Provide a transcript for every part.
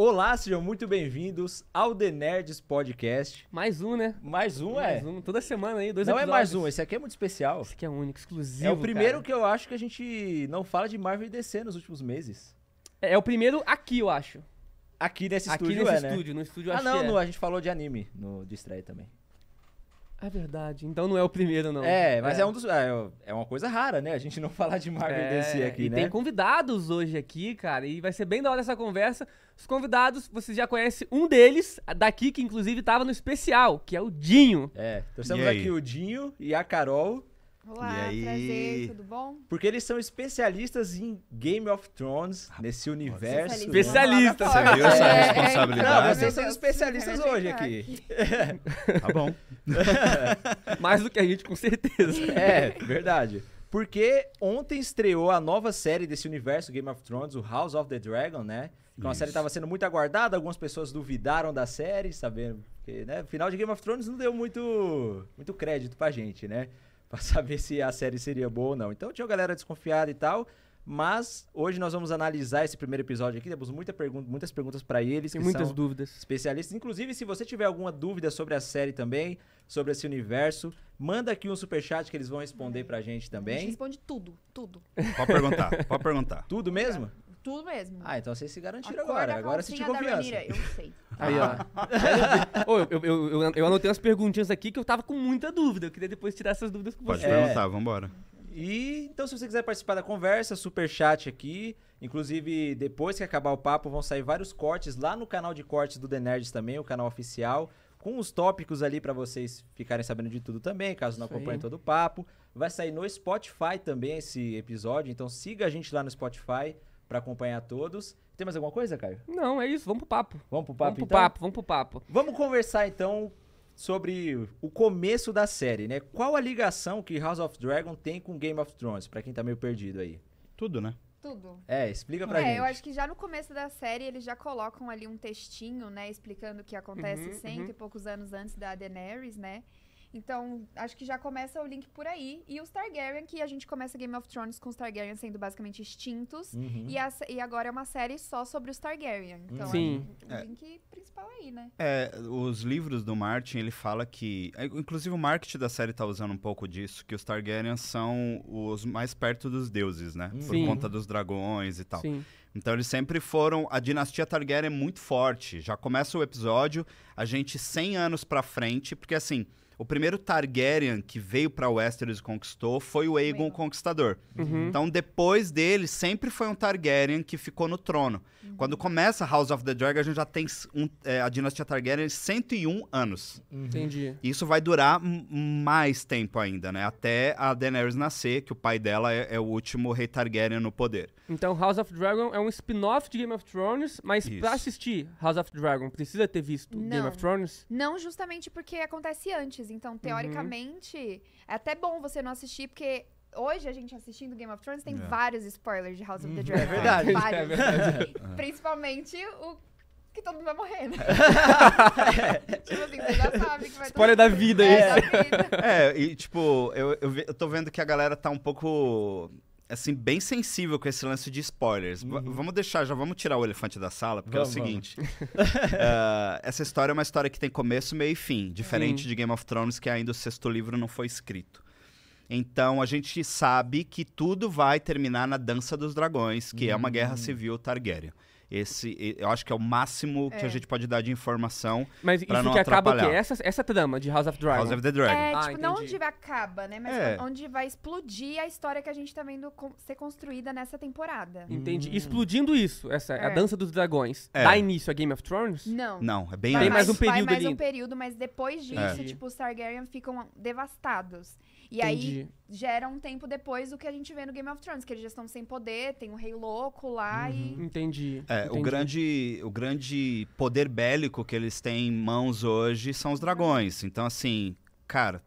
Olá, sejam muito bem-vindos ao The Nerds Podcast. Mais um, né? Mais um, é. Mais um, toda semana aí, dois Não é episódios. é mais um, esse aqui é muito especial. Esse aqui é único, exclusivo, É o primeiro cara. que eu acho que a gente não fala de Marvel e DC nos últimos meses. É, é o primeiro aqui, eu acho. Aqui nesse aqui estúdio nesse é, né? estúdio, né? no estúdio, Ah, não, é. no, a gente falou de anime no Distrair também. É verdade. Então não é o primeiro, não. É, mas é, é um dos. É, é, uma coisa rara, né? A gente não falar de Marvel é, DC aqui, e né? E tem convidados hoje aqui, cara, e vai ser bem da hora essa conversa. Os convidados, você já conhece um deles, daqui que inclusive estava no especial, que é o Dinho. É, trouxemos aqui o Dinho e a Carol. Olá, aí... prazer, tudo bom? Porque eles são especialistas em Game of Thrones, ah, nesse universo. Né? Especialistas! Você viu essa é. responsabilidade? Não, vocês são especialistas hoje aqui. Tá bom. Mais do que a gente, com certeza. É, verdade. Porque ontem estreou a nova série desse universo Game of Thrones, o House of the Dragon, né? Então Isso. a série estava sendo muito aguardada, algumas pessoas duvidaram da série, sabendo que, né? Final de Game of Thrones não deu muito, muito crédito pra gente, né? para saber se a série seria boa ou não. Então tinha uma galera desconfiada e tal. Mas hoje nós vamos analisar esse primeiro episódio aqui. Temos muita pergunta, muitas perguntas para eles. Tem muitas dúvidas. Especialistas. Inclusive, se você tiver alguma dúvida sobre a série também, sobre esse universo, manda aqui um superchat que eles vão responder pra gente também. A gente responde tudo, tudo. Pode perguntar, pode perguntar. Tudo mesmo? Tudo mesmo. Ah, então vocês se garantiram agora. Agora se te confiança. Eu sei. Aí, ó. eu, eu, eu, eu, anotei umas perguntinhas aqui que eu tava com muita dúvida. Eu queria depois tirar essas dúvidas com Pode vocês. Pode perguntar, é. vambora. E então, se você quiser participar da conversa, super chat aqui. Inclusive, depois que acabar o papo, vão sair vários cortes lá no canal de cortes do The Nerds também, o canal oficial, com os tópicos ali para vocês ficarem sabendo de tudo também, caso não acompanhem todo o papo. Vai sair no Spotify também esse episódio, então siga a gente lá no Spotify para acompanhar todos. Tem mais alguma coisa, Caio? Não, é isso. Vamos pro papo. Vamos pro papo, vamos então? Pro papo, vamos pro papo. Vamos conversar, então, sobre o começo da série, né? Qual a ligação que House of Dragon tem com Game of Thrones, para quem tá meio perdido aí? Tudo, né? Tudo. É, explica pra é, gente. É, eu acho que já no começo da série eles já colocam ali um textinho, né? Explicando o que acontece uhum, cento uhum. e poucos anos antes da Daenerys, né? Então, acho que já começa o link por aí. E os Targaryen, que a gente começa Game of Thrones com os Targaryen sendo basicamente extintos. Uhum. E, a, e, agora é uma série só sobre os Targaryen. Então, uhum. é Sim. É, o link é. principal aí, né? É, os livros do Martin, ele fala que... É, inclusive, o marketing da série tá usando um pouco disso. Que os Targaryen são os mais perto dos deuses, né? Uhum. Por Sim. conta dos dragões e tal. Sim. Então eles sempre foram a dinastia Targaryen é muito forte. Já começa o episódio, a gente 100 anos para frente, porque assim, o primeiro Targaryen que veio para Westeros e conquistou foi o Aegon o Conquistador. Uhum. Então, depois dele, sempre foi um Targaryen que ficou no trono. Uhum. Quando começa House of the Dragon, a gente já tem um, é, a dinastia Targaryen 101 anos. Uhum. Entendi. Isso vai durar mais tempo ainda, né? Até a Daenerys nascer, que o pai dela é, é o último rei Targaryen no poder. Então, House of Dragon é um spin-off de Game of Thrones, mas Isso. pra assistir House of Dragon, precisa ter visto não. Game of Thrones? Não, justamente porque acontece antes. Então, uhum. teoricamente, uhum. é até bom você não assistir, porque hoje a gente assistindo Game of Thrones tem é. vários spoilers de House of the uhum. Dragon. É verdade. Vários. É verdade. Principalmente o que todo mundo vai morrer, né? tipo assim, você já sabe que vai Spoiler da vida, é, vida. É, e tipo, eu, eu, eu, tô vendo que a galera tá um pouco assim, bem sensível com esse lance de spoilers. Uhum. Vamos deixar, já vamos tirar o elefante da sala, porque vamos, é o seguinte. uh, essa história é uma história que tem começo, meio e fim, diferente uhum. de Game of Thrones, que ainda o sexto livro não foi escrito. Então a gente sabe que tudo vai terminar na Dança dos Dragões, que uhum. é uma guerra hum. civil Targaryen. Esse, eu acho que é o máximo é. que a é. gente pode dar de informação. Mas isso não que acaba atrapalhar. Essa, essa trama de House of Dragon. House of the Dragon. É, ah, tipo, não onde acaba, né? Mas é. Tipo, onde vai explodir a história que a gente tá vendo ser construída nessa temporada. Entendi. Hum. Explodindo isso, essa é. a dança dos dragões. É. Dá início a Game of Thrones? Não. Não, é bem Tem mais, um período. Vai mais ali. um período, mas depois é. disso, tipo, os Targaryen ficam devastados. E Entendi. aí gera um tempo depois do que a gente vê no Game of Thrones, que eles já estão sem poder, tem o um rei louco lá uhum. e. Entendi. É, Entendi. O, grande, o grande poder bélico que eles têm em mãos hoje são os dragões. Então, assim, cara.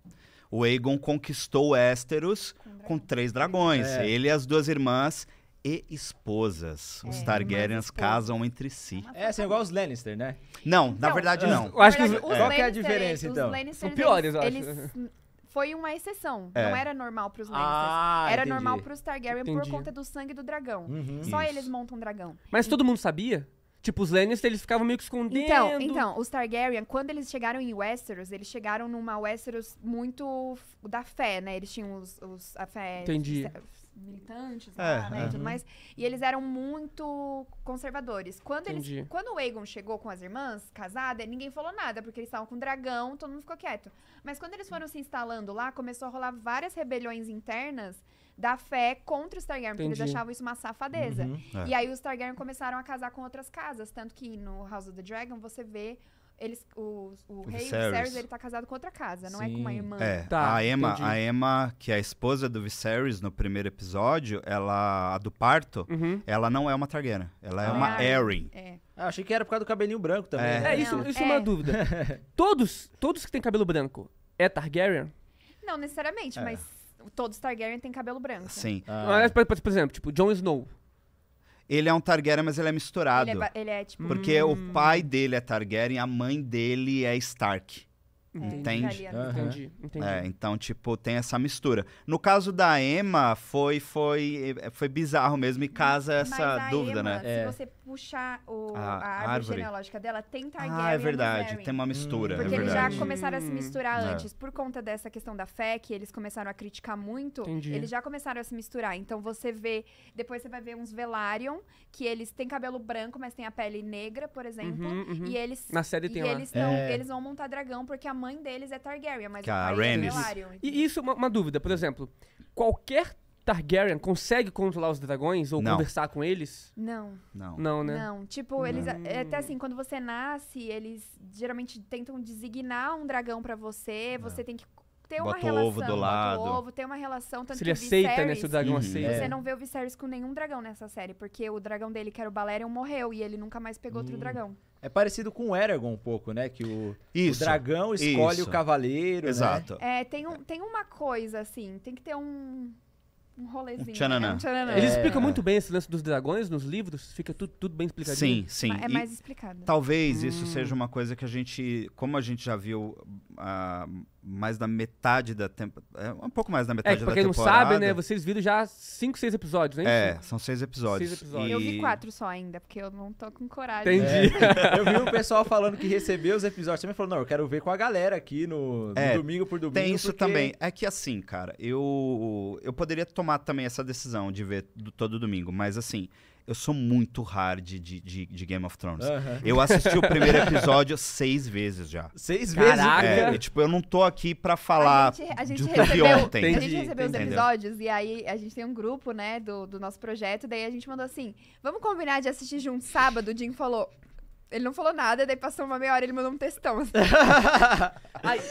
O Aegon conquistou Westeros com, com três dragões. É. Ele e as duas irmãs e esposas. É, os Targaryens esposa. casam entre si. É, é são igual os Lannister, né? Não, na não, verdade não. Eu acho que é. os, é. Qual é a diferença, então? O pior, eles, eu acho. Eles foi uma exceção. É. Não era normal pros Lannisters. Ah, era entendi. normal pros Targaryen entendi. por conta do sangue do dragão. Uhum. Só Isso. eles montam um dragão. Mas todo mundo sabia? Tipo, os Lannister, eles ficavam meio que então, escondendo. Então, então, os Targaryen, quando eles chegaram em Westeros, eles chegaram numa Westeros muito da fé, né? Eles tinham os, os a fé Entendi militantes é, lá, né, é. tudo uhum. mais. E eles eram muito conservadores. Quando, eles, quando o Egon chegou com as irmãs casadas, ninguém falou nada, porque eles estavam com o dragão, todo mundo ficou quieto. Mas quando eles foram se instalando lá, começou a rolar várias rebeliões internas da fé contra os Targaryen, porque eles achavam isso uma safadeza. Uhum, é. E aí os Targaryen começaram a casar com outras casas, tanto que no House of the Dragon você vê eles, o, o, o rei Viserys. Viserys, ele tá casado com outra casa, não Sim. é com uma irmã. É, tá, a, Emma, a Emma, que é a esposa do Viserys no primeiro episódio, ela, a do parto, uhum. ela não é uma Targaryen, ela é ah, uma é Arryn. É. Ah, achei que era por causa do cabelinho branco também. É, né? é isso, não, isso é, é uma dúvida. todos, todos que têm cabelo branco é Targaryen? Não necessariamente, é. mas todos Targaryen têm cabelo branco. Sim. Ah. ah. Por exemplo, tipo, Jon Snow. Ele é um Targaryen, mas ele é misturado. Ele é, ele é tipo. Porque hum. o pai dele é Targaryen, a mãe dele é Stark. Hum. Entende? Entendi, entendi. É, então, tipo, tem essa mistura. No caso da Emma, foi foi, é, foi bizarro mesmo e hum, casa essa dúvida, Emma, né? Se é. você puxar o, a, a árvore, árvore, genealógica dela tem Targaryen. Ah, é verdade, tem uma mistura. Hum, porque é eles já começaram a se hum. misturar hum, antes. É. Por conta dessa questão da fé que eles começaram a criticar muito. Entendi. Eles já começaram a se misturar. Então você vê. Depois você vai ver uns Velaryon, que eles têm cabelo branco, mas têm a pele negra, por uhum, exemplo. Uhum, uhum. E eles. Na série tem e lá. Eles, tão, é. eles vão montar dragão porque a mãe deles é Targaryen, mas Cara, é o pai é Velaryon. E isso, uma, uma dúvida, por exemplo, qualquer Targaryen consegue controlar os dragões ou Não. conversar com eles? Não. Não. Não, né? Não, tipo, eles é até assim, quando você nasce, eles geralmente tentam designar um dragão pra você, é. você tem que ter uma relação. o ovo do bota o ovo, ter uma relação tanto Se ele que o né? Se o dragão aceita. Uhum. Você é. não vê o Viserys com nenhum dragão nessa série, porque o dragão dele, que era o Balerion, morreu e ele nunca mais pegou outro hum. dragão. É parecido com o Eragon um pouco, né? Que o, o dragão escolhe isso. o cavaleiro, né? Exato. É, tem, um, tem uma coisa, assim, tem que ter um, um rolezinho. tchananã. É um tchananã. Eles é. explicam muito bem esse lance dos dragões nos livros, fica tudo, tudo bem explicado. Sim, sim. É mais explicado. talvez hum. isso seja uma coisa que a gente, como a gente já viu uh, mais da metade da temporada. É um pouco mais da metade é, da temporada. Pra quem não sabe, né? Vocês viram já cinco, seis episódios, né? É, são seis episódios. Seis episódios. E... Eu vi quatro só ainda, porque eu não tô com coragem. Entendi. É. eu vi o pessoal falando que recebeu os episódios também falou: não, eu quero ver com a galera aqui no, é, no domingo por domingo. Tem isso porque... também. É que assim, cara, eu, eu poderia tomar também essa decisão de ver do, todo domingo, mas assim eu sou muito hard de, de, de Game of Thrones. Uhum. Eu assisti o primeiro episódio seis vezes já. Seis Caraca. vezes? Caraca. É, tipo, eu não tô aqui pra falar a gente, a gente recebeu, ontem. Entendi, a gente recebeu os episódios e aí a gente tem um grupo, né, do, do nosso projeto. Daí a gente mandou assim, vamos combinar de assistir junto sábado. O Jim falou, ele não falou nada, daí passou uma meia hora e ele mandou um textão. Assim. Ai,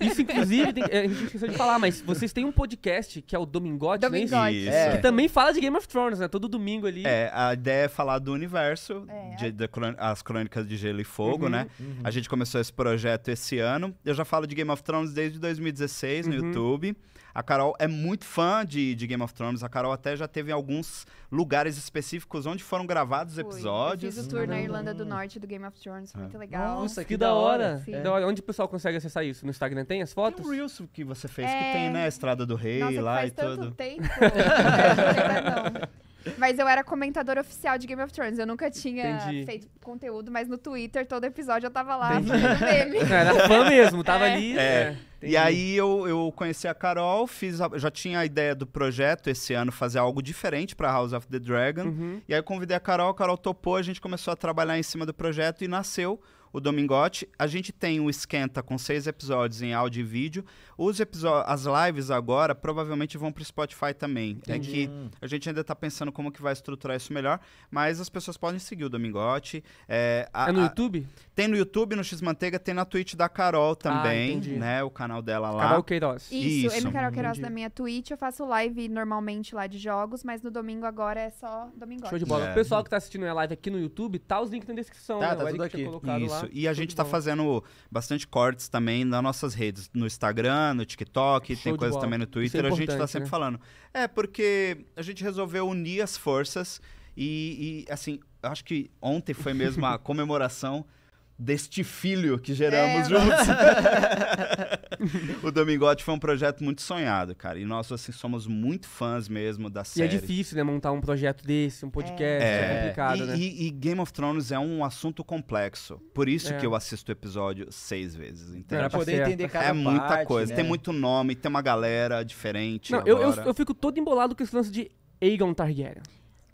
isso, inclusive, tem, é, a gente esqueceu de falar, mas vocês têm um podcast que é o Domingote, Né? Isso. É. Que também fala de Game of Thrones, né? Todo domingo ali. É, a ideia é falar do universo, é. de, de, as crônicas de Gelo e Fogo, uhum, né? Uhum. A gente começou esse projeto esse ano. Eu já falo de Game of Thrones desde 2016 uhum. no YouTube. A Carol é muito fã de, de Game of Thrones. A Carol até já teve alguns lugares específicos onde foram gravados episódios. Eu fiz o tour hum. na uhum. Irlanda do Norte do Game of Thrones, muito é. legal. Nossa, que, que da hora! hora. É. Onde o pessoal consegue acessar isso? No Instagram tem as fotos? Tem um Reels que você fez, é... que tem, né? A Estrada do Rei Nossa, lá e tanto tudo. Tempo. Mas eu era comentadora oficial de Game of Thrones. Eu nunca tinha Entendi. feito conteúdo, mas no Twitter, todo episódio eu tava lá meme. É, era fã mesmo, tava é. ali. É. Né? Entendi. E aí eu, eu conheci a Carol, fiz a, já tinha a ideia do projeto esse ano fazer algo diferente para House of the Dragon. Uhum. E aí eu convidei a Carol, a Carol topou, a gente começou a trabalhar em cima do projeto e nasceu o Domingote. A gente tem o Esquenta com seis episódios em áudio e vídeo. Os as lives agora provavelmente vão para o Spotify também. É entendi. É que a gente ainda está pensando como que vai estruturar isso melhor, mas as pessoas podem seguir o Domingote. É, a, é no YouTube? Tem no YouTube, no X Manteiga, tem na Twitch da Carol também, ah, né? O canal dela lá. Carol Queiroz. Isso, isso. M. Carol Queiroz da minha Twitch. Eu faço live normalmente lá de jogos, mas no domingo agora é só Domingote. Show de bola. É. O pessoal que está assistindo a live aqui no YouTube, tá os links na descrição. Tá, né? tá tudo aqui. Isso. Lá isso. E a gente está fazendo bastante cortes também nas nossas redes, no Instagram, no TikTok, Show tem coisa também no é Twitter, é a gente está sempre né? falando. É, porque a gente resolveu unir as forças e, e assim, acho que ontem foi mesmo a comemoração deste filho que geramos é, juntos. o Domingote foi um projeto muito sonhado, cara. E nós, assim, somos muito fãs mesmo da série. E é difícil, né, montar um projeto desse, um podcast, é, é complicado, e, né? E, e, Game of Thrones é um assunto complexo. Por isso é. que eu assisto o episódio seis vezes, entendeu? Pra poder entender cada É parte, muita né? coisa. Né? Tem muito nome, tem uma galera diferente Não, eu, eu, eu, fico todo embolado com esse lance de Aegon Targaryen.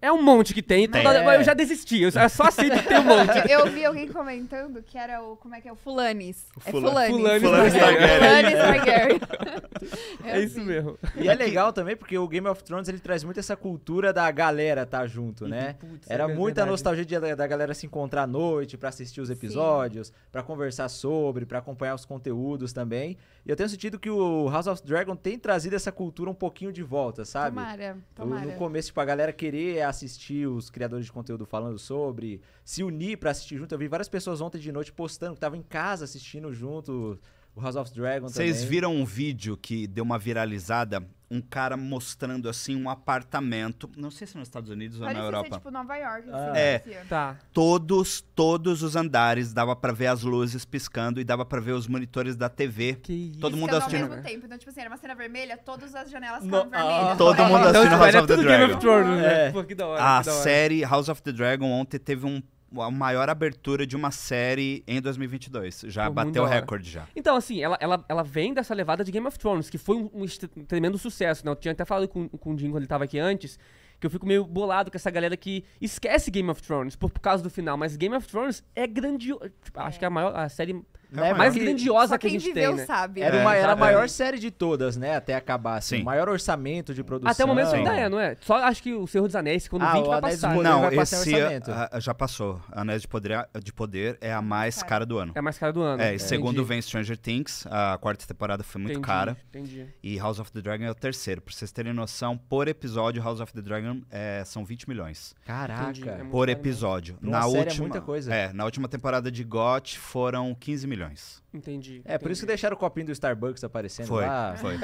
É um monte que tem, então dá- eu já desisti. Eu só aceito que tem um monte. Eu vi alguém comentando que era o. Como é que é? O Fulanis. É Fula- Fulanis. Fulanis Fulanis Targaryen. É isso mesmo. E é legal também porque o Game of Thrones ele traz muito essa cultura da galera tá junto, né? Putz, é Era é muita verdade. nostalgia de- da galera se encontrar à noite pra assistir os episódios, pra conversar sobre, pra acompanhar os conteúdos também. E eu tenho sentido que o House of Dragon tem trazido essa cultura um pouquinho de volta, sabe? Tomara, tomara. No começo, tipo, a galera querer assistir os criadores de conteúdo falando sobre, se unir para assistir junto. Eu vi várias pessoas ontem de noite postando que estavam em casa assistindo junto o House of Dragon Vocês viram um vídeo que deu uma viralizada um cara mostrando assim um apartamento. Não sei se é nos Estados Unidos Parece ou na Europa. Ser, tipo Nova York. Assim, ah. É, tá. Todos, todos os andares dava para ver as luzes piscando e dava para ver os monitores da TV. Que isso? todo mundo Ficando assistindo. Ao mesmo tempo, então tipo assim, era uma cena vermelha, todas as janelas ficavam no... vermelhas. Ah. Todo mundo então, assistindo então, House of the Dragon. Game of Thrones, né? É. Pô, que da hora, A que da hora. série House of the Dragon ontem teve um a maior abertura de uma série em 2022. Já Pô, bateu o recorde já. Então, assim, ela, ela, ela vem dessa levada de Game of Thrones, que foi um, um tremendo sucesso, né? Eu tinha até falado com, com o Jim quando ele tava aqui antes, que eu fico meio bolado com essa galera que esquece Game of Thrones por, por causa do final, mas Game of Thrones é grandioso. Tipo, é. Acho que é a maior a série é né, mais que, grandiosa que a gente viveu, tem. Né? Sabe. Era, uma, era a maior série de todas, né? Até acabar, assim. Maior orçamento de produção. Até o momento ainda é, não é? Só acho que o Senhor dos Anéis, quando ah, vim, que vai passar. Né? Poder não, vai esse passar a, já passou. Anéis de Poder, de poder é a mais cara. cara do ano. É a mais cara do ano. É, é. segundo vem Stranger Things, a quarta temporada foi muito entendi, cara. Entendi. E House of the Dragon é o terceiro. Pra vocês terem noção, por episódio, House of the Dragon é, são 20 milhões. Caraca. Entendi, é por episódio. Na é última, é, na última temporada de GOT foram 15 milhões milhões. Entendi. É, entendi. por isso que deixaram o copinho do Starbucks aparecendo foi, lá. Foi.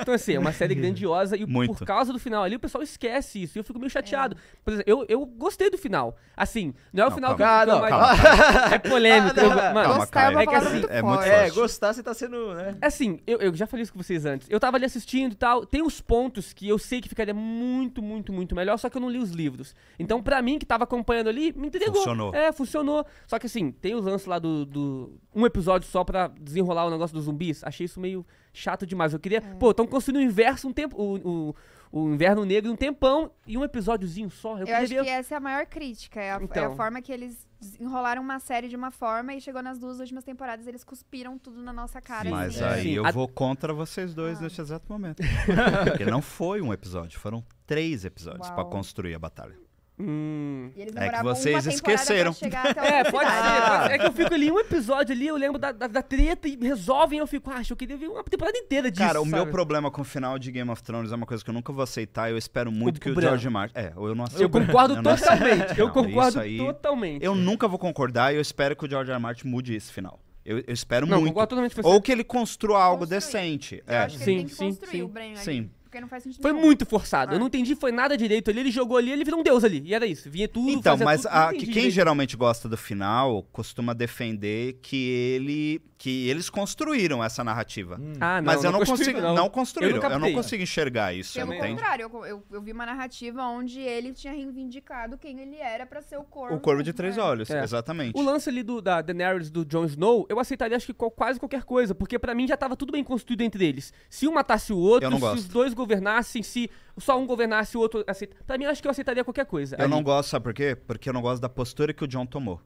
então, assim, é uma série grandiosa e Muito. por causa do final ali o pessoal esquece isso. E eu fico meio é. chateado. É. Por exemplo, eu, eu gostei do final. Assim, não é o não, final calma, que eu ah, calma, calma, É polêmico. Ah, mano, calma, é calma. É, que, assim, é, muito é, gostar você tá sendo, né? Assim, eu, eu já falei isso com vocês antes. Eu tava ali assistindo e tal. Tem uns pontos que eu sei que ficaria muito, muito, muito melhor, só que eu não li os livros. Então, pra mim, que tava acompanhando ali, me entregou. Funcionou. É, funcionou. Só que assim, tem os lances lá do, do um episódio só para desenrolar o negócio dos zumbis. Achei isso meio chato demais. Eu queria. É. Pô, estão construindo o inverso um tempo. O, o, o Inverno Negro um tempão e um episódiozinho só. Eu, eu acho ver... que essa é a maior crítica. É a, então. é a então. forma que eles enrolaram uma série de uma forma e chegou nas duas últimas temporadas, eles cuspiram tudo na nossa cara. Sim, mas assim. aí Sim. eu a... vou contra vocês dois ah. neste exato momento. Porque não foi um episódio, foram três episódios para construir a batalha. Hum. é que vocês esqueceram. É, pode ser. É que eu fico ali um episódio ali, eu lembro da, da, da treta e resolvem. Eu fico, ah, que queria ver uma temporada inteira disso. Cara, o sabe? meu problema com o final de Game of Thrones é uma coisa que eu nunca vou aceitar. Eu espero muito o, que o, o George Martin. É, eu não aceito. Eu concordo eu totalmente. eu concordo aí, totalmente. Eu nunca vou concordar e eu espero que o George R. Martin mude esse final. Eu, eu espero não, muito. Ou que ele construa algo construir. decente. Eu é. sim, sim, sim. sim porque não faz sentido. Foi nenhum. muito forçado. Ah. Eu não entendi, foi nada direito ali. Ele jogou ali, ele virou um deus ali. E era isso. Vinha tudo. Então, mas tudo, a, que quem direito. geralmente gosta do final costuma defender que ele. que eles construíram essa narrativa. Hum. Ah, não, mas eu não, não consigo. Não. não construíram. Eu, eu não, consigo enxergar isso. Pelo entende? contrário, eu, eu, eu, vi uma narrativa onde ele tinha reivindicado quem ele era para ser o corvo. O corvo de três era. olhos, é. exatamente. O lance ali do, da Daenerys do Jon Snow, eu aceitaria acho que quase qualquer coisa, porque para mim já tava tudo bem construído entre eles. Se um matasse o outro, se os dois governassem, se só um governasse e o outro aceitasse. Pra mim, acho que eu aceitaria qualquer coisa. Eu não gosto, sabe por quê? Porque eu não gosto da postura que o John tomou.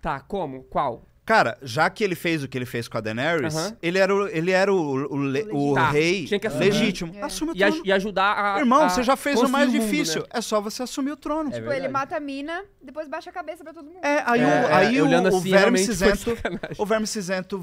Tá, como? Qual? Cara, já que ele fez o que ele fez com a Daenerys, ele era o, ele era o, o le- o Tá, rei tinha que legítimo. É. Assume o é. E, trono. e ajudar a. Irmão, a você já fez o mais né? difícil. né? É só você assumir o trono. Tipo, é, Tipo, ele mata a mina, depois baixa a cabeça pra todo mundo. aí, o, É, aí é, o, é, o assim, verme cisento O verme cisento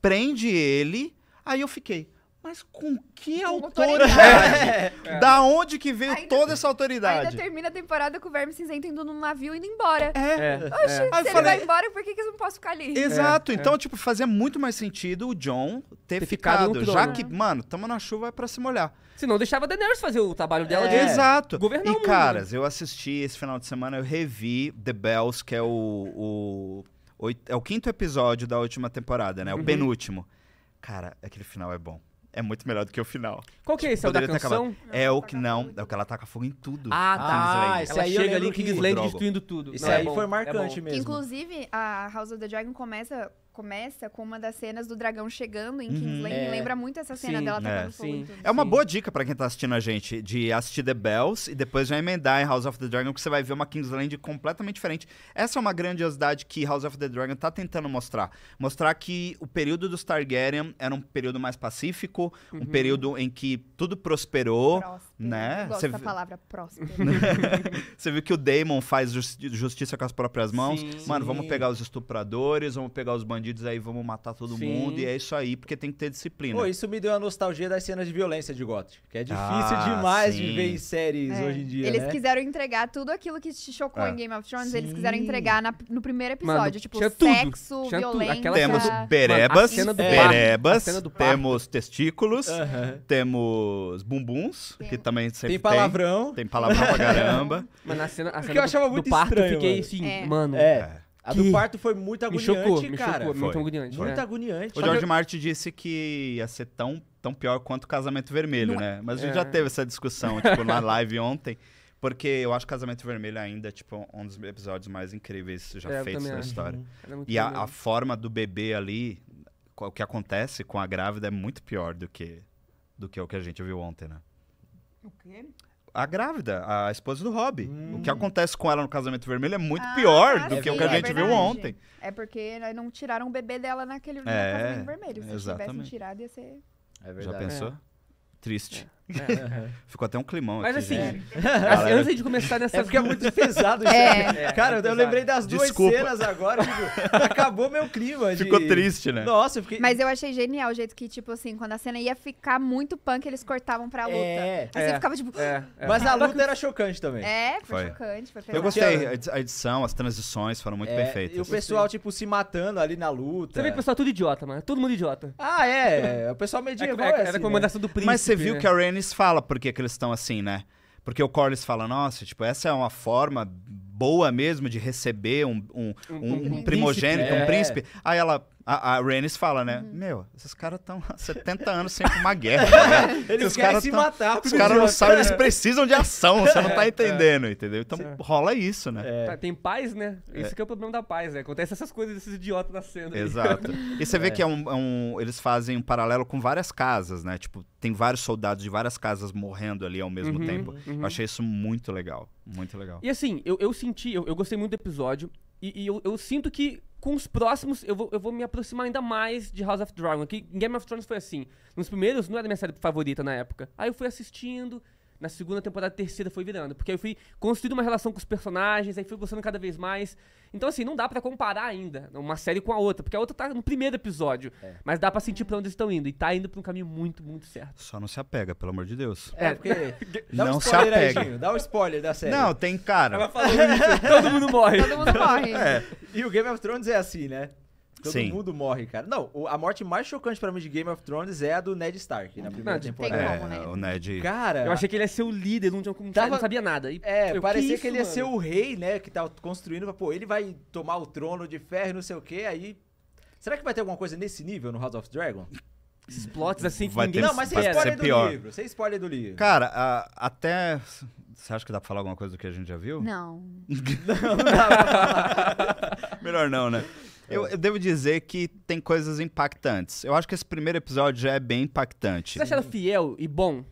prende ele. Aí eu fiquei. Mas com que com autoridade? autoridade. É. Da onde que veio ainda, toda essa autoridade? Ainda termina a temporada com o Verme Cinzento indo num navio e indo embora. É. é Oxe, é. se ele falei... vai embora, por que, que eu não posso ficar ali? Exato. É. Então, é. tipo, fazia muito mais sentido o John ter, ter ficado. ficado já né? que, mano, tamo na chuva, é pra se molhar. Se não, deixava a Daenerys fazer o trabalho dela de é. Exato. governar E, caras, né? eu assisti esse final de semana, eu revi The Bells, que é o... o, o é o quinto episódio da última temporada, né? O uhum. penúltimo. Cara, aquele final é bom é muito melhor do que o final. Qual que é tipo, esse? Tipo, é o da canção? É, é o que não, é o que ela taca fogo em tudo. Ah, tá. Esse ela aí chega ali em Kingsland destruindo tudo. Isso aí é foi é marcante mesmo. Inclusive, a House of the Dragon começa começa com uma das cenas do dragão chegando em uhum, Kingsland. É. Lembra muito essa cena sim, dela é. tocando é. É uma sim. boa dica para quem tá assistindo a gente de assistir The Bells e depois já emendar em House of the Dragon, que você vai ver uma Kingsland completamente diferente. Essa é uma grandiosidade que House of the Dragon tá tentando mostrar. Mostrar que o período dos Targaryen era um período mais pacífico, uhum. um período em que tudo prosperou. Próximo né? gosto Cê... da palavra próspero. Você viu que o Damon faz justi justiça com as próprias mãos? Sim, Mano, sim. vamos pegar os estupradores, vamos pegar os bandidos aí, vamos matar todo sim. mundo. E é isso aí, porque tem que ter disciplina. Pô, isso me deu a nostalgia das cenas de violência de Gotham. Que é difícil ah, demais de ver em séries é. hoje em dia. Eles né? quiseram entregar tudo aquilo que te chocou é. em Game of Thrones, eles quiseram entregar na, no primeiro episódio. Mano, tipo, sexo, violência. Aquela temos cena... perebas, Mano, cena do é. cena do temos testículos, uh -huh. temos bumbuns, Tem... que também também sempre tem. palavrão. Tem, tem palavrão pra caramba. Mas na cena, a cena que eu achava do, muito do parto, estranho, eu fiquei mano. assim, é. mano. É. é. A do parto foi muito agoniante, me chocou, me cara. Chocou, foi. Muito agoniante. Muito né? agoniante. O George Martin disse que ia ser tão, tão pior quanto o Casamento Vermelho, né? Mas a gente é. já teve essa discussão, tipo, na live ontem. Porque eu acho Casamento Vermelho ainda, é, tipo, um dos episódios mais incríveis já é, feitos na acho. história. É e a, a, forma do bebê ali, o que acontece com a grávida é muito pior do que, do que o que a gente viu ontem, né? O quê? a grávida, a esposa do Rob. Hum. O que hum. acontece com ela no casamento vermelho é muito ah, pior ah, do que o é que a gente é viu ontem. É porque não tiraram o bebê dela naquele é, casamento vermelho. Se exatamente. tivessem tirado, ia ser. É verdade. Já pensou? É. Triste. É. É, Ficou até um climão Mas aqui, assim, assim, antes de começar nessa. É porque é muito pesado. É. é, é Cara, eu lembrei das Desculpa. duas cenas agora. Tipo, acabou meu clima. De... Ficou triste, né? Nossa, eu fiquei... Mas eu achei genial o jeito que, tipo assim, quando a cena ia ficar muito punk, eles cortavam pra luta. É. é ficava tipo... Mas a luta era chocante também. É, foi, foi. chocante. Foi eu gostei. A edição, as transições foram muito perfeitas. E o pessoal, tipo, se matando ali na luta. Você vê que o pessoal tudo idiota, mano. Todo mundo idiota. Ah, é. O pessoal medieval é, era, assim, era a comandação né? do príncipe. Mas você viu né? que a Rennie Corlys fala por que, que eles estão assim, né? Porque o Corlys fala, nossa, tipo, essa é uma forma boa mesmo de receber um, um, um, um, um primogênito, príncipe, é. um príncipe. Aí ela, a, a fala, né? Uhum. Meu, esses caras estão há 70 anos sem uma guerra. Né? eles querem se tão, matar. Os caras não sabem, eles é. precisam de ação. Você não tá é, é. entendendo, entendeu? Então certo. rola isso, né? É. Tá, tem paz, né? Isso que é o problema da paz, né? Acontece essas coisas desses idiotas nascendo. cena. Exato. e você vê que é um, um, eles fazem um paralelo com várias casas, né? Tipo, tem vários soldados de várias casas morrendo ali ao mesmo uhum, tempo. Uhum. Eu achei isso muito legal. Muito legal. E assim, eu, eu senti, eu, eu gostei muito do episódio. E, e eu, eu sinto que com os próximos, eu vou, eu vou me aproximar ainda mais de House of Dragon. Que Game of Thrones foi assim. Nos primeiros, não era minha série favorita na época. Aí eu fui assistindo, na segunda temporada, terceira foi virando. Porque aí eu fui construindo uma relação com os personagens, aí fui gostando cada vez mais. Então, assim, não dá para comparar ainda uma série com a outra, porque a outra tá no primeiro episódio. É. Mas dá para sentir pra onde eles estão indo. E tá indo pra um caminho muito, muito certo. Só não se apega, pelo amor de Deus. É, é. porque. dá não um se apega. Aí, dá um spoiler da série. Não, tem cara. Ela falou isso, todo mundo morre. Todo mundo morre. É. E o Game of Thrones é assim, né? Todo Sim. mundo morre, cara. Não, a morte mais chocante para mim de Game of Thrones é a do Ned Stark na primeira Ned, temporada. É, Tem como, né? é, o Ned. Cara, eu achei que ele ia ser o líder, não tinha como, tava... não sabia nada. E, é, eu, parecia que, isso, que ele ia mano? ser o rei, né, que tá construindo, pô, ele vai tomar o trono de ferro, não sei o quê, aí Será que vai ter alguma coisa nesse nível no House of Dragon? Esses plots assim que vai ninguém... Ter, não, mas sem spoiler do pior. livro. Sem spoiler do livro. Cara, a, até... Você acha que dá pra falar alguma coisa do que a gente já viu? Não. não, não dá pra falar. Melhor não, né? Eu, eu, devo dizer que tem coisas impactantes. Eu acho que esse primeiro episódio já é bem impactante. Você acha fiel e bom?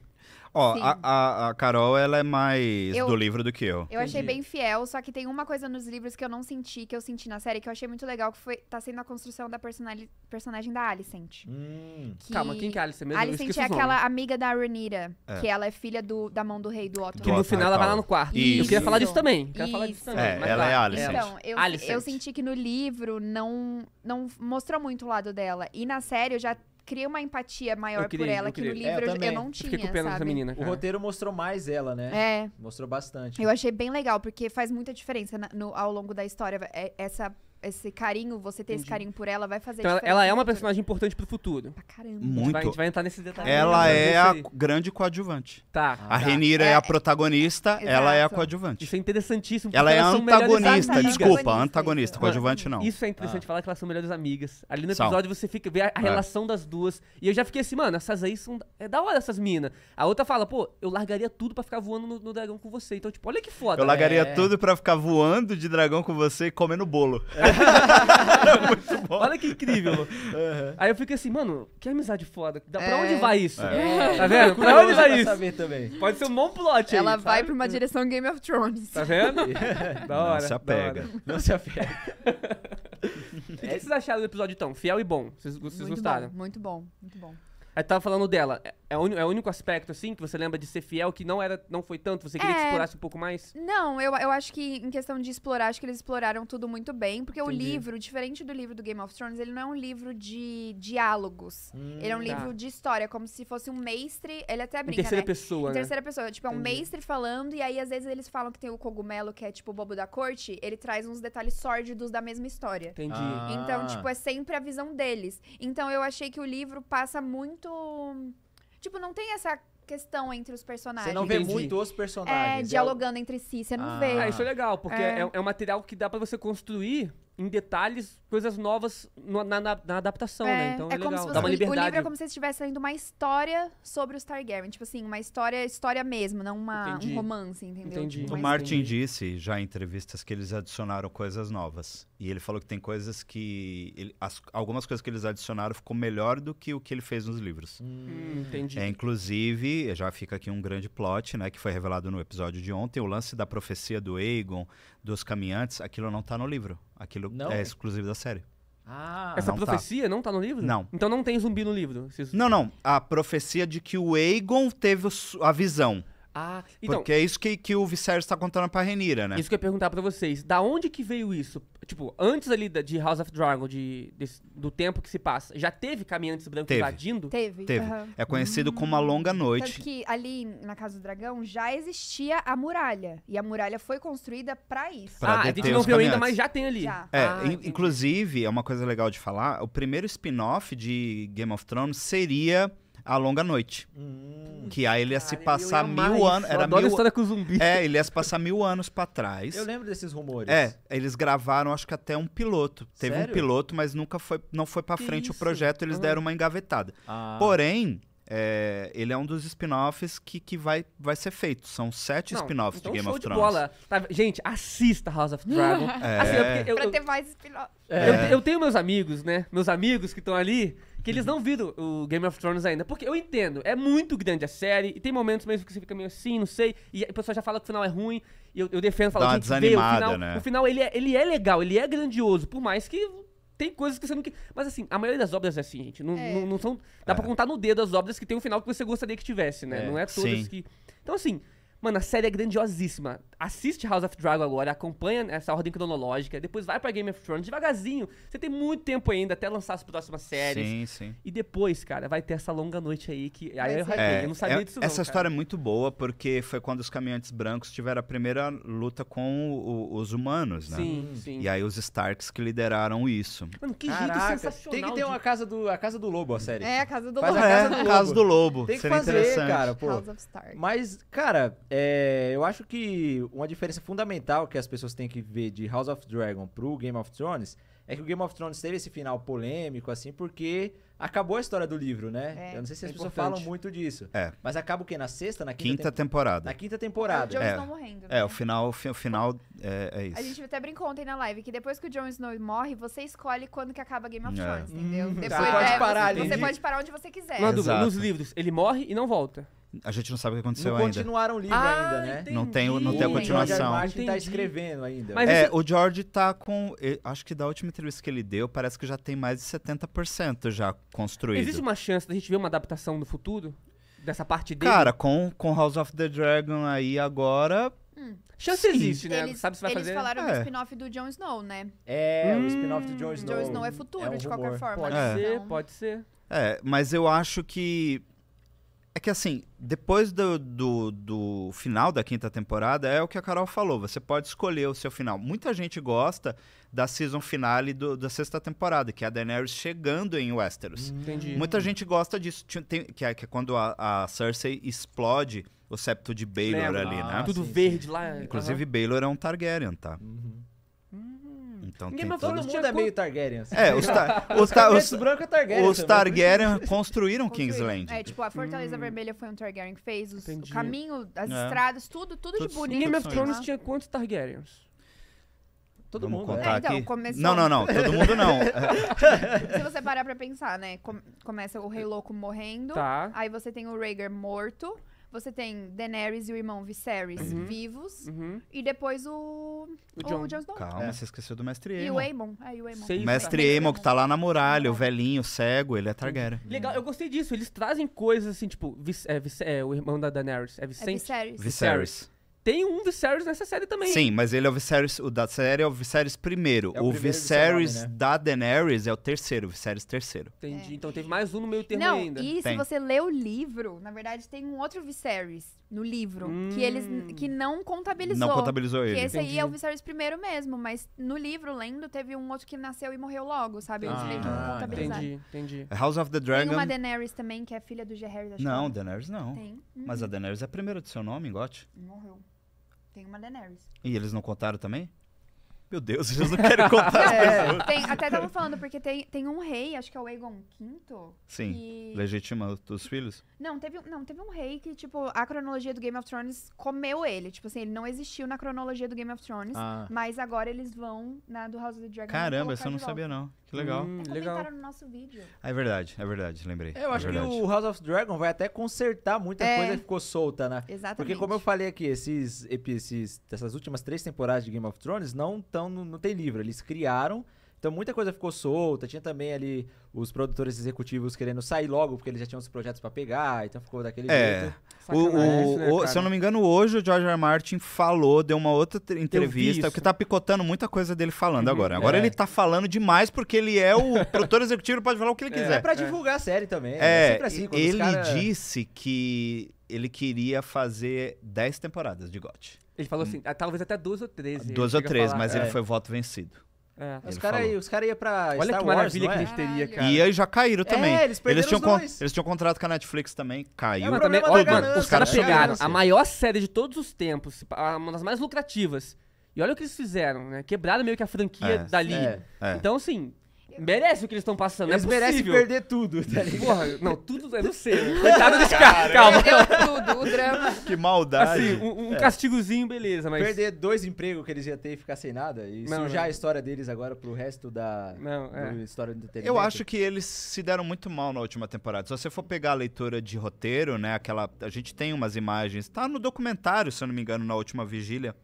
Ó, a, a, a, Carol, ela é mais eu, do livro do que eu. Eu achei bem fiel, só que tem uma coisa nos livros que eu não senti, que eu senti na série, que eu achei muito legal, que foi, tá sendo a construção da personagem da Alicent. Hum. Que... Calma, quem que é a Alicent mesmo? Alicent é aquela amiga da Renira, é. que ela é filha do, da mão do rei, do Otto. Que no final ela vai lá no quarto. Isso. Eu queria falar disso também. Eu queria falar disso também. É, ela lá. é a Alicent. Então, então eu, Alicent. eu senti que no livro não, não mostrou muito o lado dela. E na série eu já cria uma empatia maior queria, por ela, que no livro é, eu, eu, eu, não tinha. sabe menina. O roteiro mostrou mais ela, né? É. Mostrou bastante. Eu achei bem legal, porque faz muita diferença na, no, ao longo da história. É, essa esse carinho, você ter Entendi. esse carinho por ela, vai fazer então, diferença. Ela é uma personagem importante pro futuro. Pra caramba. Muito. A gente vai, a gente vai entrar nesse detalhe. Ela né? é a grande coadjuvante. Tá. Ah, a tá. Renira é, é, a é. protagonista, é, ela é a é coadjuvante. Isso é interessantíssimo. Ela é antagonista, desculpa, antagonista, coadjuvante não. Isso é interessante ah. falar que elas são melhores amigas. Ali no episódio são. você fica vê a, a é. relação das duas. E eu já fiquei assim, mano, essas aí são é da hora essas minas. A outra fala, pô, eu largaria tudo para ficar voando no, no, dragão com você. Então, tipo, olha que foda. Eu largaria tudo para ficar voando de dragão com você e comendo bolo. É. Era muito bom. Olha que incrível. Uhum. Aí eu fico assim, mano, que amizade foda. Pra é. onde vai isso? É. Tá é. vendo? Pra é onde vai isso? Também. Pode ser um bom plot Ela vai pra uma direção Game of Thrones. Tá vendo? da hora. Não se apega. Não se apega. O que, que vocês acharam do episódio, então? Fiel e bom. Vocês, vocês muito gostaram? Bom, muito bom, muito bom. Aí tava falando dela. É, é o, é o único aspecto, assim, que você lembra de ser fiel, que não era, não foi tanto? Você queria é... que explorasse um pouco mais? Não, eu, eu acho que em questão de explorar, acho que eles exploraram tudo muito bem. Porque Entendi. o livro, diferente do livro do Game of Thrones, ele não é um livro de diálogos. Hum, ele é um tá. livro de história, como se fosse um mestre. Ele até brinca, em terceira né? pessoa, Em né? terceira pessoa. Tipo, é um Entendi. mestre falando, e aí às vezes eles falam que tem o cogumelo, que é tipo o bobo da corte. Ele traz uns detalhes sórdidos da mesma história. Entendi. Ah. Então, tipo, é sempre a visão deles. Então, eu achei que o livro passa muito muito. Tipo, não tem essa questão entre os personagens. Você não vê Entendi. muito os é, personagens. É, dialogando é... entre si, você não ah. vê. Ah, isso é legal, porque é, é, é um material que dá para você construir em detalhes coisas novas na, na, na adaptação, né? É, então é, é legal. Fosse, dá uma liberdade. O livro é como se estivesse lendo uma história sobre os Targaryen. Tipo assim, uma história, história mesmo, não uma, um romance, entendeu? Entendi. Tipo, o Martin disse já em entrevistas que eles adicionaram coisas novas. E ele falou que tem coisas que. Ele, as, algumas coisas que eles adicionaram ficou melhor do que o que ele fez nos livros. Hum, entendi. É, inclusive, já fica aqui um grande plot, né? Que foi revelado no episódio de ontem. O lance da profecia do Aegon, dos caminhantes, aquilo não tá no livro. Aquilo não. é exclusivo da série. Ah, Essa não tá. profecia tá. não tá no livro? Não. Então não tem zumbi no livro? Não, não. A profecia de que o Aegon teve a visão. Ah, então. Porque é isso que, que o Viserys está contando pra Renira, né? Isso que eu ia perguntar pra vocês. Da onde que veio isso? Tipo, antes ali de House of Dragon, de, do tempo que se passa, já teve caminhantes brancos teve. invadindo? Teve. Teve. Uhum. É conhecido como a uhum. Longa Noite. Tanto que ali na Casa do Dragão já existia a muralha. E a muralha foi construída pra isso. Pra ah, a gente não viu ainda, mas já tem ali. Já. É, ah, in, inclusive, é uma coisa legal de falar: o primeiro spin-off de Game of Thrones seria a Longa Noite. Hum, que aí ele ia se passar mil anos. Era adoro mil... história com zumbi. É, ele ia se passar mil anos para trás. Eu lembro desses rumores. É, eles gravaram, acho que até um piloto. Teve Sério? um piloto, mas nunca foi, não foi para frente isso? o projeto, eles ah. deram uma engavetada. Ah. Porém, é, ele é um dos spin-offs que, que vai, vai ser feito. São sete spin-offs então de Game of Thrones. Bola. Tá, gente, assista House of Dragon. é. Assim, eu, eu, eu, pra ter mais spin-offs. É. Eu, eu tenho meus amigos, né? Meus amigos que estão ali que eles não viram o Game of Thrones ainda. Porque eu entendo, é muito grande a série, e tem momentos mesmo que você fica meio assim, não sei, e a pessoa já fala que o final é ruim, e eu, eu defendo, falo, que gente, vê, o final, né? o final ele, é, ele é legal, ele é grandioso, por mais que tem coisas que você não Mas assim, a maioria das obras é assim, gente. Não, é. não, não, são. Dá é. pra contar no dedo as obras que tem um final que você gostaria que tivesse, né? É. Não é todas Sim. que. Então, assim, mano, a série é grandiosíssima assiste House of Dragon agora, acompanha essa ordem cronológica, depois vai para Game of Thrones devagarzinho. Você tem muito tempo ainda até lançar as próximas séries. Sim, sim. E depois, cara, vai ter essa longa noite aí que aí eu, é, eu não sabia é, disso não, Essa cara. história é muito boa porque foi quando os caminhantes brancos tiveram a primeira luta com o, os humanos, né? Sim, hum. sim. E aí os Starks que lideraram isso. Mano, que Caraca, jeito sensacional. Tem que ter uma casa do a casa do lobo a série. É, a casa do Faz lobo. a casa é, do lobo. do lobo. Tem que Seria fazer, cara, pô. Mas cara, é, eu acho que uma diferença fundamental que as pessoas têm que ver de House of Dragon pro Game of Thrones é que o Game of Thrones teve esse final polêmico, assim, porque acabou a história do livro, né? É, eu não sei se é as é pessoas importante. falam muito disso. É. Mas acaba o quê? Na sexta, na quinta, quinta tem... temporada. Na quinta temporada. É, o Jones é. Snow morrendo. É, né? É, o final, o final é, isso. A gente até brincou ontem na live que depois que o Jon Snow morre, você escolhe quando que acaba Game of Thrones, entendeu? Hum, depois, você pode parar ali. Você pode parar onde você quiser. Dúvida, nos livros, ele morre e não volta. A gente não sabe o que aconteceu não ainda. continuaram o livro ah, ainda, né? Entendi. Não tem, não tem a continuação. O George tá escrevendo ainda. Mas é, o George tá com. Acho que da última entrevista que ele deu, parece que já tem mais de 70% já construído. Existe uma chance da gente ver uma adaptação no futuro? Dessa parte dele? Cara, com, com House of the Dragon aí agora, Hum. Chance Sim. existe, né? Eles, Sabe se vai eles fazer. Eles falaram é. do spin-off do Jon Snow, né? É, hum, o spin-off do Jon Snow. Jon Snow é futuro, é um de qualquer forma. Pode é. ser, pode ser. É, mas eu acho que é que assim, depois do, do, do, final da quinta temporada, é o que a Carol falou, você pode escolher o seu final. Muita gente gosta da season finale do, da sexta temporada, que é a Daenerys chegando em Westeros. Hum, entendi. Muita gente gosta disso, tem, que, é, que é quando a, a Cersei explode o septo de Baelor Lembra? ali, né? Ah, tudo sim, verde sim. lá. Inclusive, uhum. Baelor é um Targaryen, tá? Uhum. Então Game of todo, todo mundo é meio Targaryen. Assim. É, os, ta os, ta os, branco é Targaryen os Targaryen construíram Kingsland. É, tipo, a Fortaleza hum. Vermelha foi um Targaryen que fez, os, o caminho, as é. estradas, tudo, tudo, tudo de bonito. Game of assim, Thrones né? tinha quantos Targaryens? Todo Vamos mundo. Contar né? é, então, Começou... Não, não, não. Todo mundo não. Se você parar pra pensar, né? começa o Rei Louco morrendo. Tá. Aí você tem o Rhaegar morto. Você tem Daenerys e o irmão Viserys uhum. vivos. Uhum. E depois o. O, Jon Snow. Calma, é. você esqueceu do Mestre Aemon. E o Aemon. É, e o Aemon. o Mestre tá. Aemon, que tá lá na muralha, o velhinho, cego, ele é Targaryen. Uhum. Legal, eu gostei disso. Eles trazem coisas assim, tipo, Vis, é, é, o irmão da Daenerys. É É Viserys. Viserys. Viserys tem um Viserys nessa série também. Sim, mas ele é o Viserys, o da série é o Viserys primeiro. É o, o primeiro Viserys nome, né? da Daenerys é o terceiro, o Viserys terceiro. Entendi, é. então teve mais um no meio termo Não, ainda. e tem. se você lê o livro, na verdade tem um outro Viserys no livro, hum. que eles hum. que não contabilizou. Não contabilizou ele. Que esse Entendi. aí é o Viserys primeiro mesmo, mas no livro, lendo, teve um outro que nasceu e morreu logo, sabe? Eles meio que não ah, Entendi, entendi. House of the Dragon... Tem uma Daenerys também, que é filha do Jaehaerys, acho Não, que... É. Daenerys não. Tem? Mas a hum. Daenerys é a primeira do seu nome, Gote. Morreu tem uma Daenerys. E eles não contaram também? Meu Deus, eles não querem contar é. tem, até estavam falando, porque tem, tem um rei, acho que é o Aegon V. Sim. Que... Legitima os filhos? Não teve, não, teve um rei que, tipo, a cronologia do Game of Thrones comeu ele. Tipo assim, ele não existiu na cronologia do Game of Thrones, ah. mas agora eles vão na do House of the Dragon. Caramba, isso eu não sabia, não. Que legal. Hum, legal. no nosso vídeo. Ah, é verdade, é verdade, lembrei. Eu acho é que o House of Dragon vai até consertar muita é. coisa que ficou solta, né? Exatamente. Porque como eu falei aqui, esses, esses essas últimas três temporadas de Game of Thrones não tão, não tem livro. Eles criaram então muita coisa ficou solta. Tinha também ali os produtores executivos querendo sair logo, porque eles já tinham os projetos para pegar, então ficou daquele é. jeito. O, o, né, o se eu não me engano, hoje o George R. R. Martin falou, deu uma outra entrevista, porque tá picotando muita coisa dele falando uhum. agora. Agora é. ele tá falando demais porque ele é o produtor executivo, pode falar o que ele é. quiser. É pra divulgar a série também. Né? É, é assim, ele cara... disse que ele queria fazer 10 temporadas de GOT. Ele falou hum. assim, ah, talvez até duas ou três. Ah, duas ou três, mas é. ele foi voto vencido. É. Os caras iam cara pra. Olha que maravilha que é? a gente teria, cara. E aí já caíram é, também. É, eles, eles, tinham con... eles tinham contrato com a Netflix também, caiu. É, também, é olha, mano, os caras né? pegaram a maior série de todos os tempos, uma das mais lucrativas. E olha o que eles fizeram, né? Quebraram meio que a franquia dali. Então, assim, merece o que eles estão passando. É eles é merecem perder tudo, tá Porra, não, tudo é no ser. Coitado desse cara. Calma. Tudo, o drama. Que maldade. Assim, um, um é. castigozinho, beleza, mas. Perder dois empregos que eles iam ter e ficar sem nada e não, sujar não. a história deles agora pro resto da não, é. história do Eu acho que eles se deram muito mal na última temporada. Se você for pegar a leitura de roteiro, né, aquela. A gente tem umas imagens. Tá no documentário, se eu não me engano, na última vigília.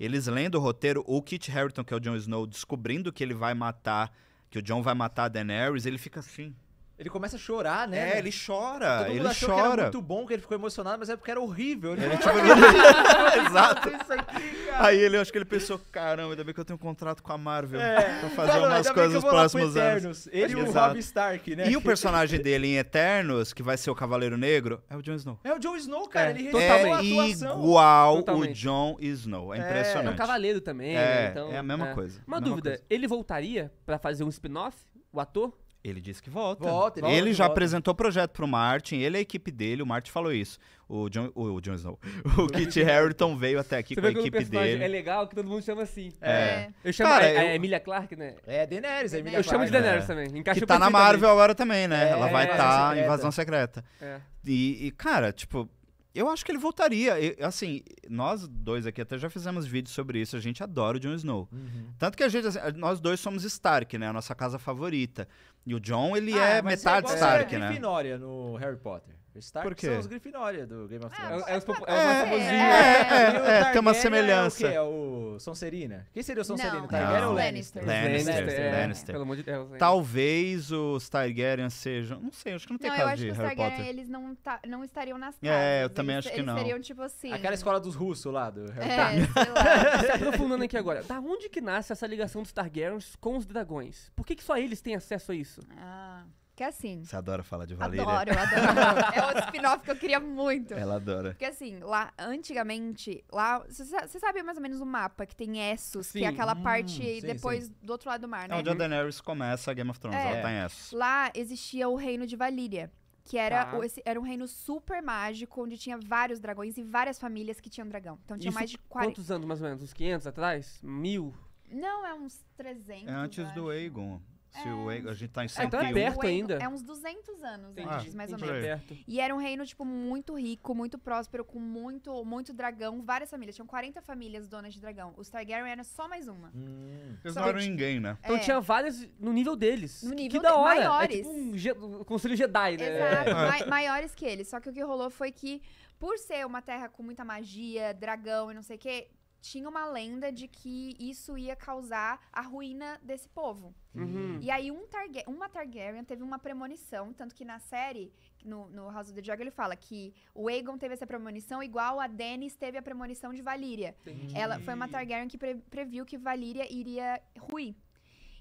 Eles lendo o roteiro, o Kit Harington, que é o Jon Snow, descobrindo que ele vai matar que o John vai matar a Daenerys, ele fica assim. Ele começa a chorar, né? É, ele chora. Todo mundo ele achou chora. que era muito bom, que ele ficou emocionado, mas é porque era horrível. É, tipo, ele, ele tipo, Exato. Aqui, aí ele, acho que ele pensou, caramba, ainda bem que eu tenho um contrato com a Marvel é. pra fazer não, umas coisas nos próximos anos. Ele e o Rob Stark, né? E o personagem dele em Eternos, que vai ser o Cavaleiro Negro, é o Jon Snow. É o Jon Snow, cara. É, ele é atuação. igual totalmente. o Jon Snow. É impressionante. É, é um cavaleiro também. É, né? então, é a mesma é. coisa. Uma mesma dúvida, coisa. ele voltaria pra fazer um spin-off? O ator? Ele disse que volta. volta ele, ele já volta. apresentou o projeto pro Martin, ele é a equipe dele, o Martin falou isso. O John, o, o John Snow. O Kit Harrington veio até aqui Você com a equipe dele. É legal que todo mundo chama assim. É. é. Eu chamo Cara, a, eu... Emilia Clark, né? É, Daenerys, Eu chamo de Daenerys é. também. Encaixou que tá na Marvel agora também, né? É, Ela vai estar é, tá é em Invasão Secreta. É. E, e, cara, tipo, eu acho que ele voltaria. Eu, assim, nós dois aqui até já fizemos vídeos sobre isso. A gente adora o Jon Snow. Uhum. Tanto que a gente, assim, nós dois somos Stark, né? A nossa casa favorita. E o Jon ele ah, é, é metade Stark, é, né? Grifinória no Harry Potter. Porque Stark Por quê? são os Grifinória do Game of ah, Thrones. É, é, os é, é, é, é, é, é, é, tem uma semelhança. É o, é o Sonserina? Quem seria o Sonserina? Não, é Targaryen não. ou Lannister? Lannister. Lannister. Lannister. É. Pelo amor de Deus. Talvez os Targaryen sejam... Não sei, acho que não tem não, caso de Harry Potter. eu acho que os Targaryen, eles não, ta- tá, não estariam nas casas. É, eu também eles, acho que eles não. Eles seriam, tipo assim... Aquela escola dos russos lá do Harry Potter. É, sei lá. Tá se aprofundando aqui agora, da onde que nasce essa ligação dos Targaryens com os dragões? Por que, que só eles têm acesso a isso? Ah... Que assim. Você adora falar de Valéria? Adoro, eu adoro. é outro spin-off que eu queria muito. Ela adora. Porque assim, lá, antigamente, lá. Você sabe mais ou menos o mapa que tem Essos, sim. que é aquela hum, parte sim, depois sim. do outro lado do mar, é né? É onde a Daenerys começa a Game of Thrones, é. ela tá em Essos. Lá existia o reino de Valíria que era, tá. o, esse, era um reino super mágico, onde tinha vários dragões e várias famílias que tinham dragão. Então tinha Isso, mais de 40. Quantos anos mais ou menos? Uns 500 atrás? Mil? Não, é uns 300. É antes do Aegon. Se o é. a gente tá em Ah, então é perto ainda. É uns 200 anos antes, mais ou menos. Perto. É e era um reino, tipo, muito rico, muito próspero, com muito, muito dragão, várias famílias. Tinham 40 famílias donas de dragão. Os Targaryen eram só mais uma. Hum. Eles não eram ninguém, né? Então É. tinha várias no nível deles. No que nível da É tipo maiores. um o conselho Jedi, né? Exato, é. maiores que eles. Só que o que rolou foi que, por ser uma terra com muita magia, dragão e não sei o quê, tinha uma lenda de que isso ia causar a ruína desse povo. Uhum. E aí um Targa uma Targaryen teve uma premonição, tanto que na série, no, no House of the Dragon, ele fala que o Aegon teve essa premonição igual a Daenerys teve a premonição de Valyria. Ela foi uma Targaryen que pre previu que Valyria iria ruir.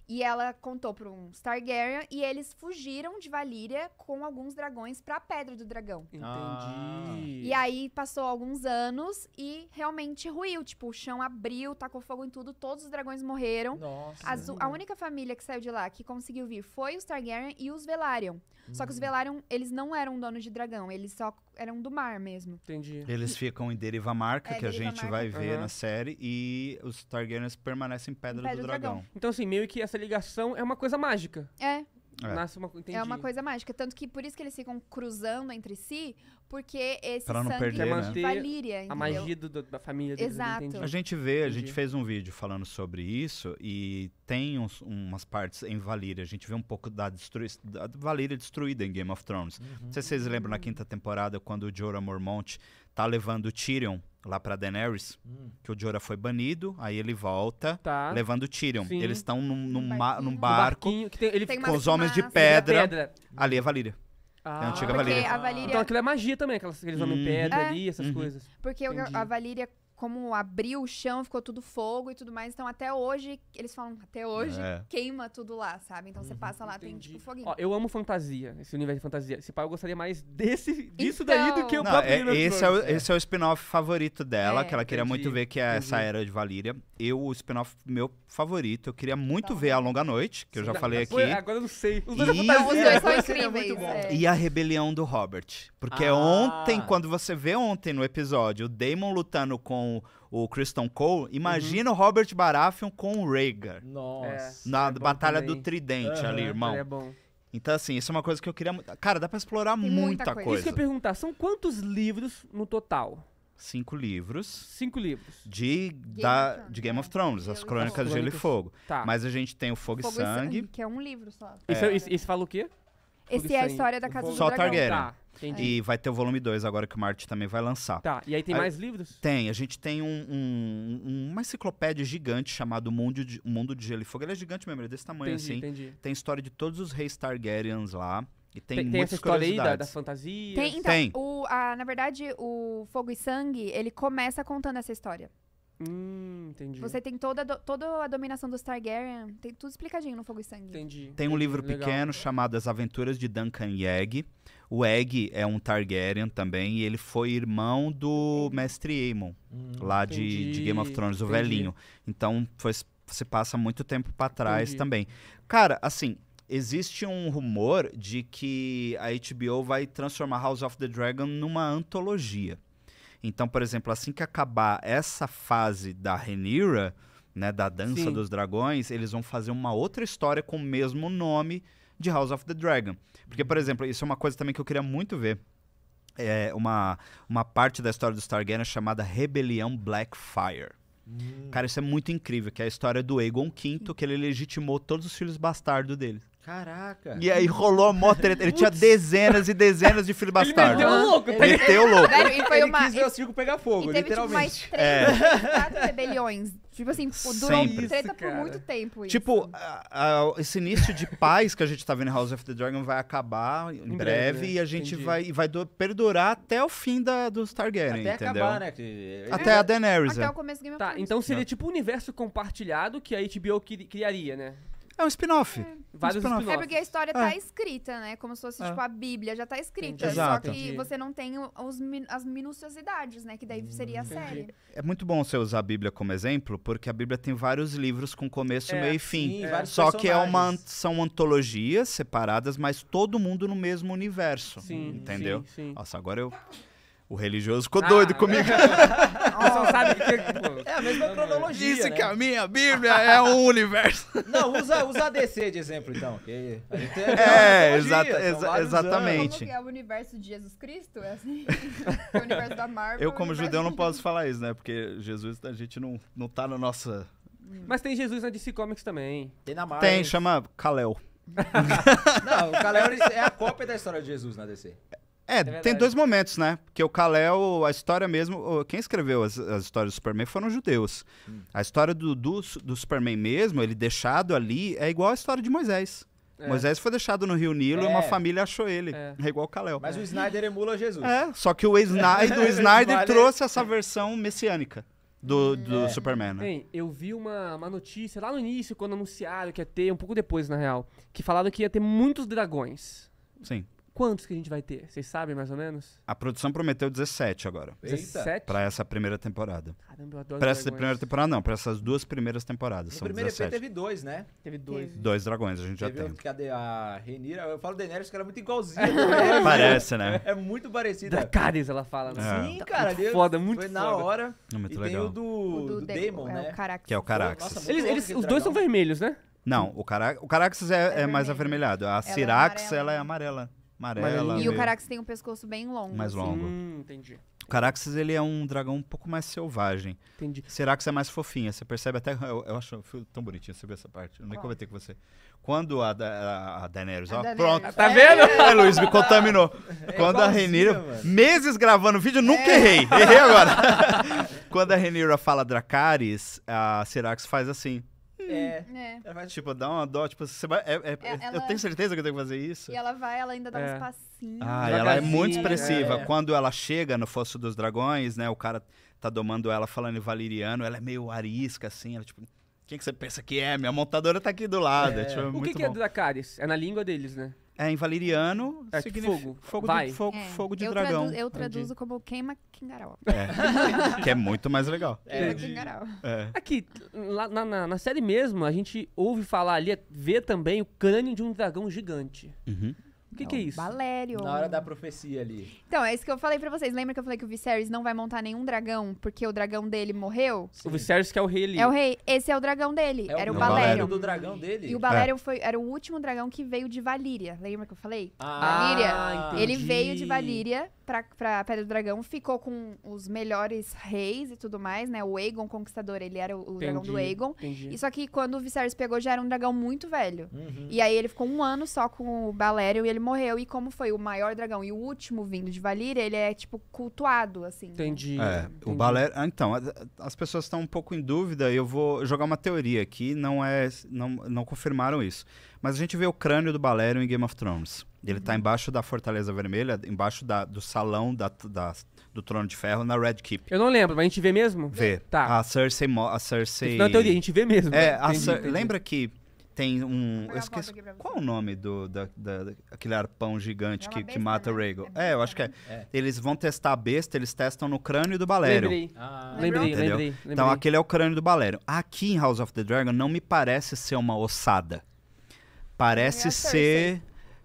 E ela contou para um Targaryen e eles fugiram de Valíria com alguns dragões para a Pedra do Dragão. Entendi. E aí passou alguns anos e realmente ruiu, tipo, o chão abriu, tacou fogo em tudo, todos os dragões morreram. Nossa. As, a uhum. única família que saiu de lá que conseguiu vir foi os Targaryen e os Velaryon. Hum. Só que os uhum. Velaryon, eles não eram donos de dragão, eles só eram do mar mesmo. Entendi. Eles ficam em Deriva Marca, é, que Deriva a gente Marca. vai ver uhum. na série, e os Targaryens permanecem em Pedra, Pedra do, do dragão. dragão. Então assim, meio que essa essa ligação é uma coisa mágica. É. É. Nasce uma, é uma coisa mágica. Tanto que por isso que eles ficam cruzando entre si, porque esse pra não sangue perder, né? Valíria, a magia do, da família deles. Exato. A gente vê, entendi. a gente fez um vídeo falando sobre isso e tem uns, umas partes em Valíria. A gente vê um pouco da, destrui da Valíria destruída em Game of Thrones. Uhum. Não sei se vocês lembram uhum. na quinta temporada, quando o Jorah Mormont tá levando Tyrion lá para Daenerys, hum. que o Jorah foi banido, aí ele volta tá. levando Tyrion. Sim. Eles estão num, num, num barco tem, ele, tem com os homens de pedra. pedra. Ali é Valíria. Ah, é a ah, antiga Valíria. A Valíria. Então aquilo é magia também, aquelas, aqueles hum. homens uhum. pedra é. ali, essas uhum. coisas. Porque Entendi. a Valíria como abriu o chão, ficou tudo fogo e tudo mais. Então, até hoje, eles falam, até hoje, é. queima tudo lá, sabe? Então, uhum, você passa lá, entendi. tem tipo foguinho. Ó, eu amo fantasia, esse universo de fantasia. Se pá, eu gostaria mais desse, disso então... daí do então. que o Não, próprio é, esse é o, é. esse é o spin-off favorito dela, é, que ela queria entendi, muito ver, que é entendi. essa era de Valíria. Eu, o spin-off meu favorito, eu queria muito então, ver A Longa Noite, que Sim, eu já falei aqui. Agora eu não sei. Os dois, e... Não, os né? dois são é incríveis. É. E A Rebelião do Robert. Porque ah. ontem, quando você vê ontem no episódio, o Damon lutando com com o Kristen Cole, uhum. imagina uhum. o Robert Baratheon com o Rhaegar. Nossa. É. Na é Batalha do Tridente uhum, ali, irmão. É bom. Então, assim, isso é uma coisa que eu queria. Cara, dá pra explorar muita, muita, coisa. coisa. Isso que eu ia perguntar: são quantos livros no total? Cinco livros. Cinco livros. De Game, da, de Game é. of Thrones, as Crônicas de Gelo e Fogo. Tá. Mas a gente tem o Fogo, Fogo e, sangue, e Sangue. Que é um livro só. É, esse, é. esse, fala o quê? Esse Fogo é a história da Casa do Dragão. Só Targaryen. Tá. Entendi. E vai ter o volume 2 agora que o Marte também vai lançar. Tá, e aí tem aí, mais livros? Tem, a gente tem um, um, uma enciclopédia gigante chamada Mundo de, Mundo de Gelo e Fogo. Ele é gigante mesmo, é desse tamanho entendi, assim. Entendi. Tem história de todos os reis Targaryens lá. E tem, tem, tem essa história aí da, da fantasia. Tem, então, tem. O, a, na verdade, o Fogo e Sangue, ele começa contando essa história. Hum, entendi. Você tem toda, toda a dominação dos Targaryen, tem tudo explicadinho no Fogo e Sangue. Entendi. Tem um livro pequeno chamado As Aventuras de Duncan Yegg. O Egg é um Targaryen também, e ele foi irmão do Mestre Aemon, hum, lá de, de, Game of Thrones, o entendi. velhinho. Então, foi, você passa muito tempo para trás entendi. também. Cara, assim, existe um rumor de que a HBO vai transformar House of the Dragon numa antologia. Então, por exemplo, assim que acabar essa fase da Rhaenyra, né, da Dança Sim. dos Dragões, eles vão fazer uma outra história com o mesmo nome de House of the Dragon. Porque, por exemplo, isso é uma coisa também que eu queria muito ver. É uma, uma parte da história do Stargazer chamada Rebelião Blackfire. Hum. Cara, isso é muito incrível, que é a história do Aegon V, que ele legitimou todos os filhos bastardos dele. Caraca. E aí rolou a mó treta. Ele tinha dezenas e dezenas de filho bastardo. Ele meteu louco. Ele tá meteu louco. e foi ele quis ver o circo pegar fogo, e teve, literalmente. Tipo, mais três, é. quatro rebeliões. Tipo assim, tipo, durou Sempre. treta por muito tempo. Isso. Tipo, a, a, esse início de paz que a gente tá vendo em House of the Dragon vai acabar em, em breve, né? e a gente entendi. vai, vai do, perdurar até o fim da, dos Targaryen, até entendeu? Acabar, né? Até é, a Daenerys. Até é. o começo do Game of tá, Thrones. Tá, então seria tipo um universo compartilhado que a HBO cri criaria, né? É um spin-off. É. Vários spin spin É porque a história está é. escrita, né? Como se fosse, é. tipo, a Bíblia já está escrita. Entendi. Só que Entendi. você não tem os, as minuciosidades, né? Que daí seria a hum, série. É muito bom você usar a Bíblia como exemplo, porque a Bíblia tem vários livros com começo, é, meio e fim. Sim, é. Só que é uma, são antologias separadas, mas todo mundo no mesmo universo. Sim, entendeu? Sim, sim. Nossa, agora eu... O religioso ficou ah, doido comigo. Você não sabe o que é. É a mesma cronologia. Disse né? que a minha Bíblia é o universo. Não, usa, usa a DC de exemplo, então. Que a gente é, é exata, exa exatamente. Como é o universo de Jesus Cristo? É assim? o universo da Marvel. Eu, como judeu, não posso falar isso, né? Porque Jesus, a gente não, não tá na nossa. Mas tem Jesus na DC Comics também. Tem na Marvel. Tem, chama Kalel. não, o Kalel é a cópia da história de Jesus na DC. É, é tem dois momentos, né? Porque o kal a história mesmo, quem escreveu as, as histórias do Superman foram judeus. Hum. A história do, do, do, Superman mesmo, ele deixado ali, é igual a história de Moisés. É. Moisés foi deixado no Rio Nilo é. e uma é. família achou ele. É, é igual o Kalel. Mas o Snyder emula Jesus. É, só que o Snyder, o Snyder trouxe essa versão messiânica do, do é. Superman. Né? Bem, eu vi uma, uma notícia lá no início, quando anunciaram que ia ter, um pouco depois, na real, que falaram que ia ter muitos dragões. Sim quantos que a gente vai ter? Vocês sabem mais ou menos? A produção prometeu 17 agora. 17? Pra essa primeira temporada. Caramba, eu adoro Pra essa dragões. primeira temporada, não, pra essas duas primeiras temporadas. No são primeiro 17. EP teve dois, né? Teve dois. Dois dragões, a gente teve já tem. Que a Renira? Eu falo Daenerys que ela é muito igualzinha. Né? Parece, né? É muito parecida. Da Cádiz, ela fala, né? É. Sim, tá cara. Muito foda, muito Foi na hora. É muito e tem o do, do Damon, é né? Que é o Caraxes. Nossa, Eles, eles- os dois são vermelhos, né? Não, o, cara, o Caraxes é, é, é mais avermelhado. A Cirax, ela é amarela amarela. E o Caraxes tem um pescoço bem longo. Mais assim. longo. Hum, entendi. O Caraxes, ele é um dragão um pouco mais selvagem. Entendi. Cerax é mais fofinha. Você percebe até... Eu, eu acho tão bonitinho você ver essa parte. Eu nem comentei com você. Quando a, da, a Daenerys... A ó, Daenerys. Pronto. Tá vendo? É, Luiz, me contaminou. É Quando a Renira... Meses gravando vídeo, nunca é. errei. Errei agora. Quando a Renira fala Dracarys, a Cerax faz assim. É. é. vai, tipo, dar uma dó, tipo, você vai, é, é, é ela, eu tenho certeza que eu tenho que fazer isso. E ela vai, ela ainda dá uns é. passinhos. Ah, ela é muito né? expressiva. É. Quando ela chega no Fosso dos Dragões, né, o cara tá domando ela falando em valeriano, ela é meio arisca, assim, ela, tipo... Quem que você pensa que é? Minha montadora tá aqui do lado. Tipo, o que, que é Dracarys? É na língua deles, né? É, em valeriano é significa fogo, fogo, Vai. de, fogo, é. fogo de eu dragão. eu traduzo Entendi. como queima quingarau. É. que é muito mais legal. É. Quingarau. É. Aqui, lá, na, na, série mesmo, a gente ouve falar ali, é vê também o crânio de um dragão gigante. Uhum que, que é isso? Balério. Na hora da profecia ali. Então, é isso que eu falei pra vocês. Lembra que eu falei que o Viserys não vai montar nenhum dragão porque o dragão dele morreu? Sim. O Viserys que é o rei ali. É o rei. Esse é o dragão dele. É era o, o Balério. do dragão dele. E o Balério é. foi, era o último dragão que veio de Valíria. Lembra que eu falei? Ah, Valíria. Entendi. Ele veio de Valíria pra, pra Pedra do Dragão. Ficou com os melhores reis e tudo mais, né? O Aegon Conquistador, ele era o, entendi, dragão do Aegon. Entendi. E só que quando o Viserys pegou, já era um dragão muito velho. Uhum. E aí ele ficou um ano só com o Balério e ele morreu. E como foi o maior dragão e o último vindo de Valíria, ele é, tipo, cultuado, assim. Entendi. É, Entendi. O balé... Ah, então, as pessoas estão um pouco em dúvida. Eu vou jogar uma teoria aqui. Não é... Não, não confirmaram isso. Mas a gente vê o crânio do Balerion em Game of Thrones. Ele está uhum. embaixo da Fortaleza Vermelha, embaixo da, do salão da, da, do Trono de Ferro na Red Keep. Eu não lembro, mas a gente vê mesmo? Vê. Tá. A Cersei... A Cersei... Não, é teoria, a gente vê mesmo. É, entendi, Cer... entendi. lembra que tem um. Eu esqueço. Qual o nome do da, da, daquele arpão gigante é que, besta, que mata né? o Rego? É, é, eu acho que né? é. é. Eles vão testar a besta, eles testam no crânio do Balério. Lembrei. Ah. Lembrei, lembrei, lembrei, Então aquele é o crânio do Balério. Aqui em House of the Dragon não me parece ser uma ossada. Parece ser.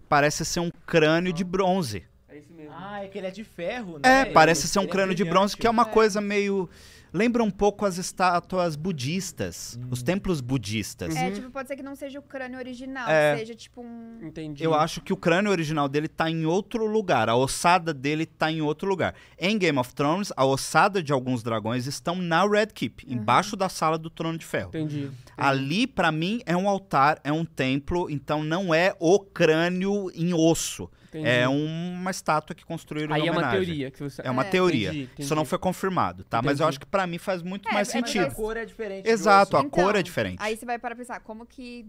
Parece ser um crânio ah. de bronze. É isso mesmo. Ah, é que ele é de ferro, é, né? É, parece ele, ser um é crânio é de bronze, que é uma coisa meio lembra um pouco as estátuas budistas, hum. os templos budistas. É, uhum. tipo, pode ser que não seja o crânio original, é, seja tipo um. Entendi. Eu acho que o crânio original dele tá em outro lugar, a ossada dele tá em outro lugar. Em Game of Thrones, a ossada de alguns dragões estão na Red Keep, uhum. embaixo da sala do Trono de Ferro. Entendi. entendi. Ali, para mim, é um altar, é um templo, então não é o crânio em osso. Entendi. É uma estátua que construíram Aí é uma teoria que você... É uma é. teoria. Entendi, entendi. Isso não foi confirmado, tá? Entendi. Mas eu acho que para mim faz muito é, mais é, sentido. Mas a cor é diferente. Exato, a então, cor é então, diferente. Aí você vai para pensar, como que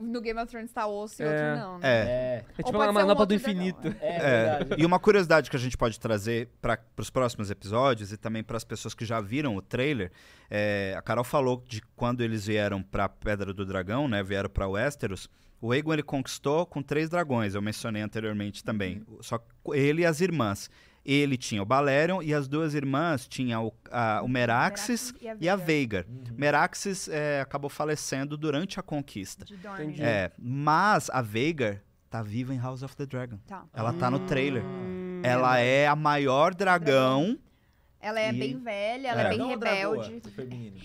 no Game of Thrones tá osso e outro é. não, né? É. É, é tipo uma manopla um do infinito. É. E uma curiosidade que a gente pode trazer para os próximos episódios e também para as pessoas que já viram o trailer, a Carol falou de quando eles vieram para Pedra do Dragão, né? Vieram para Westeros. O Aegon ele conquistou com três dragões, eu mencionei anteriormente também. Uhum. Só ele e as irmãs. Ele tinha o Balerion e as duas irmãs tinham o, a, o Meraxes, e a Veigar. Uhum. Meraxes é, acabou falecendo durante a conquista. De É, mas a Veigar tá viva em House of the Dragon. Tá. Ela tá no trailer. Hum. Ela é a maior dragão ela é e... bem velha, ela é, é bem não rebelde.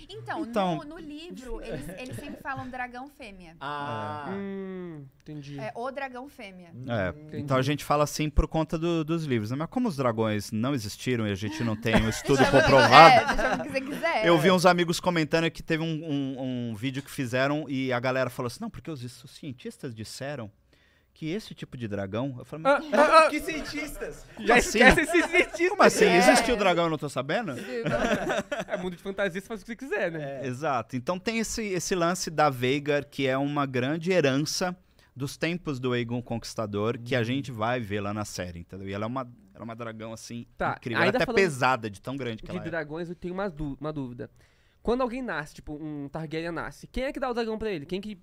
então, então... No, então, no livro, eles, eles, sempre falam dragão fêmea. Ah, é. hum, entendi. É o dragão fêmea. Hum, é, então a gente fala assim por conta do, dos livros. Né? Mas como os dragões não existiram e a gente não tem um estudo é, comprovado. quiser, eu vi uns amigos comentando que teve um, um, um vídeo que fizeram e a galera falou assim: não, porque os cientistas disseram que esse tipo de dragão. Eu falei, ah, mas. Ah, ah, que cientistas! Já assim? esquece esses cientistas! Como assim? É. Existiu dragão e eu não tô sabendo? É, é mundo de fantasia, você faz o que você quiser, né? É. Exato. Então tem esse, esse lance da Veigar, que é uma grande herança dos tempos do Aegon Conquistador, hum. que a uhum. gente vai ver lá na série, entendeu? E ela é uma, ela é uma dragão assim tá, incrível. Ela é até pesada de tão grande que ela é. De dragões, eu tenho uma, uma dúvida. Quando alguém nasce, tipo, um Targaryen nasce, quem é que dá o dragão pra ele? Quem que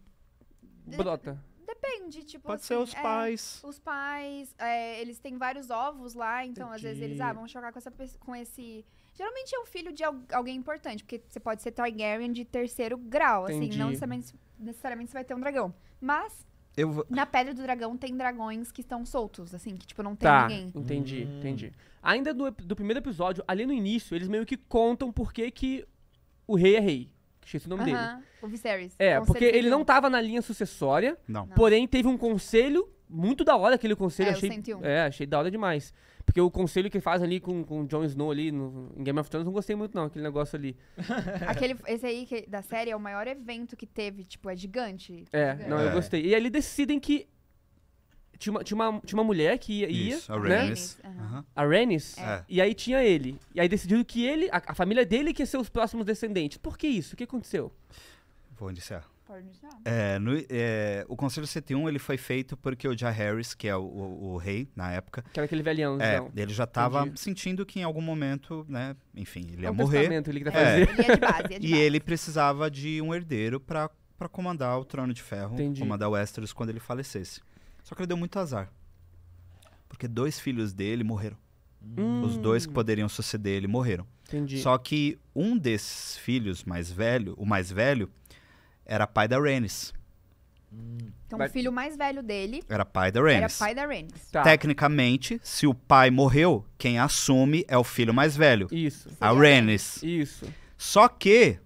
brota? Depende, tipo. Pode assim, ser os é, pais. Os pais, é, eles têm vários ovos lá, então Entendi. às vezes eles, ah, vão chocar com, essa, com esse. Geralmente é um filho de alguém importante, porque você pode ser Targaryen de terceiro grau, assim, Entendi. assim, não necessariamente, necessariamente você vai ter um dragão. Mas Vou... Na Pedra do Dragão tem dragões que estão soltos, assim, que tipo, não tem tá, ninguém. Entendi, hum. entendi. Ainda do, do primeiro episódio, ali no início, eles meio que contam por que que o rei é rei. que Esqueci o nome uh -huh. dele. O Viserys. É, porque ele não tava na linha sucessória. Não. Porém, teve um conselho muito da hora aquele conselho. É, achei, 101. é, achei da hora demais. Porque o conselho que faz ali com, com o Jon Snow ali no, em Game of Thrones, não gostei muito não, aquele negócio ali. aquele, esse aí que, da série é o maior evento que teve, tipo, é gigante. É, é gigante. não, eu é. gostei. E ali decidem que tinha uma, tinha uma, tinha uma mulher que ia. Isso, a né? Rhaenys. Né? Uhum. A Rhaenys. É. é. E aí tinha ele. E aí decidiu que ele, a, a família dele, que ia ser os próximos descendentes. Por que isso? O que aconteceu? Vou iniciar. Pode iniciar. É, no, é, o Conselho 71 ele foi feito porque o Jay Harris, que é o, o, o, rei na época. Que era aquele velhão, é, então. Ele já estava sentindo que em algum momento, né? Enfim, ele ia é um morrer. Ele, tá é. ele é de base, é de e base. ele precisava de um herdeiro para comandar o Trono de Ferro, Entendi. comandar o Westeros quando ele falecesse. Só que ele deu muito azar. Porque dois filhos dele morreram. Hum. Os dois que poderiam suceder ele morreram. Entendi. Só que um desses filhos mais velho, o mais velho, era pai da Rhaenys. Então, Mas- o filho mais velho dele Era pai da era pai da Rhaenys. Tá. Tecnicamente, se o pai morreu, quem assume é o filho mais velho, Isso. a Rhaenys. Isso. Só que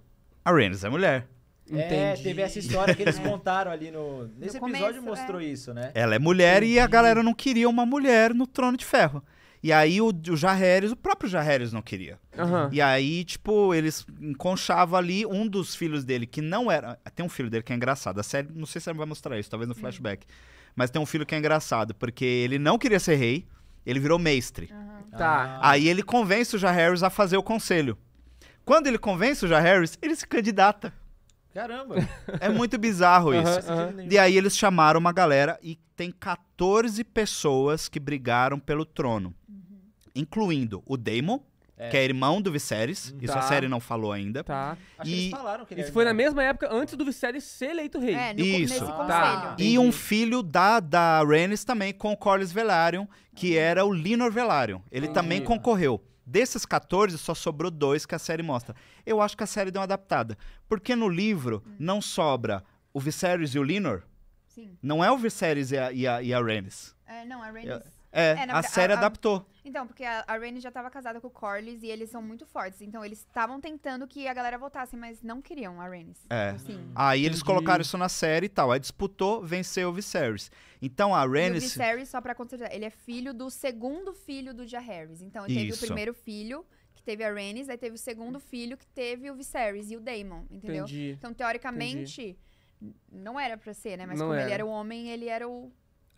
a Rhaenys é mulher. É, Entendi. teve essa história que eles é. contaram ali no. Nesse No episódio começo, mostrou é. isso, né? Ela é mulher e a galera não queria uma mulher no trono de ferro. E aí o, o o próprio Jaehaerys não queria. Uhum. E aí, tipo, eles enconchavam ali um dos filhos dele, que não era... Ah, tem um filho dele que é engraçado. A série, não sei se ela vai mostrar isso, talvez no flashback. Uhum. Mas tem um filho que é engraçado, porque ele não queria ser rei, ele virou mestre. Uhum. Tá. Ah. Aí ele convence o Jaehaerys a fazer o conselho. Quando ele convence o Jaehaerys, ele se candidata. Caramba! É muito bizarro isso. Uhum, uhum. E aí eles chamaram uma galera e tem 14 pessoas que brigaram pelo trono incluindo o Daemon, é. que é irmão do Viserys. Tá. Isso a tá. série não falou ainda. Tá. Acho e... que eles falaram que ele Isso é foi na mesma época antes do Viserys ser eleito rei. É, no, Isso. tá. E um filho da, da Rhaenys também com o Corlys Velaryon, que ah. era o Linor Velaryon. Ele também concorreu. Desses 14, só sobrou dois que a série mostra. Eu acho que a série deu uma adaptada. Porque no livro hum. não sobra o Viserys e o Linor. Sim. Não é o Viserys e a, e a, e a Rhaenys. É, não, a Rhaenys. Eu... É, é a verdade, série a, adaptou. A... Então, porque a, a já estava casada com o Corlys e eles são muito fortes. Então, eles estavam tentando que a galera voltasse, mas não queriam a Rhaenys. É. Então, assim. Aí Entendi. eles colocaram isso na série e tal. Aí disputou, venceu o Viserys. Então, a Rhaenys... E o Viserys, só pra acontecer, ele é filho do segundo filho do Jaehaerys. Então, ele isso. teve o primeiro filho, que teve a Rhaenys. Aí teve o segundo filho, que teve o Viserys e o Daemon, entendeu? Entendi. Então, teoricamente... Entendi. Não era pra ser, né? Mas não como era. ele era o homem, ele era o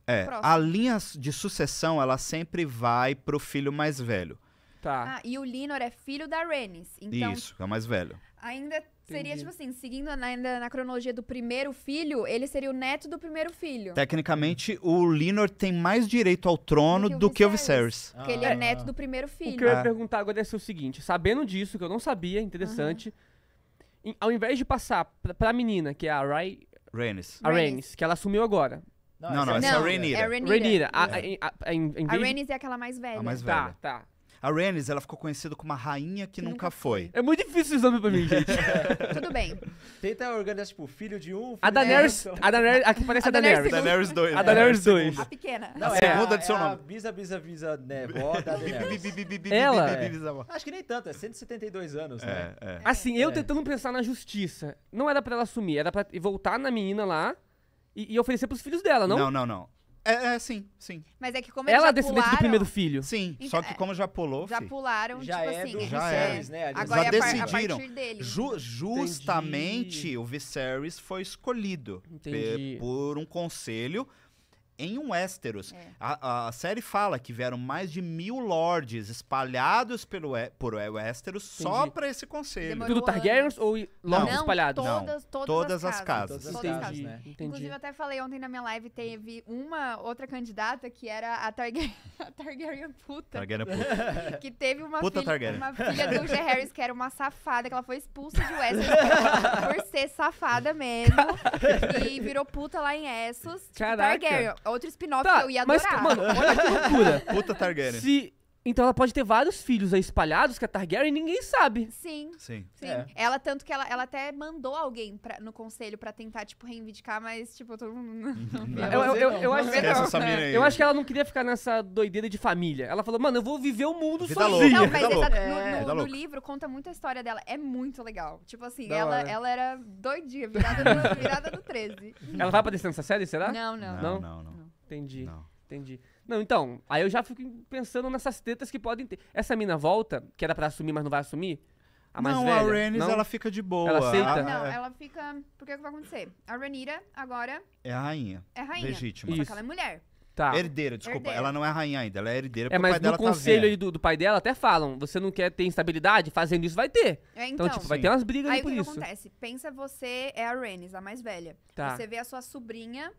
é, Próximo. a linha de sucessão, ela sempre vai pro filho mais velho. Tá. Ah, e o Linor é filho da Rennes, Então, Isso, é o mais velho. Ainda seria, tipo assim, seguindo na, ainda na cronologia do primeiro filho, ele seria o neto do primeiro filho. Tecnicamente, o Linor tem mais direito ao trono do que o Viserys. Porque ele é Ah. É. neto do primeiro filho. O que eu ia é. perguntar agora é o seguinte: sabendo disso, que eu não sabia, interessante, em- ao invés de passar pra, pra menina, que é a Rai, Rhaenys. a Rhaenys, que ela assumiu agora, não, não, não essa é, é a Rhaenyra. É a Rhaenyra. Rhaenyra. É. A, a, Rhaenys é aquela mais velha. A mais tá, velha. Tá, tá. A Rhaenys, ela ficou conhecida como uma rainha que, que nunca, nunca foi. É muito difícil esse nome pra mim, gente. Tudo bem. Tenta organizar, tipo, filho de um, filho A Daenerys, a Daenerys, aqui parece a Daenerys. A Daenerys 2. A né? Daenerys 2. A pequena. Não, é a segunda é, de seu é nome. Bisa, bisa, bisa, né? da Ela? Acho que nem tanto, é 172 anos, né? É, é. Assim, eu tentando pensar na justiça. Não era pra ela assumir, era pra voltar na menina lá e, e oferecer pros filhos dela, não? Não, não, não. É, é, sim, sim. Mas é que como Ela é eles já do primeiro filho. Sim, Então, só é, que como já pulou, já pularam, Já tipo é assim, do já é. né? Agora Já é a, a decidiram. partir dele. ju- justamente Entendi. o Viserys foi escolhido Entendi. por um conselho em Westeros. É. A, a, série fala que vieram mais de mil lords espalhados pelo, por Westeros Entendi. só para esse conselho. Demorou Tudo Targaryens ou lords espalhados? Não, todas, todas, as, as, casas. casas. Todas Entendi. as casas. Né? Entendi. Inclusive, eu até falei ontem na minha live, teve uma outra candidata que era a, Targaryen, a Targaryen puta. Targaryen puta. que teve uma, puta filha, uma filha do G. Harris que era uma safada, que ela foi expulsa de Westeros por ser safada mesmo. e virou puta lá em Essos. Caraca. Targaryen outro spin-off tá, que eu ia adorar. Mas, mano, olha que loucura. Puta Targaryen. Se então ela pode ter vários filhos aí espalhados, que é Targaryen, e ninguém sabe. Sim. Sim. Sim. É. Ela, tanto que ela, ela até mandou alguém pra, no conselho pra tentar, tipo, reivindicar, mas, tipo, todo mundo. Não, eu, eu, eu, eu acho que essa Eu acho que ela não queria ficar nessa doideira de família. Ela falou, mano, eu vou viver o mundo Vida sozinha. Louca. Não, mas é. no, no, no, livro conta muito a história dela. É muito legal. Tipo assim, ela, ela era doidinha, virada do, virada no 13. Ela vai aparecer nessa série, será? Não, não. Não, não. não. não. Entendi. Entendi. Não, então, aí eu já fico pensando nessas tetas que podem ter. Essa mina volta, que era pra assumir, mas não vai assumir? A mais não, velha? a Renis, não? ela fica de boa. Ela aceita? Ah, não, é. ela fica... Porque é o que vai acontecer? A Renira agora... É a rainha. É a rainha. Legítima. Isso. Só que ela é mulher. Tá. Herdeira, desculpa. Herdeira. Ela não é rainha ainda, ela é herdeira. É, mas no tá conselho tá aí do, do, pai dela até falam: você não quer ter instabilidade? Fazendo isso vai ter. É, então, então, tipo, sim. vai ter umas brigas aí por que isso. Aí o que acontece? Pensa você é a Renis, a mais velha. Tá. Você vê a sua sobrinha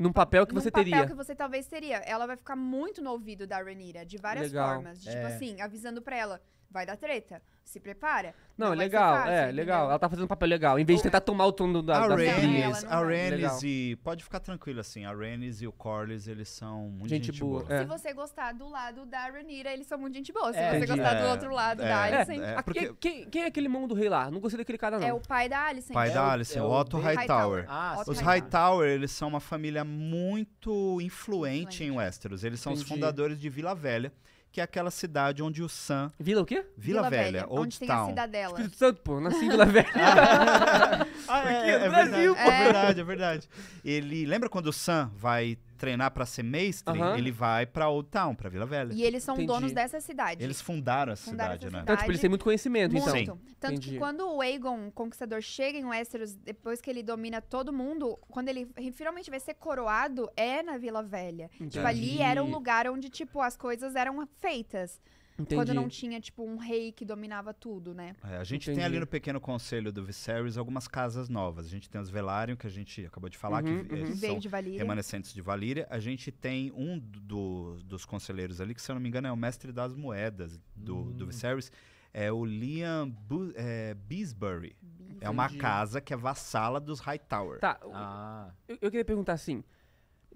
num papel que Num você teria. Num papel que você talvez teria. Ela vai ficar muito no ouvido da Renira, de várias Legal. formas. De, tipo é. Tipo assim, avisando pra ela vai dar treta. Se prepara. Não, legal, fácil, é, entendeu? legal. Ela tá fazendo um papel legal. Em vez de tentar tomar o tom da, a da Renes, A Renes e. Pode ficar tranquilo, assim. A Renes e o Corlys, eles são muito gente, gente boa. boa. É. Se você gostar do lado da Renira, eles são muito gente boa. Se é, você entendi. gostar do é, outro lado é, da é, Alicent. Ah, porque... Quem, quem, é aquele mão do rei lá? Não gostei daquele cara, não. É o pai da Alice, Pai da Alicent, o Otto Hightower. Ah, Otto Os Hightower, eles são uma família muito influente em Westeros. Eles são os fundadores de Vila Velha que é aquela cidade onde o Sam. Vila o quê? Vila, Vila Velha, Velha, Old onde Town. Tem a cidadela. Espírito Santo, pô, nasci em Vila Velha. ah, é, é, é, Brasil, verdade, pô. é verdade, é verdade. Ele lembra quando o Sam vai treinar para ser mestre, ele vai pra Old Town, pra Vila Velha. E eles são Entendi. donos dessa cidade. Eles fundaram a Fundaram cidade, né? Então, tipo, eles têm muito conhecimento, então. Muito. então. Sim. Tanto Entendi. que quando o Aegon, o conquistador, chega em Westeros, depois que ele domina todo mundo, quando ele finalmente vai ser coroado, é na Vila Velha. Tipo, ali era um lugar onde, tipo, as coisas eram feitas. Entendi. Quando não tinha, tipo, um rei que dominava tudo, né? É, a gente Entendi. tem ali no pequeno conselho do Viserys algumas casas novas. A gente tem os Velarium, que a gente acabou de falar, uhum, que uhum. uhum. são de remanescentes de Valíria. A gente tem um do, dos conselheiros ali, que se eu não me engano é o mestre das moedas do, hum. do Viserys. É o Liam Bu é, Beesbury. Entendi. É uma casa que é vassala dos Hightower. Tá. Ah. Eu, eu queria perguntar assim...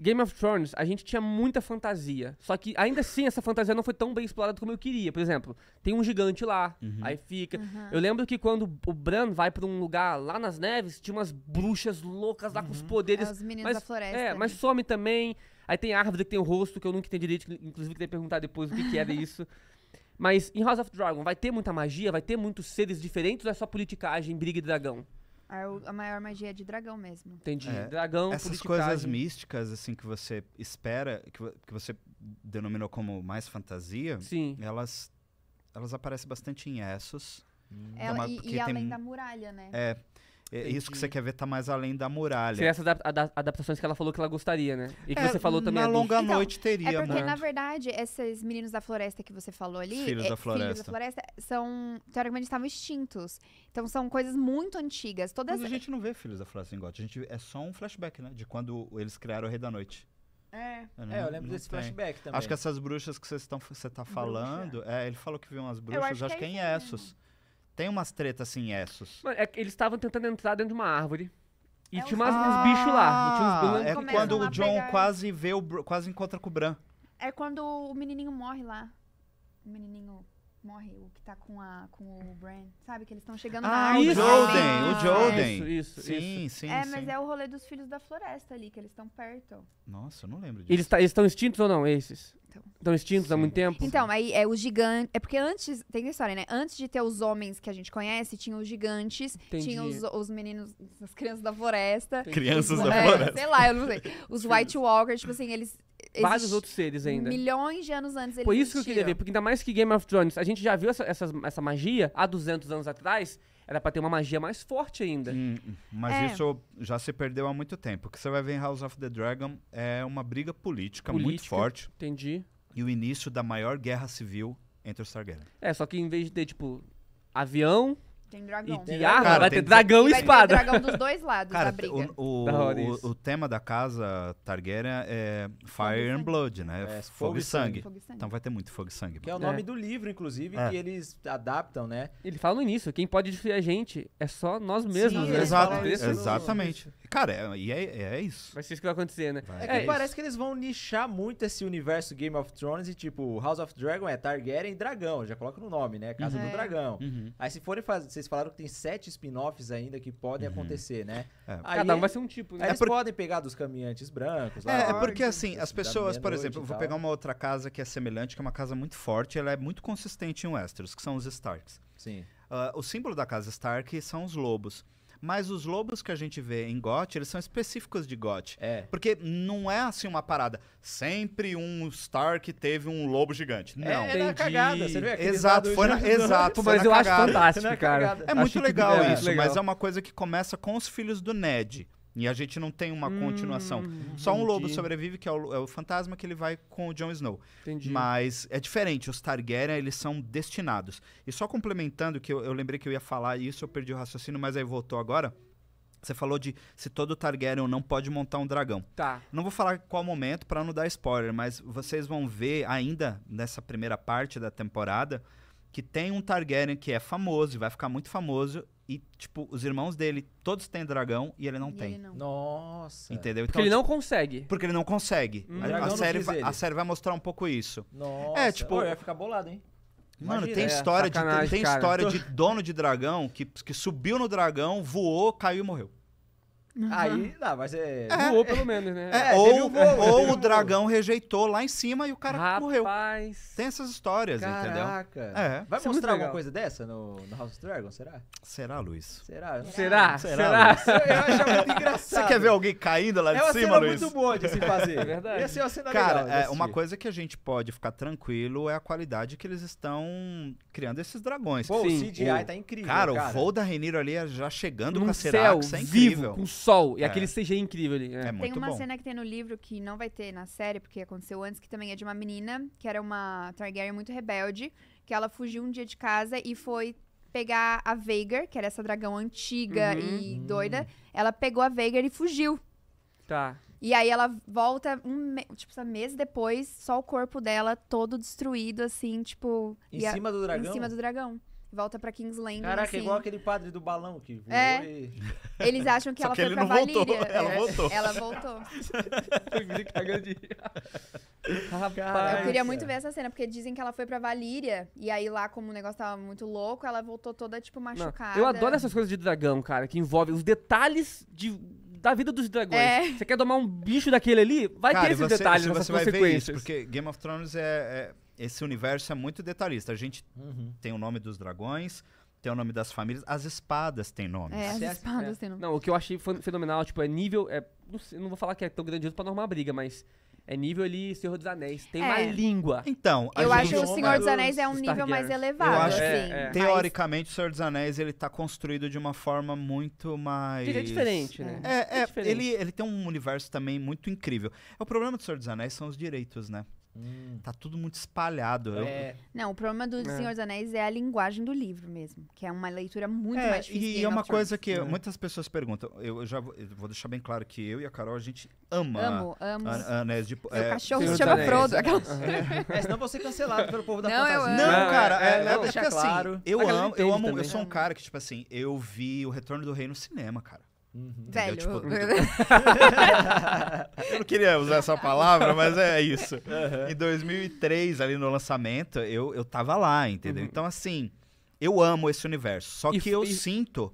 Game of Thrones, a gente tinha muita fantasia. Só que ainda assim essa fantasia não foi tão bem explorada como eu queria. Por exemplo, tem um gigante lá, uhum. aí fica. Uhum. Eu lembro que quando o Bran vai para um lugar lá nas neves, tinha umas bruxas loucas lá uhum. com os uhum. poderes. É, os meninos mas, da floresta. É, mas some também. Aí tem árvore que tem o rosto, que eu nunca entendi direito, inclusive queria perguntar depois o que, que era isso. Mas em House of Dragon vai ter muita magia, vai ter muitos seres diferentes ou é só politicagem, briga e dragão? A maior magia é de dragão mesmo. Entendi. É, dragão, Essas coisas místicas, assim, que você espera, que, que você denominou como mais fantasia, Sim. elas elas aparecem bastante em Essos. Hum. Ela, uma, e, e além da muralha, né? É. É, isso que você quer ver tá mais além da muralha. Seria essas adaptações que ela falou que ela gostaria, né? E que é, você falou também. Na longa então, noite teria, é né? porque, na verdade, esses meninos da floresta que você falou ali. Filhos, é, da, floresta. filhos da floresta. são. Teoricamente estavam extintos. Então são coisas muito antigas. Todas... Mas a gente não vê Filhos da Floresta em Got. A gente é só um flashback, né? De quando eles criaram o Rei da Noite. É, não, é, eu lembro desse tem. flashback também. Acho que essas bruxas que você tá falando, Bruxa. é, ele falou que viu umas bruxas, acho, acho, é que, é em Essos. Tem umas tretas assim, essas Mano, é que eles estavam tentando entrar dentro de uma árvore. E é tinha umas, uns ah! bichos lá. Uns é quando o John pegar... quase vê o quase encontra com o Bran. É quando o menininho morre lá. O menininho morre, o que tá com, a, com o Bran, sabe? Que eles estão chegando ah, na Ah, o jolden o jolden Isso, isso, sim, sim, É, mas é o rolê dos filhos da floresta ali, que eles estão perto. Nossa, eu não lembro disso. Tá, eles tá- estão extintos ou não, esses? Estão extintos há muito tempo? Então, aí é o gigante. É porque antes. Tem uma história, né? Antes de ter os homens que a gente conhece, tinha os gigantes, Entendi. tinha os, os meninos, as crianças da floresta. Crianças tipo, da É, floresta. Sei lá, eu não sei. Os White Walkers, tipo assim, eles Vários outros seres ainda. Milhões de anos antes ele Por isso que eu queria ver, porque ainda mais que Game of Thrones, a gente já viu essa, essa, essa magia há 200 anos atrás, era para ter uma magia mais forte ainda. mas é. isso já se perdeu há muito tempo. O que você vai ver em House of the Dragon é uma briga política, política muito forte. Entendi. E o início da maior guerra civil entre os Targaryen. É, só que em vez de ter, tipo, avião, tem dragão. E de cara, vai ter dragão e vai ter espada. dragão dos dois lados da briga. o, o, o, o tema da casa Targaryen é Fire and Blood, né? É, fogo, e sangue. Fogo e sangue. Então vai ter muito fogo e sangue. Que é o nome é. do livro, inclusive, É. que eles adaptam, né? Ele fala nisso, quem pode destruir a gente é só nós mesmos. Sim, né? Exato, exatamente. Cara, é, e é, é isso. Vai ser isso que vai acontecer, né? Vai. É, é que É isso. parece que eles vão nichar muito esse universo Game of Thrones e, tipo, House of Dragon é Targaryen e dragão. Já coloca no nome, né? Casa do uhum. Dragão. Uhum. Aí se forem fazer, vocês falaram que tem sete spin-offs ainda que podem uhum. acontecer, né? É. Aí, Cada um vai ser um tipo, né? Eles é por... podem pegar dos caminhantes brancos. Lá, é, é porque assim, as pessoas, por exemplo, vou pegar uma outra casa que é semelhante, que é uma casa muito forte, ela é muito consistente em Westeros, que são os Starks. Sim. Uh, o símbolo da casa Stark são os lobos. Mas os lobos que a gente vê em GOT, eles são específicos de GOT. É. Porque não é assim uma parada. Sempre um Stark teve um lobo gigante. É, não. É, é na cagada, você vê Exato, foi na, né? exato, foi mas eu cagada. acho fantástico, cara. É muito legal é, é isso, legal. mas é uma coisa que começa com os filhos do Ned. E a gente não tem uma hum, continuação. Entendi. Só um lobo sobrevive, que é o, é o, fantasma, que ele vai com o Jon Snow. Entendi. Mas é diferente. Os Targaryen, eles são destinados. E só complementando, que eu, eu lembrei que eu ia falar isso, eu perdi o raciocínio, mas aí voltou agora. Você falou de se todo Targaryen não pode montar um dragão. Tá. Não vou falar qual momento para não dar spoiler, mas vocês vão ver ainda nessa primeira parte da temporada que tem um Targaryen que é famoso e vai ficar muito famoso. E, tipo, os irmãos dele, todos têm dragão e ele não e tem. Ele não. Nossa. Entendeu? Porque então, ele não consegue. Porque ele não consegue. Hum. A, a, série vai, a, série vai, mostrar um pouco isso. Nossa. É, tipo. Pô, vai ficar bolado, hein? Mano, tem história, é, de, tem, tem história de dono de dragão que, que subiu no dragão, voou, caiu e morreu. Uhum. Aí, não, mas é. é voou pelo menos, né? É, ou, um ou o dragão rejeitou lá em cima e o cara Rapaz, morreu. Tem essas histórias, caraca. entendeu? É. Vai Isso é mostrar alguma coisa dessa no, no, House of Dragon, será? Será, Luiz? Será? Será? Será? será? será? Eu acho muito engraçado. Você quer ver alguém caindo lá de é cima, Luiz? É muito bom de se fazer, é verdade. Ia ser uma cara, legal. é, uma coisa que a gente pode ficar tranquilo é a qualidade que eles estão criando esses dragões. Pô, Sim. o CGI o... tá incrível, cara. Cara, o voo da Reniro ali é já chegando Num com a Serax, é incrível. Vivo, com sol. E é. aquele CG é incrível ali. É, é muito Tem uma bom. cena que tem no livro que não vai ter na série, porque aconteceu antes, que também é de uma menina, que era uma Targaryen muito rebelde, que ela fugiu um dia de casa e foi pegar a Veigar, que era essa dragão antiga uhum. e uhum. doida. Ela pegou a Veigar e fugiu. Tá. E aí ela volta um tipo, um mês depois, só o corpo dela todo destruído, assim, tipo. Em cima do dragão? Em cima do dragão. Volta pra Kingsland. Caraca, é assim. igual aquele padre do balão que voou é. e... Eles acham que Só ela que foi pra Valíria. Ela é. voltou. Ela voltou. eu queria muito ver essa cena, porque dizem que ela foi pra Valíria. E aí lá, como o negócio tava muito louco, ela voltou toda, tipo, machucada. Não, eu adoro essas coisas de dragão, cara, que envolvem os detalhes de da vida dos dragões. É. Você quer domar um bicho daquele ali? Vai Cara, ter esses você, detalhes, você, você vai consequências. Ver isso, porque Game of Thrones é, é esse universo é muito detalhista. A gente uhum. tem o nome dos dragões, tem o nome das famílias, as espadas têm nomes. É, as espadas é. têm nomes. Não, o que eu achei fenomenal, tipo, é nível. É, não, sei, não vou falar que é tão grandioso pra normar briga, mas. É nível ali Senhor dos Anéis. Tem é. uma língua. Então, eu acho que o Senhor dos Anéis é um nível mais elevado. Eu acho é, assim, é. teoricamente, o Senhor dos Anéis ele tá construído de uma forma muito mais. Ele é diferente, né? É, é, é diferente. Ele, ele tem um universo também muito incrível. É, o problema do Senhor dos Anéis são os direitos, né? Hum. Tá tudo muito espalhado. É. Eu... Não, o problema do é. Senhor dos Anéis é a linguagem do livro mesmo, que é uma leitura muito é, mais difícil. E, e é uma coisa que é. muitas pessoas perguntam. Eu já vou, eu vou, deixar bem claro que eu e a Carol, a gente ama amo, amo. A, Anéis de é, cachorro se chama Anéis. Frodo. é, senão vou ser cancelado pelo povo da não, fantasia. não, é, cara, é, é, porque assim, eu amo, eu amo, eu sou um cara que, tipo assim, eu vi o Retorno do Rei no cinema, cara. Uhum. Velho. Eu, tipo... eu não queria usar essa palavra, mas é isso. Uhum. Em 2003, ali no lançamento, eu, eu tava lá, entendeu? Uhum. Então, assim, eu amo esse universo. Só e, que eu e... sinto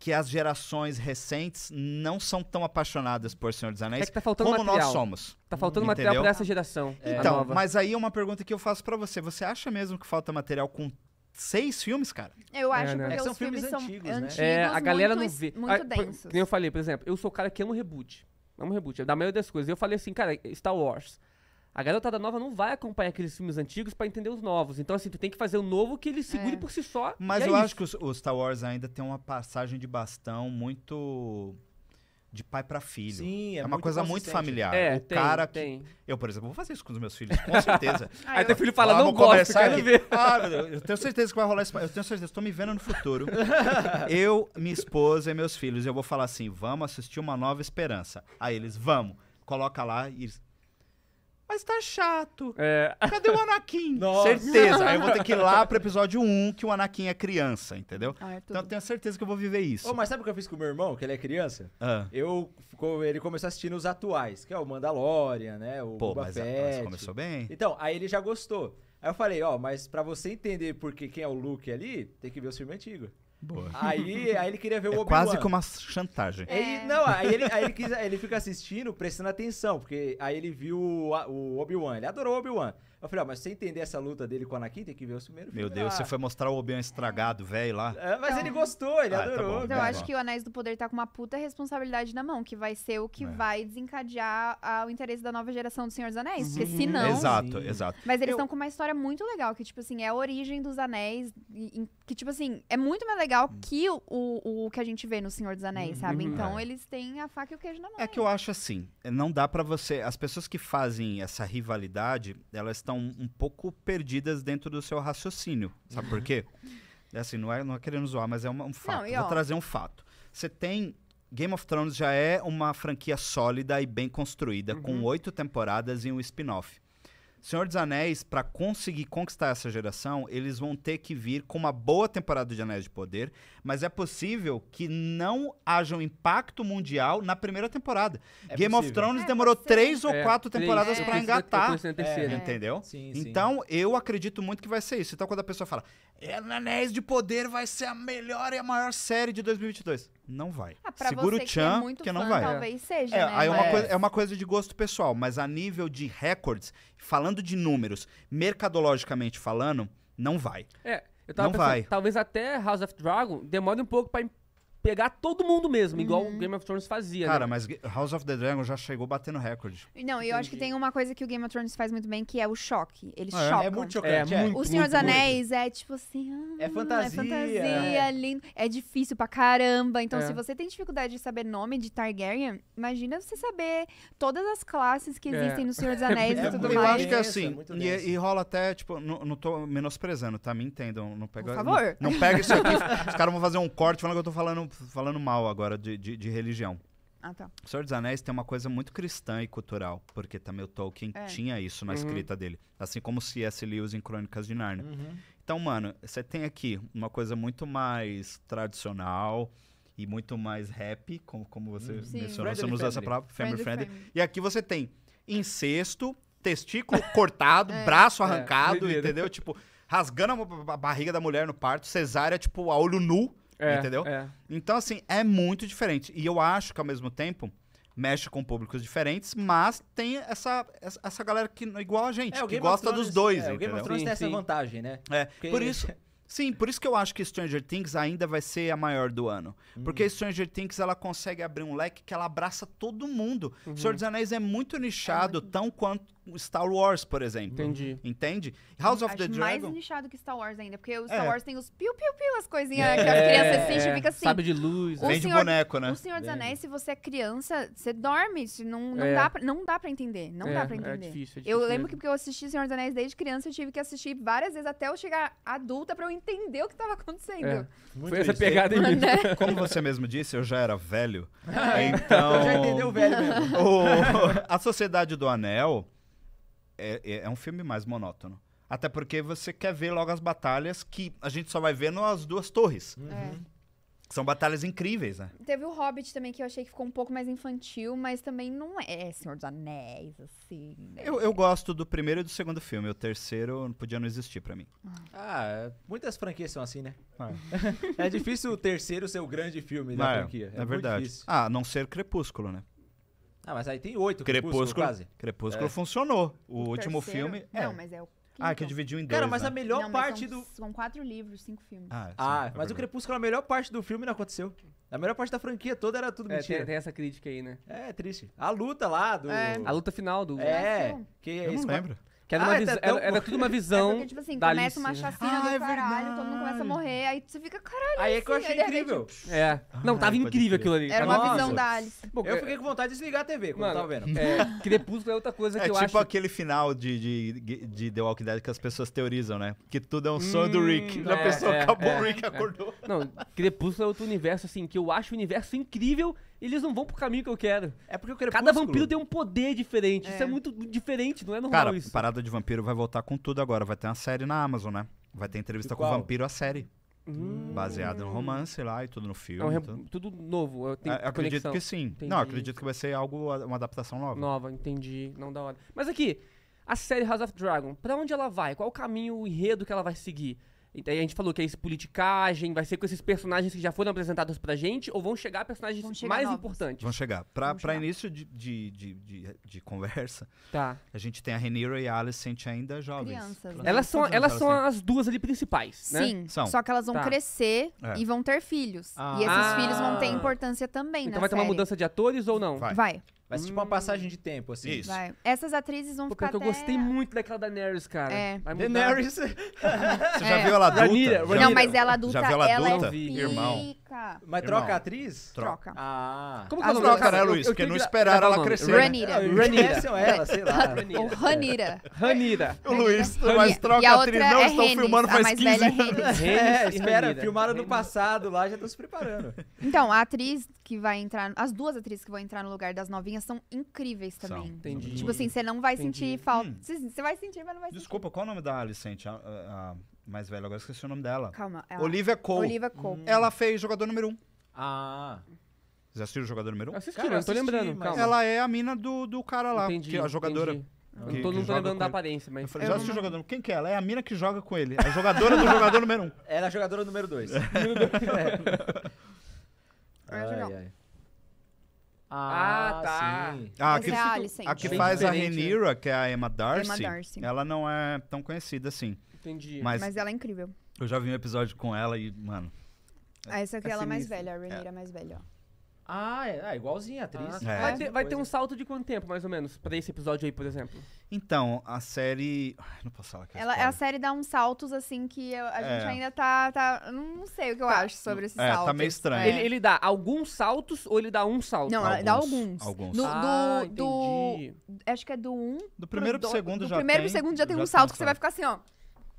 que as gerações recentes não são tão apaixonadas por Senhor dos Anéis é tá como material. nós somos. Tá faltando entendeu? material para essa geração. Então, mas aí é uma pergunta que eu faço para você. Você acha mesmo que falta material com seis filmes, cara. Eu é, acho, é, né? porque é, são os filmes, filmes antigos, né? é, a galera muito, não vê. Muito ah, densos. Como eu falei, por exemplo, eu sou o cara que um reboot. Amo reboot, é da maioria das coisas. Eu falei assim, cara, Star Wars. A garotada nova não vai acompanhar aqueles filmes antigos para entender os novos. Então, assim, tu tem que fazer o novo que ele segure é. por si só. Mas é eu é acho isso. que o Star Wars ainda tem uma passagem de bastão muito de pai para filho. Sim, é, é uma coisa muito familiar. É, o tem, cara que... tem. Eu, por exemplo, vou fazer isso com os meus filhos, com certeza. Aí, teu filho fala, ah, não gosto, quero ver. Ah, eu tenho certeza que vai rolar isso. Eu tenho certeza, estou me vendo no futuro. eu, minha esposa e meus filhos, eu vou falar assim, vamos assistir Uma Nova Esperança. Aí eles, vamos. Coloca lá e mas tá chato. É. Cadê o Anakin? Nossa. Certeza. Aí eu vou ter que ir lá pro episódio 1, que o Anakin é criança, entendeu? Ah, é então eu tenho certeza que eu vou viver isso. Oh, mas sabe o que eu fiz com o meu irmão, que ele é criança? Ah. Eu, ele começou assistindo os atuais, que é o Mandalorian, né? O Pô, Boba mas, Fett. começou bem. Então, aí ele já gostou. Aí eu falei, ó, oh, mas pra você entender porque quem é o Luke ali, tem que ver o filme antigo. Boa. Aí, aí ele queria ver é o é Obi-Wan. Quase como uma chantagem. Aí, é. Não, aí ele, aí ele, quis, ele fica assistindo, prestando atenção, porque aí ele viu o, o Obi-Wan, ele adorou o Obi-Wan. Eu falei, ó, mas você entender essa luta dele com a Anakin, tem que ver os primeiros Meu filmes. Meu Deus, você foi mostrar o Obi-Wan estragado, velho, lá. É, mas então, ele gostou, ele ah, tá adorou. Tá bom, então, eu acho que o Anéis do Poder tá com uma puta responsabilidade na mão, que vai ser o que é. vai desencadear a, o interesse da nova geração do Senhor dos Anéis. Porque se não... Exato, sim. exato. Mas eles estão eu... com uma história muito legal, que, tipo assim, é a origem dos anéis, e, que, tipo assim, é muito mais legal hum. que o, o, o que a gente vê no Senhor dos Anéis, uhum. sabe? Então, é. eles têm a faca e o queijo na mão. É que eu acho assim, não dá para você... As pessoas que fazem essa rivalidade, elas estão estão um pouco perdidas dentro do seu raciocínio. Sabe por quê? É assim, não é, não é querendo zoar, mas é uma, um fato. Não, e, ó, Vou trazer um fato. Você tem. Game of Thrones já é uma franquia sólida e bem construída, uhum. com oito temporadas e um spin-off. Senhor dos Anéis, para conseguir conquistar essa geração, eles vão ter que vir com uma boa temporada de Anéis de Poder, mas é possível que não haja um impacto mundial na primeira temporada. É Game possível. of Thrones é, demorou três ou é, quatro temporadas é, para engatar. É. Entendeu? sim. Então, eu acredito muito que vai ser isso. Então, quando a pessoa fala, Anéis de Poder vai ser a melhor e a maior série de 2022 não vai. Ah, Segura o Chan, que, é que não vai. Talvez é, seja, é, né? Aí é, uma coisa, é uma coisa de gosto pessoal, mas a nível de recordes, falando de números, mercadologicamente falando, não vai. É, eu tava não pensando, vai. talvez até House of Dragon demore um pouco para pegar todo mundo mesmo, uhum. igual o uhum. Game of Thrones fazia. Né? Cara, né? mas House of the Dragon já chegou batendo recorde. Não, e eu acho que tem uma coisa que o Game of Thrones faz muito bem, que é o choque. Eles ah, chocam. É muito chocante. É, é. Muito, o Senhor dos Anéis muito. é tipo assim. Ah, é fantasia. É fantasia, é. lindo. É difícil pra caramba. Então, é. se você tem dificuldade de saber nome de Targaryen, imagina você saber todas as classes que existem no Senhor dos Anéis e tudo mais. Eu acho que é assim. E, e, rola até, tipo, não, não tô menosprezando, tá? Me entendam. Não pega, Por favor. Não, não pega isso aqui. os caras vão fazer um corte falando que eu tô falando falando mal agora de, de, de religião. Ah, tá. O Senhor dos Anéis tem uma coisa muito cristã e cultural, porque também o Tolkien é. tinha isso na uhum. escrita dele. Assim como C.S. Lewis em Crônicas de Narnia. Uhum. Então, mano, você tem aqui uma coisa muito mais tradicional e muito mais rap, como, como você uhum. mencionou. Você não usa essa palavra, family friendly. friendly. E aqui você tem incesto, testículo cortado, é. braço é, arrancado, é. entendeu? tipo, rasgando a barriga da mulher no parto, cesárea, tipo, a olho nu é, entendeu? É. Então, assim, é muito diferente. E eu acho que ao mesmo tempo mexe com públicos diferentes, mas tem essa, essa galera que igual a gente, é, que gosta Thrones, dos dois. É, o Game of Thrones tem essa vantagem, né? É, Porque... por isso. Sim, por isso que eu acho que Stranger Things ainda vai ser a maior do ano. Hum. Porque Stranger Things ela consegue abrir um leque que ela abraça todo mundo. Uhum. Senhor dos Anéis é muito nichado, é muito... tão quanto Star Wars, por exemplo. Entendi. Entende? House of Acho the Dragon. mais nichado que Star Wars ainda, porque o Star é. Wars tem os piu-piu-piu, as coisinhas é. que as crianças assistem e é. fica assim. Sabe de luz, né? Vem de boneco, né? O Senhor dos Anéis, se você é criança, você dorme. Não, não, é. dá, pra, não dá pra entender. Não é, dá é pra entender. É difícil, difícil eu lembro que porque eu assisti Senhor dos Anéis desde criança, eu tive que assistir várias vezes até eu chegar adulta pra eu entender o que tava acontecendo. Foi isso. essa pegada em mim. Né? Como você mesmo disse, eu já era velho. Então. Eu já entendeu velho mesmo. O, a Sociedade do Anel é, é, é um filme mais monótono. Até porque você quer ver logo as batalhas que a gente só vai ver nas duas torres. Uhum. É. São batalhas incríveis, né? Teve o Hobbit também, que eu achei que ficou um pouco mais infantil, mas também não é Senhor dos Anéis, assim. Né? Eu, eu gosto do primeiro e do segundo filme. O terceiro podia não existir para mim. Ah, ah é, muitas franquias são assim, né? Ah. é difícil o terceiro ser o grande filme da ah, é. franquia. É, é verdade. Difícil. Ah, a não ser Crepúsculo, né? Ah, mas aí tem oito Crepúsculo, Crepúsculo quase. Crepúsculo é. funcionou. O, o último terceiro, filme. Não, é. mas é o. Quinto. Ah, que dividiu em dois. Cara, mas né? a melhor não, parte são, do. São quatro livros, cinco filmes. Ah, ah sim, ah mas o Crepúsculo, a melhor parte do filme não aconteceu. A melhor parte da franquia toda era tudo é, mentira. Tem, tem, essa crítica aí, né? É, triste. A luta lá do. É. A luta final do. É. Que eu não lembro. Que era, ah, é era, era, tudo uma visão. É porque, tipo assim, da começa Alice, uma chacina do ah, é caralho, todo mundo começa a morrer, aí você fica, caralho. Aí é, é que eu assim", achei incrível. É. Não, ah, tava incrível aquilo ali. Era uma visão da Alice. eu fiquei com vontade de desligar a TV quando Mano, tava vendo. Crepúsculo é outra coisa que eu tipo acho. É tipo aquele final de, de, The Walking Dead que as pessoas teorizam, né? Que tudo é um sonho do hum, Rick. É, a pessoa acabou, o Rick acordou. Não, Crepúsculo é outro universo, assim, que eu acho o universo incrível eles não vão pro caminho que eu quero. É porque eu quero Cada vampiro tem um poder diferente. É. Isso é muito diferente, não é normal Cara, isso. parada de vampiro vai voltar com tudo agora. Vai ter uma série na Amazon, né? Vai ter entrevista com o vampiro a série. Hum. Baseada no romance lá e tudo no filme. É um tudo. tudo novo. Eu, é, acredito que sim. Entendi. Não, acredito que vai ser algo, uma adaptação nova. Nova, entendi. Não da hora. Mas aqui, a série House of Dragon, pra onde ela vai? Qual o caminho, o enredo que ela vai seguir? Então a gente falou que é isso, politicagem, vai ser com esses personagens que já foram apresentados pra gente, ou vão chegar personagens vão chegar mais novos. importantes? Vão chegar. Pra, vão pra chegar. início de, de, de, de, conversa, tá. a gente tem a Renira e a Alicent ainda jovens. Crianças, né? Elas são, elas são assim. as duas ali principais, né? Sim, né? são. só que elas vão tá. crescer é. e vão ter filhos. Ah. E esses ah. filhos vão ter importância também Então vai série. ter uma mudança de atores ou não? Vai. vai. Vai ser hum. tipo uma passagem de hum. tempo, assim. Isso. Vai. Essas atrizes vão Pô, ficar. Porque até... eu gostei muito daquela Daenerys, cara. É. Daenerys. Você já é. viu ela adulta? Ranira, Ranira. Não, mas ela adulta. Já viu ela adulta? Ela é Irmão. Mas troca a atriz? Troca. Ah. Como que é ela troca, né, Luiz? Porque não esperaram ela crescer. Ranira. Né? Ranira. ela, sei lá. Ranira. Ranira. O Luiz, mas troca a atriz. É não, estão filmando faz 15 é anos. É, espera. Filmaram no passado lá, já estão se preparando. Então, a atriz que vai entrar. As duas atrizes que vão entrar no lugar das novinhas são incríveis também. São. Entendi. Tipo assim, você não vai Entendi. sentir falta. Hum. Você vai sentir, mas não vai Desculpa, sentir. qual é o nome da Alicente? A, a, mais velha, agora esqueci o nome dela. Calma. Ela... É Olivia Cole. Olivia Cole. Hum. Ela fez jogador número Um. Ah. já assistiu o jogador número Um? Assistiu, não tô lembrando. lembrando. Calma. Ela é a mina do, do cara lá, entendi, que é a jogadora. Entendi. Ah. Que, não tô, lembrando da aparência, mas. Eu falei, já assisti o jogador. Quem que é? Ela é a mina que joga com ele. É a jogadora do jogador número Um. Ela é a jogadora número dois. é. Ah, ah, tá. Ah, é a, que, é a, a que faz a Renira, né? que é a Emma Darcy, Emma Darcy, ela não é tão conhecida assim. Entendi. Mas, mas, ela é incrível. Eu já vi um episódio com ela e, mano. Ah, essa aqui é, é ela sinistra. mais velha, a Renira é. mais velha, ó. Ah, é, é igualzinha a ah, atriz. Ah, é. Vai, ter, vai ter um salto de quanto tempo, mais ou menos, pra esse episódio aí, por exemplo? Então, a série. Ai, não posso falar que. É ela, a série dá uns saltos, assim, que eu, a é. gente ainda tá, tá. Não sei o que eu tá. acho sobre esses é, Tá meio estranho. Ele, ele, dá alguns saltos ou ele dá um salto? Não, alguns, dá alguns. Alguns. No, ah, do, Acho que é do um. Do primeiro pro, do, segundo do já. Do primeiro tem, pro segundo já tem já um salto que você vai ficar assim, ó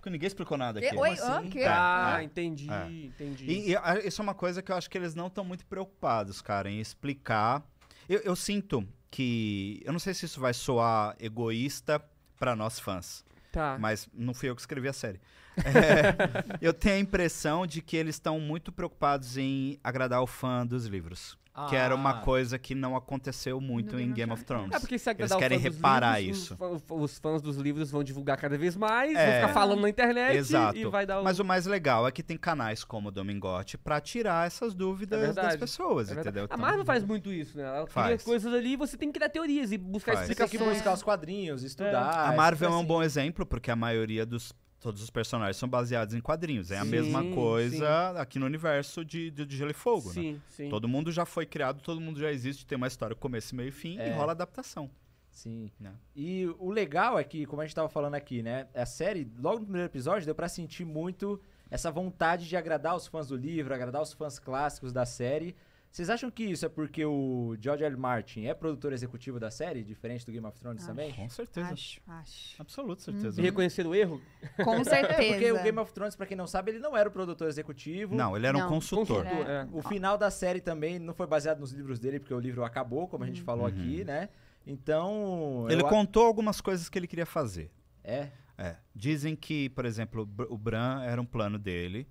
porque ninguém explicou nada é, aqui. Oi, assim? okay. É? É, ah, tá, entendi, é. entendi. E, e, ah, isso é uma coisa que eu acho que eles não estão muito preocupados, cara, em explicar. Eu, eu sinto que. Eu não sei se isso vai soar egoísta para nós fãs. Tá. Mas não fui eu que escrevi a série. É, eu tenho a impressão de que eles estão muito preocupados em agradar o fã dos livros. Ah. Que era uma ah. coisa que não aconteceu muito não em Game of Thrones. É porque se Eles querem reparar livros, isso. Os fãs dos livros vão divulgar cada vez mais, é, vão ficar falando na internet exato. e vai dar o... Mas o mais legal é que tem canais como o Domingote pra tirar essas dúvidas é das pessoas, entendeu? a então, Marvel faz uhum. muito isso, né? Ela faz. cria coisas ali e você tem que dar teorias e buscar explicações. Você tem que buscar os quadrinhos, estudar. É. A Marvel é um bom assim. exemplo, porque a maioria dos todos os personagens são baseados em quadrinhos. É a mesma coisa sim. aqui no universo de, de, de Gelo e Fogo, né? sim, né? Sim. Todo mundo já foi criado, todo mundo já existe, tem uma história começo, meio e fim é. e rola adaptação. Sim. Né? E o legal é que, como a gente estava falando aqui, né? A série, logo no primeiro episódio, deu para sentir muito essa vontade de agradar os fãs do livro, agradar os fãs clássicos da série vocês acham que isso é porque o George L. Martin é produtor executivo da série, diferente do Game of Thrones acho, também? Com certeza. Acho, acho. Absoluta uhum. certeza. Hum. E reconhecer o erro? Com certeza. É, porque o Game of Thrones, pra quem não sabe, ele não era o produtor executivo. Não, ele era não. um consultor. consultor. É. O final da série também não foi baseado nos livros dele, porque o livro acabou, como a gente uhum. falou uhum. aqui, né? Então. Ele contou algumas coisas que ele queria fazer. É. É. Dizem que, por exemplo, o Bran era um plano dele.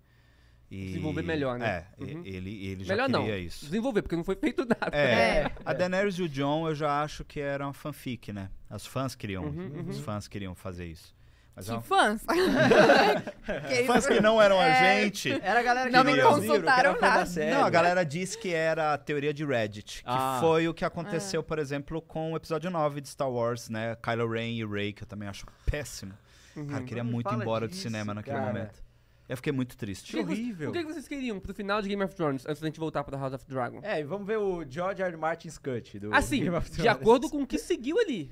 E, desenvolver melhor, né? É, uhum. ele, ele já melhor queria não, isso. Desenvolver, porque não foi feito nada. É, é. A Daenerys e o John eu já acho que era uma fanfic, né? As fãs queriam, uhum, os uhum. fãs queriam fazer isso. Mas é que fãs? fãs que não eram é, a gente. Era a galera que não me consultaram livro, nada. Né? Não, a galera disse que era a teoria de Reddit, que ah. foi o que aconteceu, é. por exemplo, com o episódio 9 de Star Wars, né? Kylo Ren e Rey, que eu também acho péssimo. Uhum. Cara, queria muito ir embora disso, do cinema naquele cara. momento. Eu fiquei muito triste. Que horrível. O que vocês queriam pro final de Game of Thrones, antes da gente voltar pra House of Dragon? É, vamos ver o George R. R. Martin's cut do assim, Game of Thrones. de acordo com o que seguiu ali.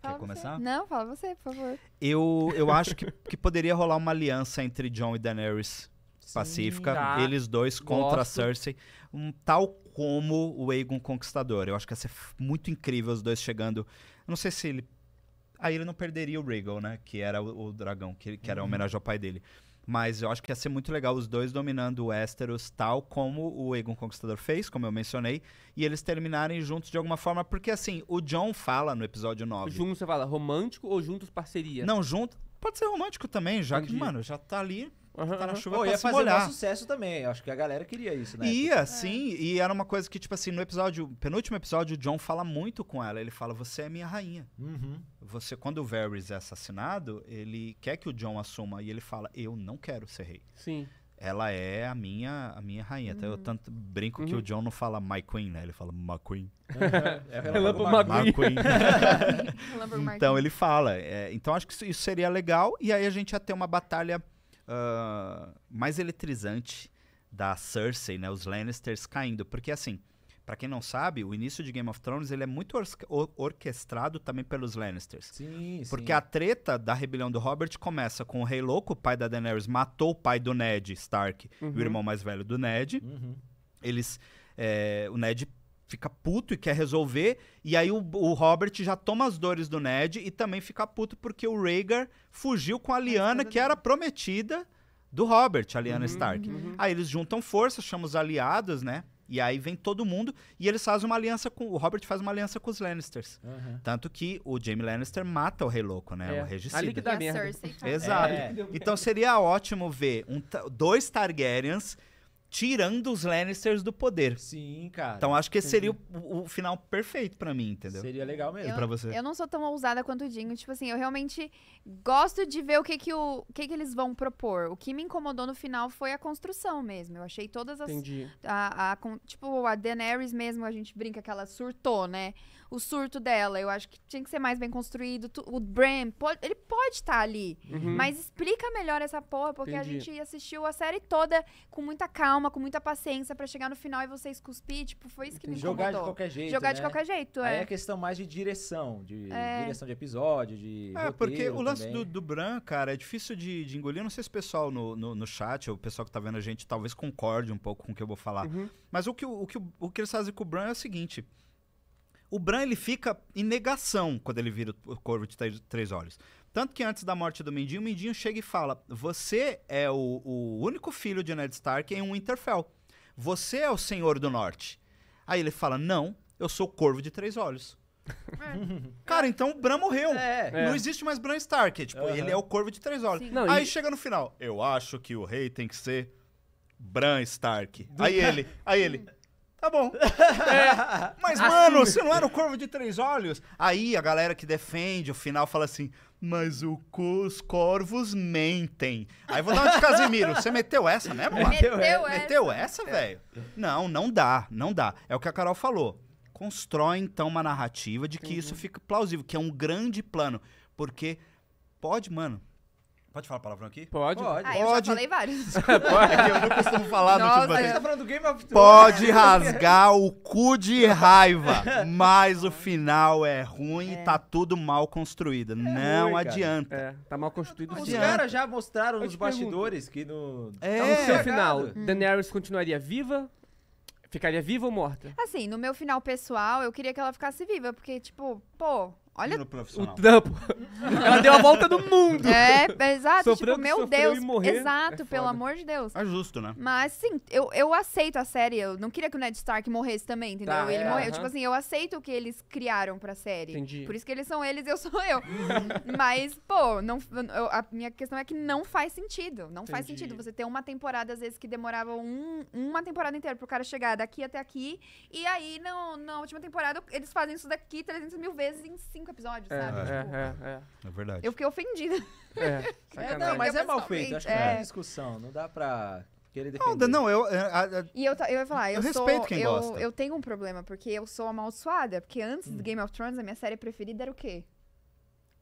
Fala Quer começar? Você. Não, fala você, por favor. Eu, eu acho que, que poderia rolar uma aliança entre John e Daenerys pacífica, tá. eles dois contra Gosto. Cersei, um, tal como o Aegon Conquistador. Eu acho que ia ser muito incrível os dois chegando. Eu não sei se ele. Aí ele não perderia o Regal, né? Que era o, o dragão, que, que era a uhum. homenagem ao pai dele. Mas eu acho que ia ser muito legal os dois dominando o Westeros, tal como o Egon Conquistador fez, como eu mencionei, e eles terminarem juntos de alguma forma, porque assim, o John fala no episódio 9. Juntos você fala romântico ou juntos parceria? Não, junto. Pode ser romântico também, já Entendi. que, mano, já tá ali Uhum, tá na chuva uhum. pra ia se fazer molhar. sucesso também. Acho que a galera queria isso, né? Ia, época. Tipo, sim. É. E era uma coisa que, tipo assim, no episódio, penúltimo episódio, o John fala muito com ela. Ele fala: Você é minha rainha. Uhum. Você, quando o Varys é assassinado, ele quer que o John assuma. E ele fala: Eu não quero ser rei. Sim ela é a minha, a minha rainha. Então uhum. Até eu tanto brinco uhum. que o uhum. John não fala My Queen, né? Ele fala My Queen. é Relâmpago McQueen. então ele fala. É, então acho que isso, isso seria legal. E aí a gente ia ter uma batalha ah, mais eletrizante da Cersei, né? Os Lannisters caindo. Porque, assim, para quem não sabe, o início de Game of Thrones ele é muito or or orquestrado também pelos Lannisters. Sim, Porque sim. a treta da rebelião do Robert começa com o Rei Louco, o pai da Daenerys, matou o pai do Ned Stark, uhum. o irmão mais velho do Ned. Uhum. Eles... É, o Ned fica puto e quer resolver. E aí o, o, Robert já toma as dores do Ned e também fica puto porque o Rhaegar fugiu com a Lyanna, que era prometida do Robert, a Lyanna uhum, Stark. Uhum. Aí eles juntam forças, chamam os aliados, né? E aí vem todo mundo e eles fazem uma aliança com. O Robert faz uma aliança com os Lannisters. Uhum. Tanto que o Jamie Lannister mata o Rei Louco, né? É. O regicida. Ali que dá merda. Exato. É. Então seria ótimo ver um, dois Targaryens tirando os Lannisters do poder. Sim, cara. Então acho que esse seria o, o final perfeito para mim, entendeu? Seria legal mesmo para você. Eu não sou tão ousada quanto o Dinho, tipo assim, eu realmente gosto de ver o que que o, o que que eles vão propor. O que me incomodou no final foi a construção mesmo. Eu achei todas as Entendi. A, a, a, tipo a Daenerys mesmo, a gente brinca que ela surtou, né? o surto dela. Eu acho que tinha que ser mais bem construído. o Bram, pode, ele pode estar tá ali. Uhum. Mas explica melhor essa porra, porque Entendi. a gente assistiu a série toda com muita calma, com muita paciência para chegar no final e vocês cuspir. Tipo, foi isso que Entendi. me incomodou. Jogar de qualquer jeito. Jogar né? de qualquer jeito, é. Aí é questão mais de direção, de é. direção de episódio, de. É, porque o lance do, do Bran, cara, é difícil de, de engolir. não sei se o pessoal no, no, no chat, ou o pessoal que tá vendo a gente, talvez concorde um pouco com o que eu vou falar. Uhum. Mas o que, o, o, que, o que eles fazem com o Bran é o seguinte. O Bran ele fica em negação quando ele vira o Corvo de Três, Olhos. Tanto que antes da morte do Mendinho, o Mendinho chega e fala: Você é o, o único filho de Ned Stark em um Winterfell. Você é o Senhor do Norte. Aí ele fala: Não, eu sou o Corvo de Três Olhos. É. Cara, então o Bran morreu. É, é. Não existe mais Bran Stark. Tipo, uhum. ele é o corvo de três olhos. Não, aí e... chega no final. Eu acho que o rei tem que ser Bran Stark. Do... Aí ele, aí ele. Tá bom. É. Mas, assim. mano, você não era é o corvo de três olhos? Aí a galera que defende o final fala assim: Mas o, os corvos mentem. Aí vou dar uma de Casimiro. Você meteu essa Né, meteu, meteu é, essa, meteu essa velho? Não, não dá, não dá. É o que a Carol falou. Constrói, então, uma narrativa de que isso fica plausível, que é um grande plano. Porque pode, mano, Pode falar palavrão aqui? Pode. Pode. Ah, eu Pode. já falei vários. É, pode. É eu não costumo falar Nossa, tipo... A assim, gente tá falando do Game of Thrones. Pode rasgar o cu de raiva, mas o final é ruim é. e tá tudo mal construído. É não ruim, adianta. É, tá mal construído. Os caras já mostraram nos bastidores pergunto. que no... É. Então, no seu tá final, hum. Daenerys continuaria viva? Ficaria viva ou morta? Assim, no meu final pessoal, eu queria que ela ficasse viva, porque, tipo, pô, Olha o trampo. Ela deu a volta do mundo. É, exato. Sofreu tipo, meu Deus. exato, é pelo amor de Deus. É justo, né? Mas, sim, eu, eu aceito a série. Eu não queria que o Ned Stark morresse também, entendeu? Tá, ele é, morreu. Uh -huh. Tipo assim, eu aceito o que eles criaram pra série. Entendi. Por isso que eles são eles eu sou eu. Mas, pô, não, eu, a minha questão é que não faz sentido. Não Entendi. faz sentido você ter uma temporada, às vezes, que demorava um, uma temporada inteira pro cara chegar daqui até aqui. E aí, na última temporada, eles fazem isso daqui 300 mil vezes em 5 episódio é, sabe? É, tipo, é, é, é. verdade. Eu fiquei ofendida. É, é não, mas é mal feito. Acho que é discussão. Não dá pra querer defender. Não, não eu... É, a, a, e eu, eu ia falar, eu, eu respeito sou, quem eu, gosta. Eu tenho um problema, porque eu sou amaldiçoada. Porque antes hum. do Game of Thrones, a minha série preferida era o quê?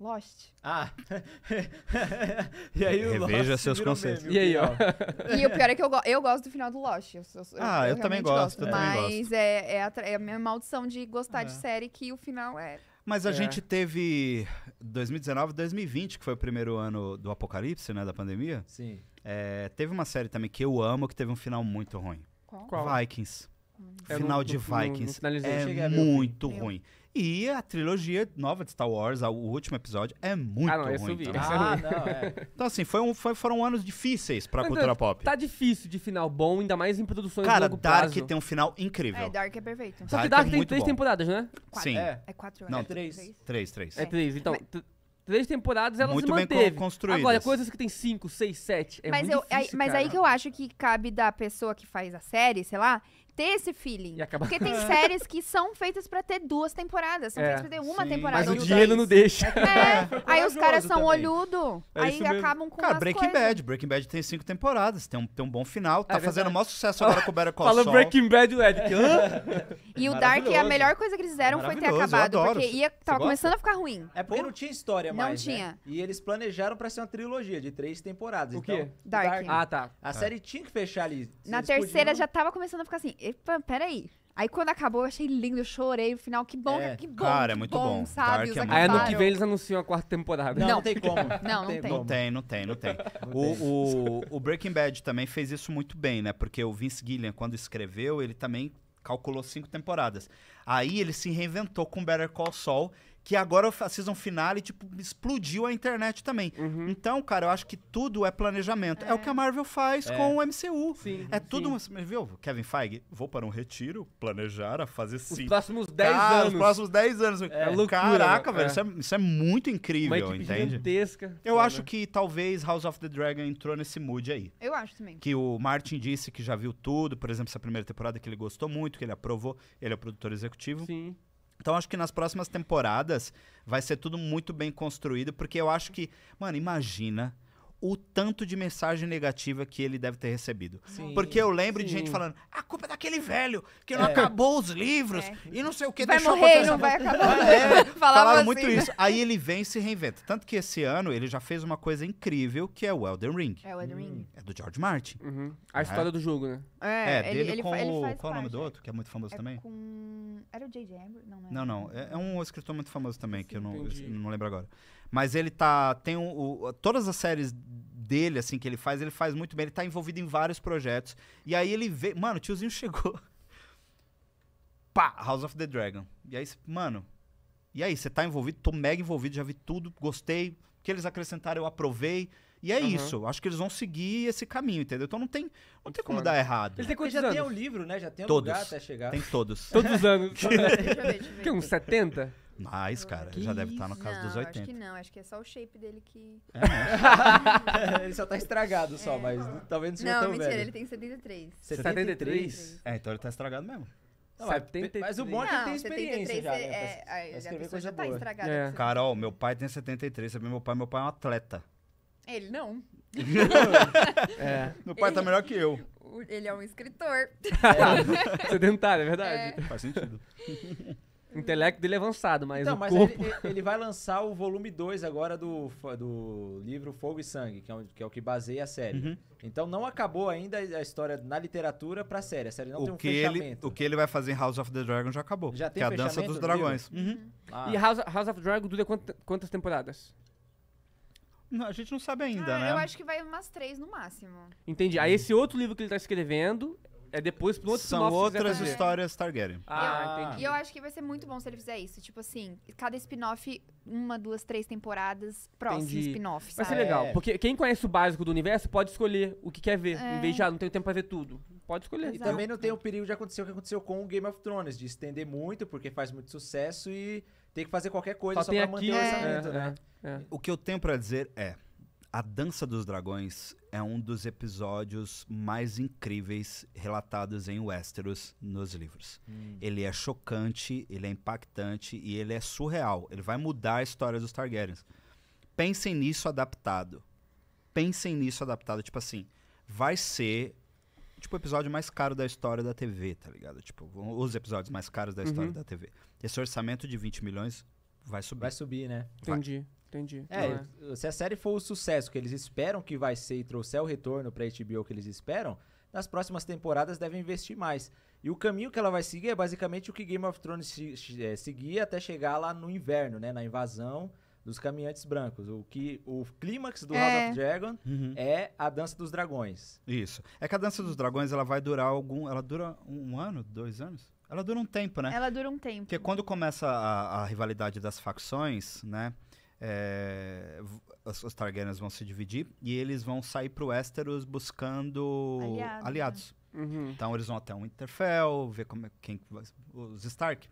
Lost. Ah. e aí o Reveja Lost seus conceitos. Meme, e aí, ó. e o pior é que eu, go eu gosto do final do Lost. Eu, eu, ah, eu, eu também gosto. gosto é. Mas é, é, a, é, a, minha maldição de gostar ah, de é. série que o final é... Mas a é. gente teve 2019, 2020, que foi o primeiro ano do apocalipse, né? Da pandemia. Sim. É, teve uma série também que eu amo, que teve um final muito ruim. Qual? Vikings. Hum. final de Vikings. Não, não é muito ruim. E a trilogia nova de Star Wars, o último episódio, é muito ah, não, ruim. Então. Ah, não, é. então, assim, foi um, foi, foram anos difíceis pra Mas, é, cultura pop. Tá difícil de final bom, ainda mais em produções Cara, longo Dark prazo. tem um final incrível. É, Dark é perfeito. Só que Dark, é tem três bom. temporadas, né? Quatro. Sim. É, é quatro horas. Não, três. Três, três. três. É três, então... Mas três temporadas elas muito se manteve. Bem construídas. Agora, coisas que tem cinco, seis, sete. É mas muito eu, é, difícil, aí, Mas cara. aí que eu acho que cabe da pessoa que faz a série, sei lá, ter esse feeling. Acaba... Porque tem séries que são feitas pra ter duas temporadas. São é, feitas pra ter uma sim, temporada. Mas o dinheiro não é. deixa. É, é aí os caras são também. olhudo. É aí acabam com Cara, Breaking coisas. Bad. Breaking Bad tem cinco temporadas. Tem um, tem um bom final. Tá é fazendo o maior sucesso agora com o Better Call Fala Sol. Breaking Bad, o Eric. e o Dark, a melhor coisa que eles fizeram foi ter acabado. Porque ia, tava começando a ficar ruim. É porque não tinha história mais, Não né? tinha. E eles planejaram pra ser uma trilogia de três temporadas. O então quê? Dark. Ah, tá. A tá. série tinha que fechar ali. Na terceira já tava começando a ficar assim epa, peraí. Aí quando acabou, eu achei lindo, eu chorei no final. Que bom, é, que bom. Cara, é muito bom. bom. Sabe, Dark é Aí ano que vem eles anunciam a quarta temporada. Não, não tem como. Não, não tem. Não tem, não tem, não tem. o, o, o Breaking Bad também fez isso muito bem, né? Porque o Vince Gillian, quando escreveu, ele também calculou cinco temporadas. Aí ele se reinventou com Better Call Saul, que agora a season finale, tipo, explodiu a internet também. Uhum. Então, cara, eu acho que tudo é planejamento. É, é o que a é. Marvel faz é. com o MCU. Sim, é tudo. Sim. Viu, Kevin Feige? Vou para um retiro, planejar, a fazer sim. Os próximos 10 anos. Os próximos 10 anos. É, Caraca, loucura, Caraca, velho, é. isso, é, isso, é, muito incrível, entende? Gigantesca. Eu acho que talvez House of the Dragon entrou nesse mood aí. Eu acho também. Que o Martin disse que já viu tudo, por exemplo, essa primeira temporada que ele gostou muito, que ele aprovou, ele é produtor executivo. Sim. Então acho que nas próximas temporadas vai ser tudo muito bem construído, porque eu acho que, mano, imagina o tanto de mensagem negativa que ele deve ter recebido. Sim, Porque eu lembro sim. de gente falando, a culpa é daquele velho que não é. acabou os livros é. e não sei o que. Vai deixou morrer, não vai acabar. É, falaram assim. muito isso. Aí ele vem e se reinventa. Tanto que esse ano ele já fez uma coisa incrível que é o Elden Ring. É o Elden Ring. Hum. É do George Martin. Uhum. A né? história do jogo, né? É, é ele, dele ele, com ele o... Qual é o nome do é. outro, que é muito famoso também? Com... Era o J.J. Amber? Não, não. Não, não. É, um escritor muito famoso também, que eu não, eu não lembro agora. Mas ele tá. Tem um, o, todas as séries dele, assim, que ele faz, ele faz muito bem. Ele tá envolvido em vários projetos. E aí ele vê. Mano, o tiozinho chegou. Pá! House of the Dragon. E aí, mano. E aí, você tá envolvido? Tô mega envolvido, já vi tudo, gostei. O que eles acrescentaram, eu aprovei. E é uhum. isso. Acho que eles vão seguir esse caminho, entendeu? Então não tem, não tem como dar errado. Ele tem quantos já tem um livro, né? Já tem um todos. lugar até chegar. Tem todos. todos os anos. que uns 70? Mais, cara. Que já deve estar no caso não, dos 80. Acho que não, acho que é só o shape dele que. É, é, ele só tá estragado só, é. mas talvez não seja não, tão mentira, velho. ele tem 73. 73? 73? É, então ele tá estragado mesmo. Não, 73. Mas o bom é que ele tem experiência já, né? É, é, já, já tá boa. estragado. É. Carol, meu pai tem 73. Você meu pai, meu pai é um atleta. Ele não. é. Meu pai tá ele, tá melhor que eu. Ele é um escritor. É. Sedentário, é, é verdade. É. Faz sentido. O intelecto dele é avançado, mas. Não, mas corpo... ele, ele, vai lançar o volume 2 agora do, do livro Fogo e Sangue, que é, o que, é o que baseia a série. Uhum. Então não acabou ainda a história na literatura pra série. A série não o tem um que fechamento. Ele, o né? que ele vai fazer em House of the Dragon já acabou. Já tem que é a dança dos dragões. uhum. ah. E House, House, of the Dragon dura quantas, quantas temporadas? a gente não sabe ainda, ah, né? Eu acho que vai umas três no máximo. Entendi. Aí esse outro livro que ele tá escrevendo é depois pro outro São outras histórias Targaryen. Ah, entendi. E eu acho que vai ser muito bom se ele fizer isso. Tipo assim, cada spin-off, uma, duas, três temporadas, próximo spin-off. Vai ser legal, é. porque quem conhece o básico do universo pode escolher o que quer ver. É. Em vez de, ah, não tenho tempo pra ver tudo. Pode escolher. E também não tem o perigo de acontecer o que aconteceu com o Game of Thrones, de estender muito, porque faz muito sucesso e tem que fazer qualquer coisa só, só pra manter o orçamento, é, né? É, é. O que eu tenho para dizer é. A Dança dos Dragões é um dos episódios mais incríveis relatados em Westeros nos livros. Hum. Ele é chocante, ele é impactante e ele é surreal. Ele vai mudar a história dos Targaryens. Pensem nisso adaptado. Pensem nisso adaptado, tipo assim, vai ser tipo, o episódio mais caro da história da TV, tá ligado? Tipo, os episódios mais caros da história uhum. da TV. Esse orçamento de 20 milhões vai subir. Vai subir, né? Entendi. Vai. Entendi. É, se a série for o sucesso que eles esperam que vai ser e trouxer o retorno pra HBO que eles esperam, nas próximas temporadas devem investir mais. E o caminho que ela vai seguir é basicamente o que Game of Thrones é, seguia até chegar lá no inverno, né? Na invasão dos caminhantes brancos. O que o clímax do é. House of Dragon uhum. é a dança dos dragões. Isso. É que a dança dos dragões ela vai durar algum, ela dura um ano, dois anos. Ela dura um tempo, né? Ela dura um tempo. Porque quando começa a, a rivalidade das facções, né? É, os, os Targaryens vão se dividir e eles vão sair pro Westeros buscando aliados. aliados. Né? Uhum. Então eles vão até o Winterfell, ver como, é, quem os Stark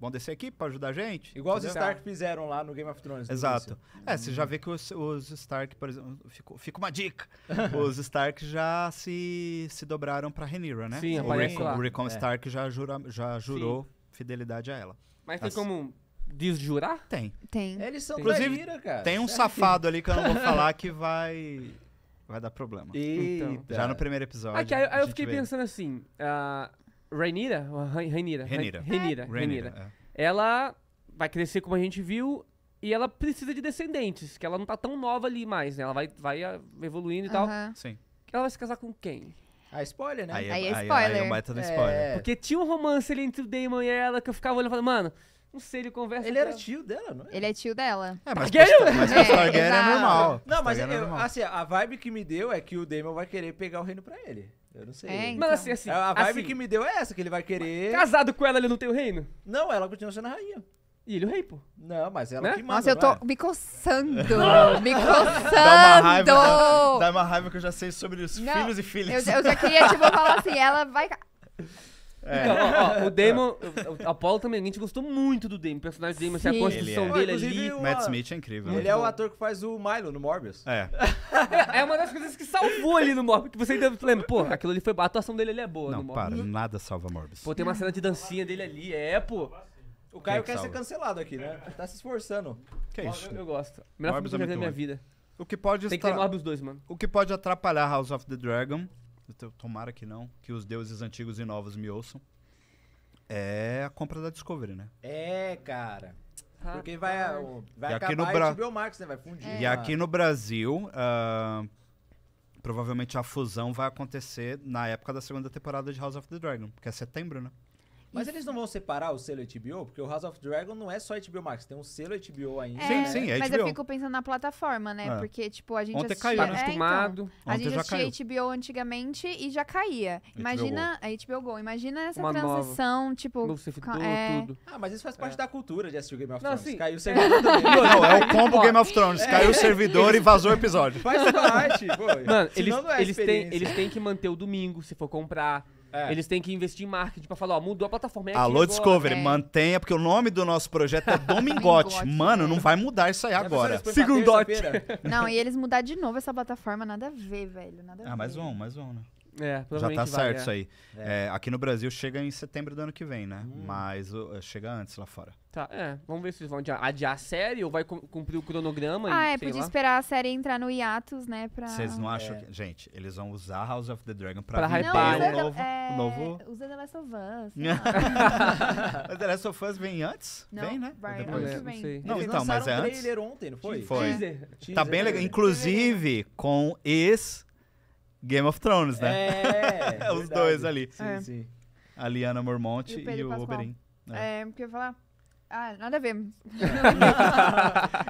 vão descer aqui para ajudar a gente. Igual entendeu? os Stark fizeram lá no Game of Thrones. Exato. É, você já vê que os, os Stark, por exemplo, fica uma dica. os Stark já se, se dobraram para Rhaenyra, né? Sim, o Recon, o Recon é. Stark já, jura, já jurou Sim. fidelidade a ela. Mas tem As... como desjurar? Tem. Tem. Eles são Inclusive, cara. Tem um safado ali que eu não vou falar que vai vai dar problema. Eita. Já no primeiro episódio. Aqui, aí, aí eu fiquei vê. pensando assim, uh, Rainira? Rainira. Rainira. Rainira. Ela vai crescer como a gente viu e ela precisa de descendentes, que ela não tá tão nova ali mais, né? Ela vai, vai ah, evoluindo e tal. Sim. Ela vai se casar com quem? A ah, spoiler, né? Aí é spoiler. Aí é, é-, é um baita spoiler. É. Porque tinha um romance ali entre o Damon e ela que eu ficava olhando e falando, mano, não sei, ele conversa. Ele era ela. tio dela, não é? Ele é tio dela. É, mas Targaryen? Targaryen, mas É, Targaryen é, normal. Não, mas é normal. assim, a vibe que me deu é que o Damon vai querer pegar o reino pra ele. Eu não sei. É, então. Mas assim, assim. A vibe assim, que me deu é essa, que ele vai querer. Casado com ela, ele não tem o reino? Não, ela continua sendo a rainha. E ele é o rei, pô. Não, mas ela né? que manda, Nossa, eu tô me coçando. me coçando. Dá uma, raiva, dá uma raiva que eu já sei sobre os não, filhos e filhas. Eu, eu já queria, tipo, falar assim, ela vai... É. Então, ó, ó, o Damon, o Apollo também, a gente gostou muito do Damon, o personagem do Damon, assim, a construção é. dele ali. O Matt Smith é incrível. Ele é o ator que faz o Milo no Morbius. É. É uma das coisas que salvou ali no Morbius, que você ainda lembra, pô, aquilo ali foi, a atuação dele ali é boa Não, para, nada salva Morbius. Pô, tem uma cena de dancinha dele ali, é, pô. O Caio que quer salva? ser cancelado aqui, né? Tá se esforçando. Que isso? Eu, gosto. Melhor filme que é minha vida. O que pode Tem que ter Morbius 2, mano. o que pode atrapalhar House of the Dragon tomara que não, que os deuses antigos e novos me ouçam, é a compra da Discovery, né? É, cara. Porque vai, ah, vai e acabar no Bra... Max, né? Vai fundir. É. E aqui no Brasil, uh, provavelmente a fusão vai acontecer na época da segunda temporada de House of the Dragon, que é setembro, né? Mas eles não vão separar o selo HBO, porque o House of Dragon não é só HBO Max, tem um selo HBO ainda. É, sim, sim, é Mas eu fico pensando na plataforma, né? É. Porque, tipo, a gente Ontem assistia... Caiu, é, então, a gente assistia caiu. HBO antigamente e já caía. Imagina... É HBO Go. A HBO Go. Imagina essa Uma transição, nova. tipo... Lucifer, é... tudo. Ah, mas isso faz parte é. da cultura de assistir o Game of Thrones. Não, caiu o servidor também. Não, é o combo Game of Thrones. Caiu o é. servidor e vazou o episódio. Faz parte, pô. Mano, eles, eles, têm, eles têm que manter o domingo, se for comprar... É. Eles têm que investir em marketing pra falar, ó, mudou a plataforma. É Alô, Discovery, é. mantenha, porque o nome do nosso projeto é Domingote. Mano, não vai mudar isso aí agora agora. Segundote. Não, e eles mudar de novo essa plataforma, nada a ver, velho. Nada a ah, ver. mais um, mais um, né? É, Já tá certo é. isso aí. É. É, aqui no Brasil chega em setembro do ano que vem, né? Hum. Mas uh, chega antes lá fora. Tá, é. Vamos ver se eles vão adiar, adiar a série ou vai cumprir o cronograma. Ah, e, é, podia lá. esperar a série entrar no hiatus, né? Vocês não acham é. que. Gente, eles vão usar House of the Dragon pra, pra hypar o novo, é... novo. Usa The Last of Us. The Last of Us vem antes? Não, vem, né? depois? É, não, vem. não, não então, mas é antes. ontem, não foi? Foi. Teaser. Tá Teaser. bem legal. Inclusive, com esse Game of Thrones, né? É. Os verdade. dois ali. Sim, É. sim. A Liana Mormonte E o e o, Oberyn. É. É, porque eu ia falar. Ah, nada a ver.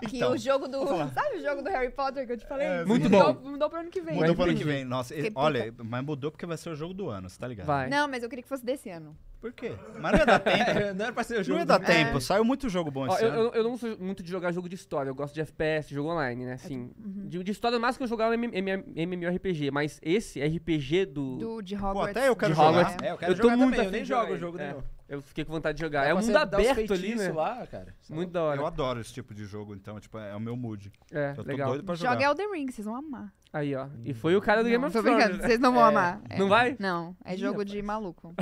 que então, o jogo do. Sabe o jogo do Harry Potter que eu te falei? É, muito mudou, bom. Mudou pro ano que vem. Mudou pro ano que vem. Nossa, olha, mas mudou porque vai ser o jogo do ano, você tá ligado? Vai. Não, mas eu queria que fosse desse ano. Por quê? Mas não ia dar tempo. É, não era pra ser o jogo. Não ia dar tempo. É. Saiu muito jogo bom Ó, esse eu, ano. Eu, eu, não sou muito de jogar jogo de história. Eu gosto de FPS, jogo online, né? Assim, é uhum. de, de história, mais que eu jogava MMORPG. Mas esse RPG do... Do de Hogwarts. Pô, até eu quero de jogar. é, eu quero eu jogar muito também. Eu nem jogo o jogo é. Eu fiquei com vontade de jogar. Dá é um mundo aberto ali, né? lá, cara. Sabe? É Muito da hora. Eu adoro esse tipo de jogo, então, tipo, é, é o meu mood. É, eu legal. tô doido pra jogar. Joga Elden Ring, vocês vão amar. Aí, ó. E foi o cara do não, Game of Thrones. Tô brincando, né? vocês não vão é. amar. É. Não vai? Não, é jogo Minha de maluco.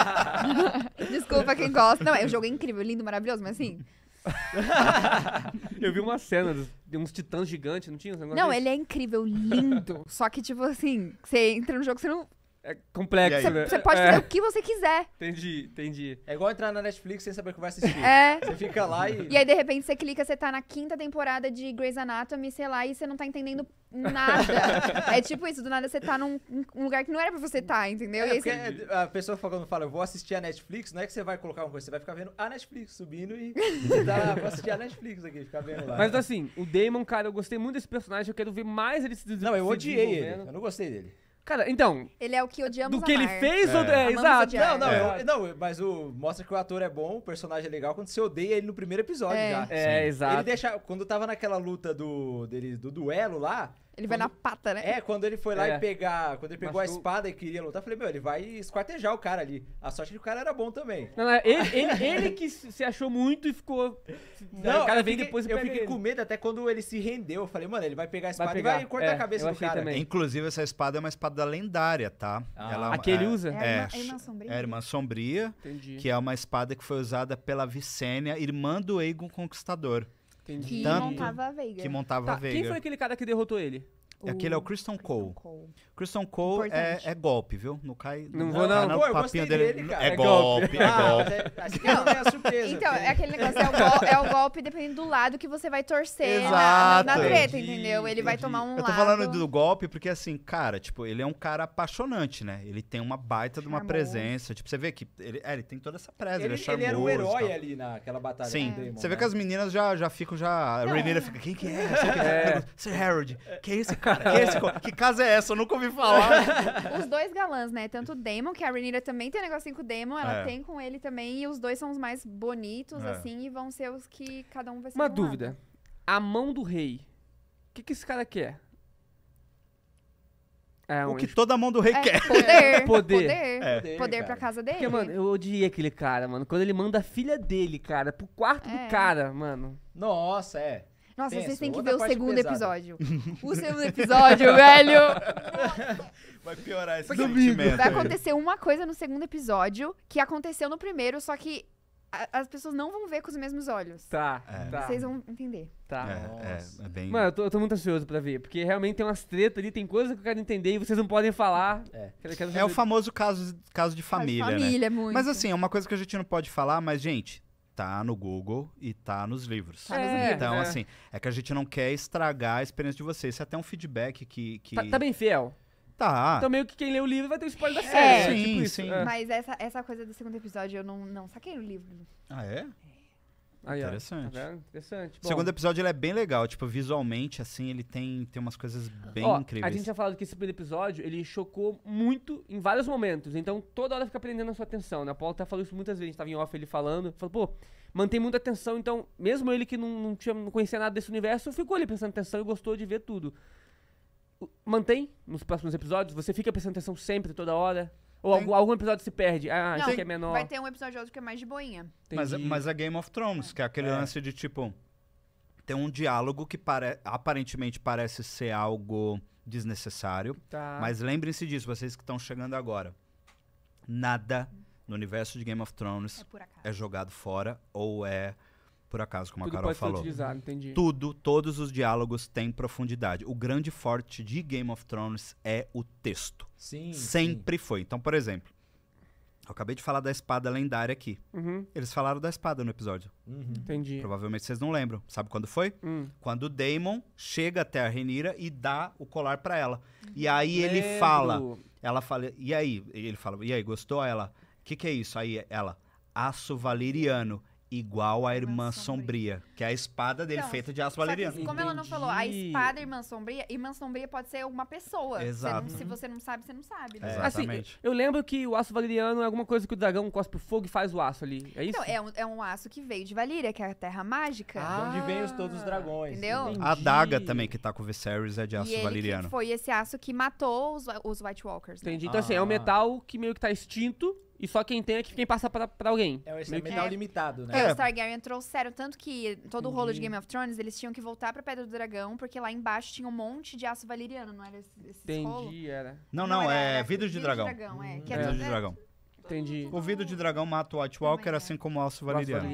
Desculpa quem gosta. Não, é um jogo incrível, lindo, maravilhoso, mas assim... eu vi uma cena de uns titãs gigantes, não tinha? Não, desse? ele é incrível, lindo. Só que, tipo assim, você entra no jogo, você não. É complexo, né? Você pode é. fazer é. o que você quiser. Entendi, entendi. É igual entrar na Netflix sem saber o que vai assistir. É. Você fica lá e. E aí, de repente, você clica, você tá na quinta temporada de Grey's Anatomy, sei lá, e você não tá entendendo nada. é tipo isso, do nada você tá num um lugar que não era pra você estar, tá, entendeu? É, você... a pessoa falando fala, eu vou assistir a Netflix, não é que você vai colocar uma coisa, você vai ficar vendo a Netflix subindo e. tá, ah, vou assistir a Netflix aqui, ficar vendo lá. Mas assim, o Damon, cara, eu gostei muito desse personagem, eu quero ver mais ele se desenvolvendo. Não, eu odiei ele. Eu não gostei dele. Cara, então. Ele é o que odiamos Do que amar. ele fez? É, ou... é exato. Não, não, é. eu, é. não, mas o, mostra que o ator é bom, o personagem é legal, quando você odeia ele no primeiro episódio é. já. É, Sim. exato. Ele deixa, quando tava naquela luta do, dele, do duelo lá, ele vai na pata, né? É, quando ele foi lá é. e pegar. Quando ele pegou Machu... a espada e queria lutar, eu falei, meu, ele vai esquartejar o cara ali. A sorte é que o cara era bom também. Não, não, ele, ele, ele, que se achou muito e ficou. Não, cada vez depois Eu fiquei ele. com medo até quando ele se rendeu. Eu falei, mano, ele vai pegar a espada pegar. e vai cortar é, a cabeça do cara. Também. Inclusive, essa espada é uma espada lendária, tá? Ah. Ela, é a que ele é, usa? É, é, a irmã, sombria. É a irmã sombria, Entendi. que é uma espada que foi usada pela Vicênia, irmã do Aegon Conquistador. Entendi. Que Tanto montava a Veiga. Que montava tá, a Veiga. Quem foi aquele cara que derrotou ele? O... Aquele é o Christian Cole. Christian Cole. Christian Cole é, é, golpe, viu? Não cai. Não, não vou, não. Cai Pô, eu gostei dele. dele é cara. É, é golpe. É ah, golpe. Ah, surpresa. Então, é aquele negócio, é o, golpe, é o golpe dependendo do lado que você vai torcer na, né? na, treta, entendi, entendeu? Ele entendi. vai tomar um lado. Eu tô lado. falando do golpe porque, assim, cara, tipo, ele é um cara apaixonante, né? Ele tem uma baita de uma presença. Tipo, você vê que ele, é, ele tem toda essa presa, é ele, ele é charmoso. Ele era o herói ali naquela batalha. Sim. você né? vê que as meninas já, já ficam, já... A Rhaenyra fica, quem que é? é. Sir Harold, quem é esse cara? Que, que casa é essa? Eu nunca ouvi me falar. Os dois galãs, né? Tanto o Damon, que a Renira também tem um negocinho com o Damon, ela é. tem com ele também, e os dois são os mais bonitos, é. assim, e vão ser os que cada um vai ser. Uma dúvida. Lado. A mão do rei. O que, que esse cara quer? É, o que toda mão do rei é, quer. Poder. poder. É. Poder. Poder pra casa dele. Porque, mano, eu odiei aquele cara, mano. Quando ele manda a filha dele, cara, pro quarto do é. cara, mano. Nossa, é. Nossa, vocês têm que ver o segundo pesada. episódio. o segundo episódio, velho! Vai piorar esse Porque sentimento. Vai acontecer aí. uma coisa no segundo episódio que aconteceu no primeiro, só que a, as pessoas não vão ver com os mesmos olhos. Tá, é. tá. Vocês vão entender. Tá. É, é, é bem... Mano, eu tô, eu tô, muito ansioso pra ver, porque realmente tem umas tretas ali, tem coisas que eu quero entender e vocês não podem falar. É, quero, quero é o famoso caso, caso de família, ah, família, né? Família, muito. Mas assim, é uma coisa que a gente não pode falar, mas, gente, tá no Google e tá nos livros. Tá nos livros. Então, é. assim, é que a gente não quer estragar a experiência de vocês. Isso é até um feedback que. que... Tá, tá, bem fiel. Tá. Então, meio que quem lê o livro vai ter um spoiler da é, série. É, sim, tipo sim. É. Mas essa, essa coisa do segundo episódio eu não, não saquei no livro. Ah, é? Aí, interessante. tá interessante. Bom, o segundo episódio ele é bem legal, tipo, visualmente, assim, ele tem, tem umas coisas bem ó, incríveis. A gente já falou que esse primeiro episódio ele chocou muito em vários momentos, então toda hora fica prendendo a sua atenção, né? Paul Paulo até falou isso muitas vezes, a gente tava em off ele falando, falou, pô, mantém muita atenção, então, mesmo ele que não, não, tinha, não conhecia nada desse universo, ficou ali prestando atenção e gostou de ver tudo. Mantém nos próximos episódios, você fica prestando atenção sempre, toda hora, ou Tem- algum, episódio se perde. Ah, isso Não, aqui é menor. Vai ter um episódio outro que é mais de boinha. Mas, é, mas é Game of Thrones, que é aquele é. lance de tipo. Tem um diálogo que pare- aparentemente parece ser algo desnecessário. Tá. Mas lembrem-se disso, vocês que estão chegando agora. Nada no universo de Game of Thrones É é jogado fora ou é por acaso, como Tudo a Carol falou. Tudo, todos os diálogos têm profundidade. O grande forte de Game of Thrones é o texto. Sim. Sempre sim. foi. Então, por exemplo, eu acabei de falar da espada lendária aqui. Uhum. Eles falaram da espada no episódio. Uhum. Entendi. Provavelmente vocês não lembram. Sabe quando foi? Uhum. Quando o Daemon chega até a Renira e dá o colar para ela. E aí Lembro. ele fala. Ela fala. E aí? Ele fala. E aí, gostou? Ela. O que, que é isso? Aí ela. Aço valeriano igual à Irmã, sombria. sombria. que é a espada dele então, feita de aço valeriano. Assim, como Entendi. ela não falou, a espada Irmã Sombria, Irmã Sombria pode ser uma pessoa. Exato. Você não, se você não sabe, você não sabe. Né? É, assim, exatamente. Assim, eu lembro que o aço valeriano é alguma coisa que o dragão cospe o fogo e faz o aço ali, é isso? Então, é um, é um aço que veio de Valíria, que é a terra mágica. Ah, onde vem os todos os dragões. Entendeu? Entendi. A daga também que tá com o Viserys é de aço e valeriano. foi esse aço que matou os, os White Walkers. Né? Entendi. Então, ah. assim, é um ah. metal que meio que tá extinto e só quem tem é que quem passa pra, pra alguém. É, esse é que... É. limitado, né? É, o Os é. Targaryen trouxeram, tanto que todo o rolo de Game of Thrones, eles tinham que voltar pra Pedra do Dragão, porque lá embaixo tinha um monte de aço valeriano, não era esse, esse Entendi, rolo? era. Não, não, não era, é era vidro de vidro dragão. dragão é, que é, vidro de né? dragão. Entendi. O vidro de dragão mata o White Walker, assim é. assim como o aço valeriano.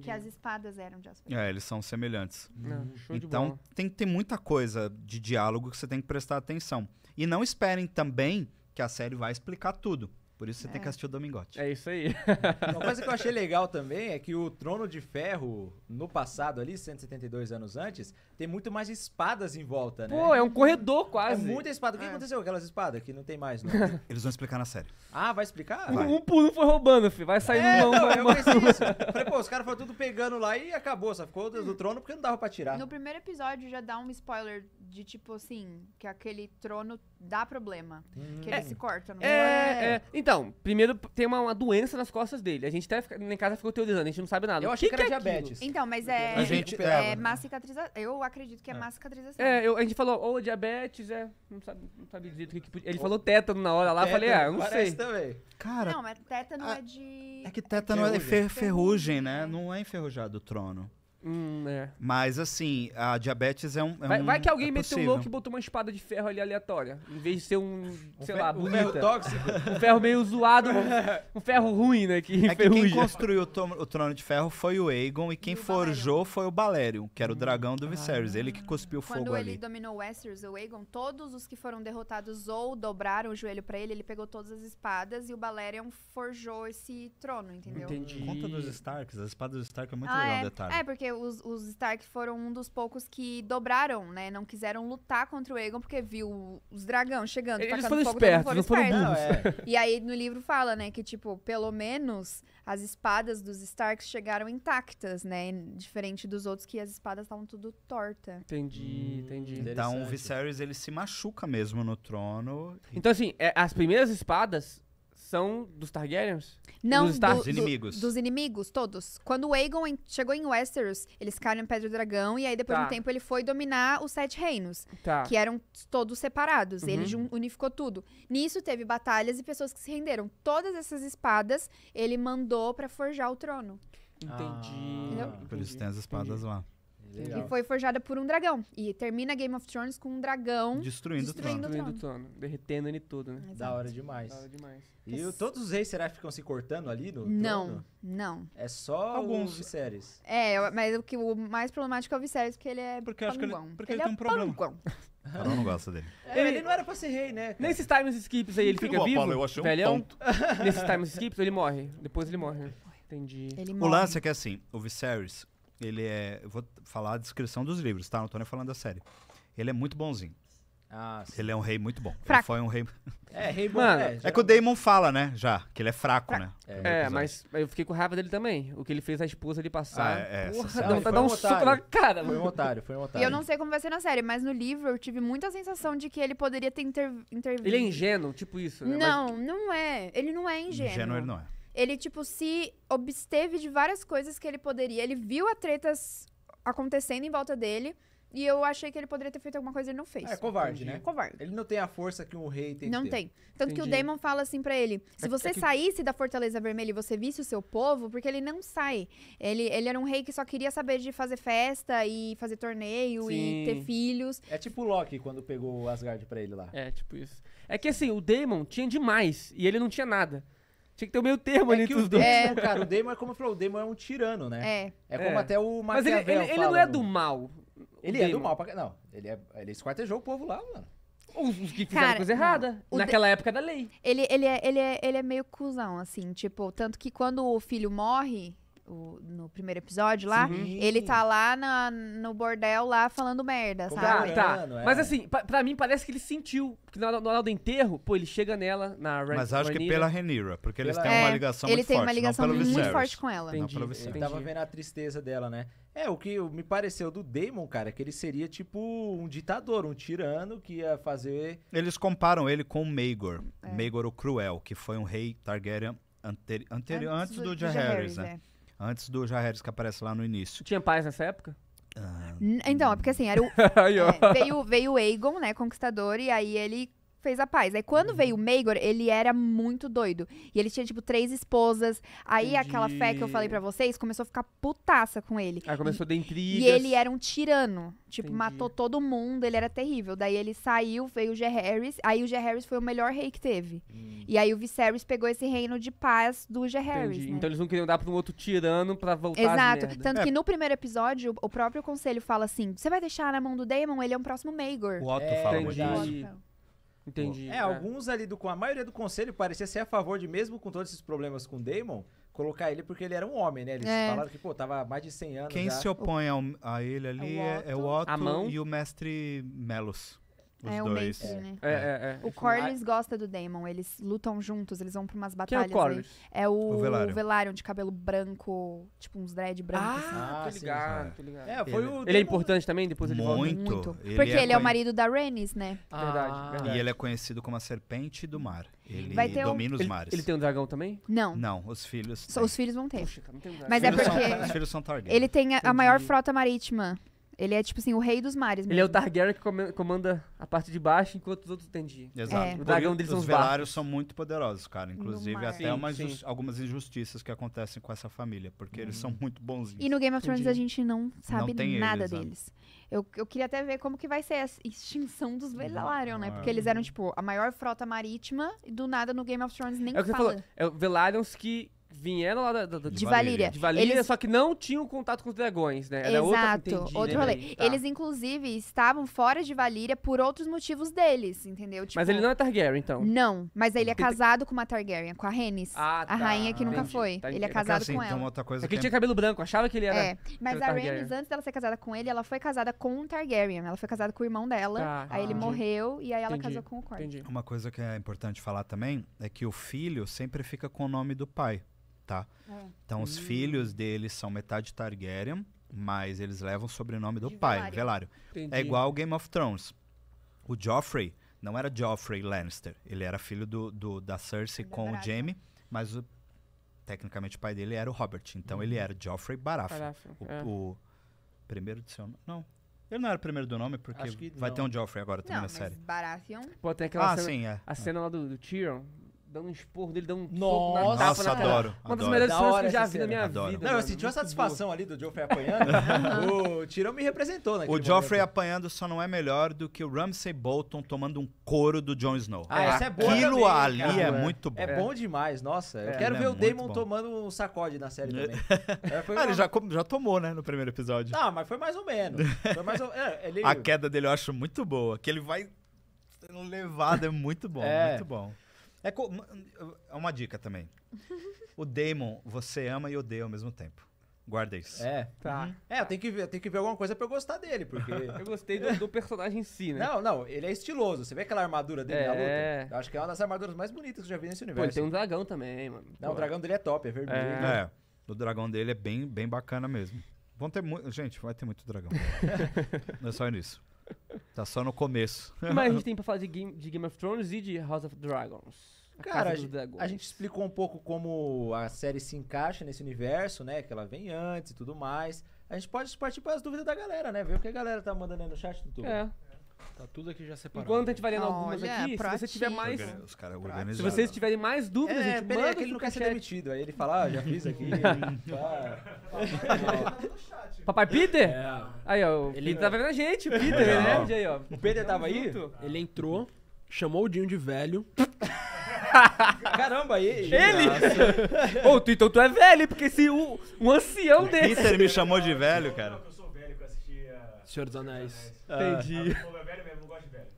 Que as espadas eram de aço é, valeriano. É, eles são semelhantes. Hum. Não, então, tem que ter muita coisa de diálogo que você tem que prestar atenção. E não esperem também que a série vai explicar tudo. Por isso você é. tem que assistir o Domingote. É isso aí. Uma coisa que eu achei legal também é que o Trono de Ferro, no passado ali, 172 anos antes, tem muito mais espadas em volta, né? Pô, é um corredor quase. É muita espada. O que é. aconteceu com aquelas espadas que não tem mais, não? Né? Eles vão explicar na série. Ah, vai explicar? Vai. Um, por um foi roubando, filho. Vai sair é, um, não, eu pensei isso. Falei, pô, os caras foram tudo pegando lá e acabou. Só ficou do, do trono porque não dava pra tirar. No primeiro episódio já dá um spoiler de tipo assim, que aquele trono dá problema. Hum. Que ele é, se corta, não é, é? Então, primeiro tem uma, uma, doença nas costas dele. A gente até fica, em casa ficou teorizando, a gente não sabe nada. Eu achei que, que, era é diabetes. Então, mas é, a gente, é, é né? má cicatrização. Eu acredito que é, é. má cicatrização. É, eu, a gente falou, ou diabetes, é. Não sabe, não sabe dizer o que, Ele falou tétano na hora lá, tétano, falei, ah, não sei. também. Cara. Não, mas tétano a, é de. É que é tétano é fer, ferrugem, né? É. Não é enferrujado o trono. Hum, é. Mas assim, a diabetes é um. É vai, um vai, que alguém é meteu um louco e botou uma espada de ferro ali aleatória. Em vez de ser um, sei lá, Um ferro tóxico. um ferro meio zoado, um, ferro ruim, né? Que é que quem construiu o, o, trono de ferro foi o Aegon e quem e forjou foi o Balério que era o hum. dragão do Viserys. Ah. Ele que cuspiu Quando fogo ali. Quando ele dominou Westeros, o Aegon, todos os que foram derrotados ou dobraram o joelho para ele, ele pegou todas as espadas e o Balerion forjou esse trono, entendeu? Entendi. Conta dos Starks, as espadas dos Stark é muito ah, legal é. o detalhe. É, porque os, os Stark foram um dos poucos que dobraram, né? Não quiseram lutar contra o Egon porque viu os dragões chegando. Eles foram fogo, espertos, eles não foram espertos. burros. É. E aí no livro fala, né, que tipo, pelo menos as espadas dos Starks chegaram intactas, né? Diferente dos outros que as espadas estavam tudo torta. Entendi, hum, entendi. Então o Viserys ele se machuca mesmo no trono. Então assim, é, as primeiras espadas são dos Targaryens? Não, dos, do, inimigos. Do, dos inimigos, todos. Quando o Aegon em, chegou em Westeros, eles caíram em Pedra do Dragão, e aí depois tá. de um tá. tempo ele foi dominar os Sete Reinos, tá. que eram todos separados. Uhum. Ele unificou tudo. Nisso teve batalhas e pessoas que se renderam. Todas essas espadas ele mandou para forjar o trono. Entendi. Ah, Entendeu? Por isso tem as espadas Entendi. lá. Legal. E foi forjada por um dragão. E termina Game of Thrones com um dragão destruindo, destruindo o trono. Destruindo o trono. Derretendo ele todo, né? Exato. Da hora demais. Da hora demais. E todos os reis, será que ficam se cortando ali no Não, trono? não. É só alguns o É, mas o, que, o mais problemático é o Viserys, porque ele é Porque eu acho que ele, porque ele, ele tem é um problema. Panguão. Ela não gosta dele. É, ele, não era pra ser rei, né? Cara? Nesses times skips aí ele fica vivo, Paulo, eu achei um ponto. Nesses times skips ele morre. Depois ele morre. Entendi. Ele o lance é que é assim, o Viserys, ele é. Eu vou falar a descrição dos livros, tá? Não tô nem falando da série. Ele é muito bonzinho. Ah, ele é um rei muito bom. Fraco. Ele foi um rei. É, rei bom. Mano, é, é, que o Damon fala, né? Já, que ele é fraco, né? É, é mas eu fiquei com raiva dele também. O que ele fez a esposa ali passar. Ah, é, é porra, dá vontade um, um soco na cara, mano. Foi um otário, foi um otário. E eu não sei como vai ser na série, mas no livro eu tive muita sensação de que ele poderia ter inter... intervido. Ele é ingênuo, tipo isso, né? Não, mas... não é. Ele não é ingênuo. Ingênuo ele não é ele, tipo, se obsteve de várias coisas que ele poderia. Ele viu as tretas acontecendo em volta dele. E eu achei que ele poderia ter feito alguma coisa e ele não fez. É covarde, né? covarde. Ele não tem a força que um rei tem. Não que tem. Tanto Entendi. que o Daemon fala assim para ele: se é você é que... saísse da Fortaleza Vermelha e você visse o seu povo, porque ele não sai. Ele, ele era um rei que só queria saber de fazer festa e fazer torneio Sim. e ter filhos. É tipo o Loki quando pegou o Asgard pra ele lá. É, tipo isso. É que assim, o Daemon tinha demais e ele não tinha nada. Tinha que ter o meio termo é ali os dois. É. é, cara, o Daemon é como eu falei, o Daemon é um tirano, né? É. É como é. até o Mas ele, ele, ele não é do mal. Ele é do mal. Pra... Não, ele, é, ele esquartejou o povo lá, mano. Os, os que fizeram cara, coisa errada. Naquela época da lei. Ele, ele, é, ele, é, ele é meio cuzão, assim. Tipo, tanto que quando o filho morre, o, no primeiro episódio lá, Sim. ele tá lá na, no bordel lá falando merda, sabe? Ah, tá, tá. Mas é. assim, pra, pra, mim parece que ele sentiu. Porque na, na hora do enterro, pô, ele chega nela, na Ren Mas acho Rhaenyra. que pela Renira, porque eles têm é, uma ligação muito forte ele tem Uma ligação muito Viserys. forte com ela. Entendi, não ele tava vendo a tristeza dela, né? É, o que me pareceu do Daemon cara, que ele seria tipo um ditador, um tirano que ia fazer. Eles comparam ele com o Maegor, é. Maegor o Cruel, que foi um rei Targaryen anteri antes, antes do, do Jaehaerys, né? É. Antes do Jaeres que aparece lá no início. Tinha paz nessa época? Ah, Então, é porque assim, era o. é, veio, veio o Aegon, né, conquistador, e aí ele fez a paz. Aí quando uhum. veio o Meigor ele era muito doido. E ele tinha, tipo, três esposas. Aí Entendi. aquela fé que eu falei para vocês começou a ficar putaça com ele. Aí ah, começou a dar intrigas. E ele era um tirano. Tipo, Entendi. matou todo mundo, ele era terrível. Daí ele saiu, veio o G. Harris. Aí o G. Harris foi o melhor rei que teve. Hum. E aí o Viserys pegou esse reino de paz do G. Harris. Né? Então eles não queriam dar pra um outro tirano pra voltar Exato. Tanto é. que no primeiro episódio, o próprio conselho fala assim: você vai deixar na mão do Daemon, ele é um próximo Meigor. O Otto é, fala muito Entendi. É, é, alguns ali do. A maioria do conselho parecia ser a favor de, mesmo com todos esses problemas com o Damon, colocar ele porque ele era um homem, né? Eles é. falaram que, pô, tava mais de 100 anos. Quem já. se opõe ao, a ele ali o é, é, o Otto a mão. e o mestre Melos. Os é, dois. O, Mace, é. Né? É, é, é, é. o Corlys gosta do Daemon, eles lutam juntos, eles vão pra umas batalhas. Quem é o Corlys? É o, o Velaryon. Velaryon de cabelo branco, tipo uns dread brancos. Ah, assim. tô ah, ligado, tô ligado. É, foi ele, o ele é importante também, depois ele volta. Muito, ele porque é ele é o marido da Rhaenys, né? Ah, verdade, verdade. E ele é conhecido como a Serpente do Mar. Ele Vai ter domina um... os mares. Ele, ele, tem um dragão também? Não. Não, os filhos. os filhos vão ter. Puxa, não tem um dragão. Mas é porque. São, os filhos são Targaryen. Ele tem a, a maior frota marítima ele é, tipo assim, o rei dos mares mesmo. Ele é o Targaryen que comanda a parte de baixo, enquanto os outros tendem Exato. É. O dragão deles são os Velários são muito poderosos, cara. Inclusive, até Sim, umas sim. algumas injustiças que acontecem com essa família, porque eles são uhum. muito bonzinhos. E no Game of Thrones a gente não sabe tem nada eles, né? deles. Eu, eu queria até ver como que vai ser a extinção dos uhum. Velaryon, né? Ah, porque eles é. eram, tipo, a maior frota marítima e do nada no Game of Thrones nem É o que você falou. É o Velarians que vieram lá da, da, da de, de Valíria. De Valíria, eles... só que não tinham contato com os dragões, né? Era Exato, entendi, outro né? rolê. tá. Eles, inclusive, estavam fora de Valíria por outros motivos deles, entendeu? Tipo, mas ele não é Targaryen, então? Não, mas ele é casado com uma Targaryen, com a Rhaenys, ah, tá. a rainha que ah, nunca entendi. foi. Tá, ele é casado assim, com então ela. Então outra coisa é que, que tinha cabelo branco, achava que ele era É, mas era a Rhaenys, antes dela ser casada com ele, ela foi casada com um Targaryen. Ela foi casada com o irmão dela, tá, aí ele morreu e aí ela casou com o Corn. Uma coisa que é importante falar também é que o filho sempre fica com o nome do pai tá? É. Então, os hum. filhos deles são metade Targaryen, mas eles levam o sobrenome do De pai, Velário. É igual Game of Thrones. O Joffrey não era Joffrey Lannister, ele era filho do, do da Cersei é com o Jaime, mas o, tecnicamente o pai dele era o Robert. Então, ele uhum. era Joffrey Baratheon. o, é. o primeiro de seu nome. Não, ele não era o primeiro do nome, porque vai ter um Joffrey agora também não, na série. Baratheon. Pô, tem aquela ah, cena, sim, é. A cena lá do, do Tyrion, dando um esporro dele, dando um Nossa, soco na tapa Nossa, adoro. Uma das melhores da cenas que eu já vi na minha adoro. vida. Não, mano, eu senti uma satisfação boa. ali do Joffrey apanhando. Né? o Tirão me representou naquele O Joffrey momento. apanhando só não é melhor do que o Ramsay Bolton tomando um couro do Jon Snow. Ah, é. essa é boa Aquilo também, ali cara, é, muito bom. É bom demais, nossa. Eu é, quero ver é o Damon tomando um sacode na série também. É, ah, ele já, já tomou, né, no primeiro episódio. Não, mas foi mais ou menos. Mais ou... É, ele... A queda dele eu acho muito boa, que ele vai sendo levado, é muito bom, muito bom. É, co... é uma dica também. o Damon, você ama e odeia ao mesmo tempo. Guarda isso. É. Tá. Uhum. É, tem que ver, tem que ver alguma coisa pra eu gostar dele, porque. eu gostei do, do, personagem em si, né? Não, não, ele é estiloso. Você vê aquela armadura dele é... na luta? é. acho que é uma das armaduras mais bonitas que eu já vi nesse universo. Pô, tem um dragão também, mano. Não, Pô. o dragão dele é top, é vermelho. É. é. é. O dragão dele é bem, bem bacana mesmo. Vão ter muito. Gente, vai ter muito dragão. não é só nisso. Tá só no começo. Mas a gente tem pra falar de Game, de Game of Thrones e de House of Dragons. Cara, a, a gente explicou um pouco como a série se encaixa nesse universo, né? Que ela vem antes e tudo mais. A gente pode partir para as dúvidas da galera, né? Ver o que a galera tá mandando aí no chat do YouTube. É. Tá tudo aqui já separado. Enquanto a gente vai lendo algumas aqui, se você tiver mais. Os Se vocês tiverem mais dúvidas, é, gente, peraí, manda é que ele não quer ser demitido. Aí ele fala, ah, já fiz aqui. Papai Peter? É. Aí, ó, ele Peter é. tava vendo a gente, o Peter, é. né? Aí, ó. O Peter tava aí? Ele entrou, chamou o Dinho de velho. Caramba, ele. Ele? Ô, então tu é velho, porque se um, um ancião o desse. Peter me chamou de velho, cara. Eu sou velho que eu a. Senhor dos Anéis. Ah. Entendi. Ah, povo é velho mesmo, não gosto de velho.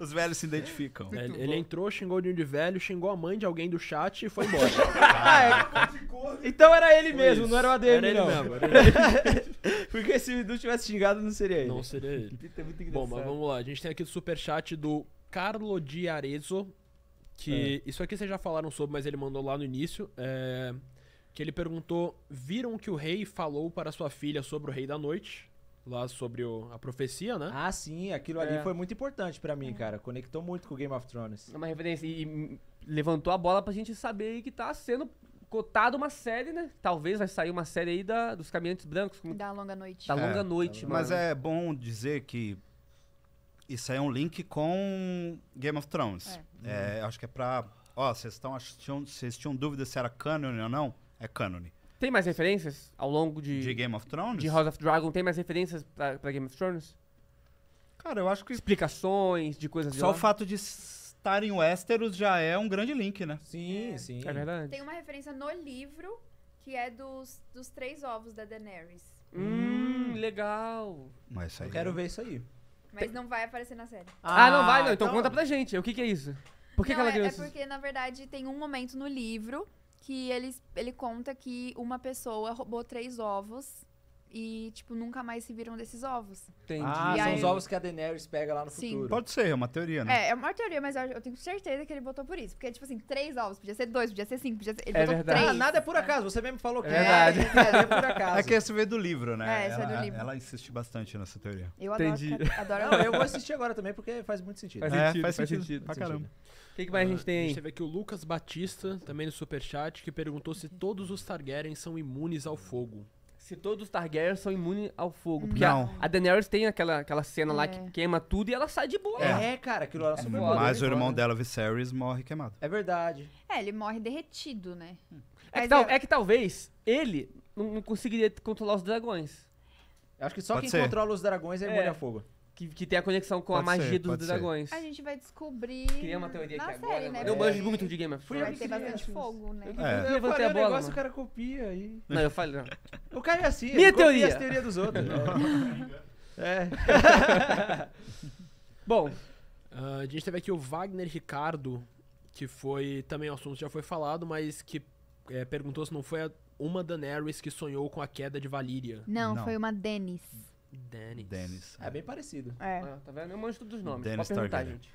Os velhos se identificam. Ele, entrou, xingou de um de velho, xingou a mãe de alguém do chat e foi embora. Ah, é. então era ele mesmo, não era o ADM, era não. Mesmo, era Porque se o Edu tivesse xingado, não seria ele. Não seria ele. É bom, mas vamos lá. A gente tem aqui o superchat do Carlo Di Arezzo, que é. isso aqui vocês já falaram sobre, mas ele mandou lá no início, é, que ele perguntou: viram que o rei falou para sua filha sobre o Rei da Noite? Lá sobre o, a profecia, né? Ah, sim, aquilo ali é. foi muito importante para mim, cara. Conectou muito com o Game of Thrones. Uma referência. E levantou a bola pra gente saber que tá sendo cotado uma série, né? Talvez vai sair uma série aí da, dos Caminhantes Brancos. Da Longa Noite. Da Longa é. Noite, mano. Mas é bom dizer que isso aí é um link com Game of Thrones. É. É, uhum. acho que é pra. Ó, vocês estão Vocês tinham dúvida se era canon ou não? É canon. Tem mais referências ao longo de. De Game of Thrones? De House of Dragon, tem mais referências pra, pra Game of Thrones? Cara, eu acho que. Explicações de coisas Só de o fato de estar em Westeros já é um grande link, né? Sim, é. sim. É verdade. Tem uma referência no livro que é dos, dos três ovos da Daenerys. Hum, legal. Mas isso aí eu quero é ver isso aí. Mas não vai aparecer na série. Ah, não vai, ah, não. Então, então- conta pra gente. O que, que é isso? Por que, Não, que ela é, isso é porque, na verdade, tem um momento no livro que ele, ele conta que uma pessoa roubou três ovos e, tipo, nunca mais se viram desses ovos. Entendi. Ah, são aí... os ovos que a Daenerys pega lá no Sim. futuro. Pode ser, é uma teoria, né? É, é uma teoria, mas eu, tenho certeza que ele botou por isso. Porque, tipo assim, três ovos, podia ser dois, podia ser cinco, podia ser... Ele é botou verdade. três. Ah, nada é por acaso, você mesmo falou que é. é verdade. É, é, é por acaso. É que esse veio do livro, né? É, esse ela, do livro. Ela insiste bastante nessa teoria. Eu Entendi. adoro. adoro Não, eu vou assistir agora também, porque faz muito sentido. Faz é, sentido, faz, faz sentido, sentido. Pra caramba. O que, que mais a gente tem? A gente aqui o Lucas Batista, também no Superchat, que perguntou se todos os Targaryen são imunes ao fogo se todos os Targaryens são imunes ao fogo. Porque Não. A, a Daenerys tem aquela, aquela cena lá que é. queima tudo e ela sai de boa. É, é cara, aquilo era é, é Mas o irmão dela, Viserys, morre queimado. É verdade. É, ele morre derretido, né? É que, tal- é- é que talvez ele não não conseguiria controlar os dragões. Acho que só Pode quem ser. controla os dragões é, É. ao fogo que, que tem a conexão com pode a magia ser, dos dragões. A gente vai descobrir. Queria uma teoria aqui série, agora. Né? Eu manjo muito de Game of Thrones. Vai ter bastante fogo, né? Eu, é. eu, eu falei a bola, negócio, o cara copia aí. Não, eu falei. Não. O cara é assim. Minha teoria. Copia as teorias dos outros. é. Bom. Uh, a gente teve aqui o Wagner Ricardo, que foi também o é assunto já foi falado, mas que é, perguntou se não foi a, uma Daenerys que sonhou com a queda de Valíria. Não, não. foi uma Denis. Dennis. Dennis. É, é, bem parecido. É. Ah, tá vendo? Eu manjo todos os nomes. Dennis Pode perguntar, gente.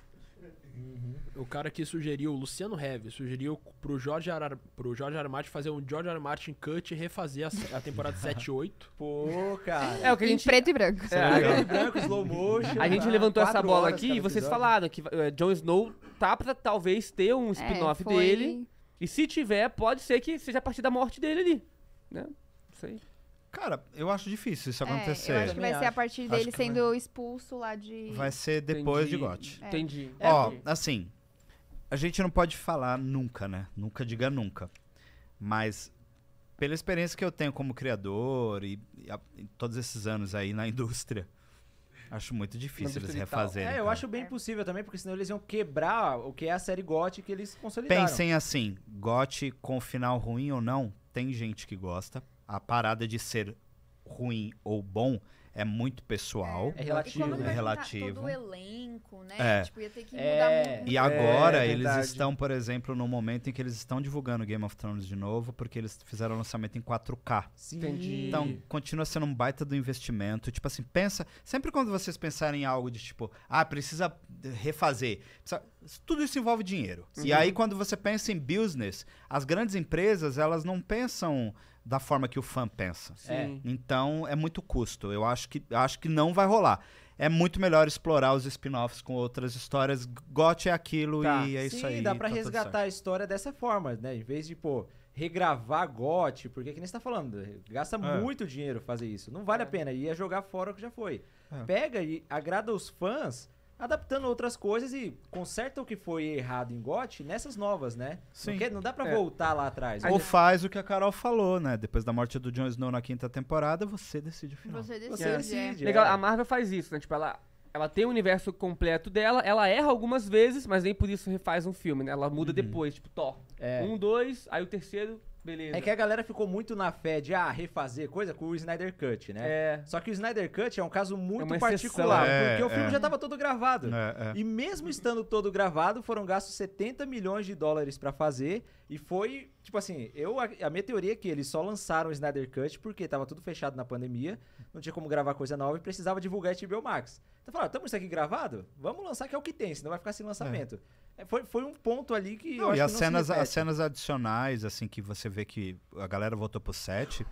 Uhum. O cara que sugeriu, o Luciano Heavy, sugeriu pro Jorge, Arar, pro Jorge Armati fazer um George R. Martin cut e refazer a, a temporada 7 e 8. Pô, cara. É o que a gente. Em preto e branco. É, é preto e branco, slow motion. A gente levantou essa bola aqui e vocês episódio. falaram que uh, Jon Snow tá pra talvez ter um é, spin-off foi... dele. E se tiver, pode ser que seja a partir da morte dele ali. Né? Isso aí. Cara, eu acho difícil isso acontecer. É, eu acho que vai ser a partir dele sendo vai... expulso lá de. Vai ser depois Entendi. de GOT. É. Entendi. É. Ó, assim, a gente não pode falar nunca, né? Nunca diga nunca. Mas pela experiência que eu tenho como criador e, e, a, e todos esses anos aí na indústria, acho muito difícil eles refazerem. É, eu cara. acho bem é. possível também, porque senão eles iam quebrar o que é a série GOT que eles consolidaram. Pensem assim, GOT com final ruim ou não, tem gente que gosta a parada de ser ruim ou bom é muito pessoal. É, é relativo. É relativo. Todo o elenco, né? É. Tipo, ia ter que é, mudar muito. E agora é, é eles verdade. estão, por exemplo, no momento em que eles estão divulgando Game of Thrones de novo, porque eles fizeram o lançamento em 4K. Sim. Entendi. Então, continua sendo um baita do investimento. Tipo assim, pensa... Sempre quando vocês pensarem em algo de tipo, ah, precisa refazer, precisa, tudo isso envolve dinheiro. Sim. E uhum. aí, quando você pensa em business, as grandes empresas, elas não pensam da forma que o fã pensa. Sim. É. Então é muito custo. Eu acho que, acho que não vai rolar. É muito melhor explorar os spin-offs com outras histórias. Gote é aquilo tá. e é Sim, isso aí. Sim, dá tá pra tá resgatar a história dessa forma, né? Em vez de, pô, regravar GOT, porque é que nem você tá falando, gasta é. muito dinheiro fazer isso. Não vale é. a pena, ia jogar fora o que já foi. É. Pega e agrada os fãs adaptando outras coisas e conserta o que foi errado em GOT nessas novas, né? Sim. Porque não dá para é. voltar lá atrás. Ou faz o que a Carol falou, né? Depois da morte do Jon Snow na quinta temporada, você decide o final. Você decide. Você decide é. é. Legal, a Marvel faz isso, né? Tipo, ela, ela tem o universo completo dela, ela erra algumas vezes, mas nem por isso refaz um filme, né? Ela muda uhum. depois, tipo, Thor. É. Um, dois, aí o terceiro Beleza. É que a galera ficou muito na fé de ah, refazer coisa com o Snyder Cut, né? É. Só que o Snyder Cut é um caso é muito é particular, é, porque o filme é. já estava todo gravado. É, e mesmo estando todo gravado, foram gastos 70 milhões de dólares para fazer e foi, tipo assim, eu a, a minha teoria é que eles só lançaram o Snyder Cut porque estava tudo fechado na pandemia, não tinha como gravar coisa nova e precisava divulgar HBO Max. Então falaram, estamos isso aqui gravado? Vamos lançar que é o que tem, senão vai ficar sem lançamento. É. É, foi, foi um ponto ali que. Não, e as, que cenas, as cenas adicionais, assim, que você vê que a galera voltou pro set,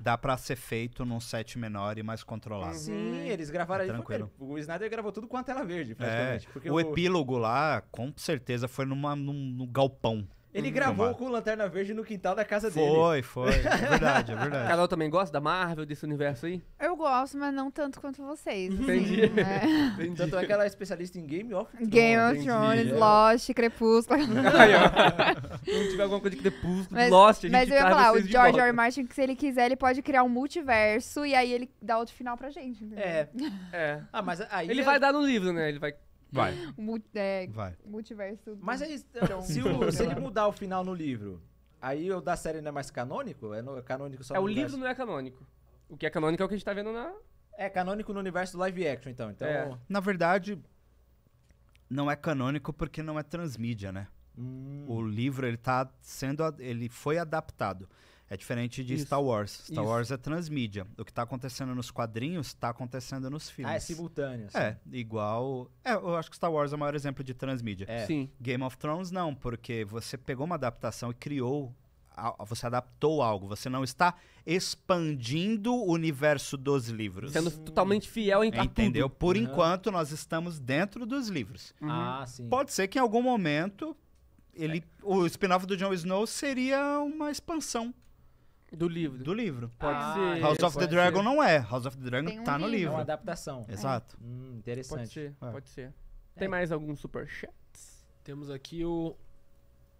dá pra ser feito num set menor e mais controlado. Sim, uhum. eles gravaram tá é ali. Tranquilo. Foi, o Snyder gravou tudo com a tela verde, é, praticamente. É, o, epílogo lá, com certeza, foi numa, num, num galpão. Ele hum, gravou com Lanterna Verde no quintal da casa foi, dele. Foi, foi. É verdade, é verdade. Carol também gosta da Marvel, desse universo aí? Eu gosto, mas não tanto quanto vocês. Uhum. Assim, Entendi. né? Entendi. Tanto é que ela é especialista em Game of Thrones. Game of Thrones, é. Lost, Crepúsculo. não tiver alguma coisa de Crepúsculo, mas, Lost, a gente Mas eu ia falar, o George R. Martin, que se ele quiser, ele pode criar um multiverso e aí ele dá outro final pra gente. Entendeu? É. é. Ah, mas aí... Ele é... vai dar no livro, né? Ele vai Vai. É, Vai. Multiverso. Mas aí, é Se, o, se ele mudar o final no livro, aí o da série não é mais canônico? É, no, é canônico só É, o universo? livro não é canônico. O que é canônico é o que a gente tá vendo na. É canônico no universo do live action, então. então... É. Na verdade, não é canônico porque não é transmídia, né? Hum. O livro ele tá sendo ele foi adaptado. É diferente de Isso. Star Wars. Star Isso. Wars é transmídia. O que está acontecendo nos quadrinhos está acontecendo nos filmes. Ah, é simultâneo. É, assim. É, igual. É, eu acho que Star Wars é o maior exemplo de transmídia. É. Sim. Game of Thrones não, porque você pegou uma adaptação e criou. Você adaptou algo, você não está expandindo o universo dos livros. Sendo hum. totalmente fiel em Entendeu? Por uhum. enquanto, nós estamos dentro dos livros. Uhum. Ah, sim. Pode ser que em algum momento ele, é. o spin-off do Jon Snow seria uma expansão do livro. Do livro. Pode ah, ser. House of the Dragon não é. House of the Dragon um tá no livro. É uma adaptação. É. Exato. Hum, interessante. Pode ser, é. pode ser. Tem é. mais algum superchats? Temos aqui o.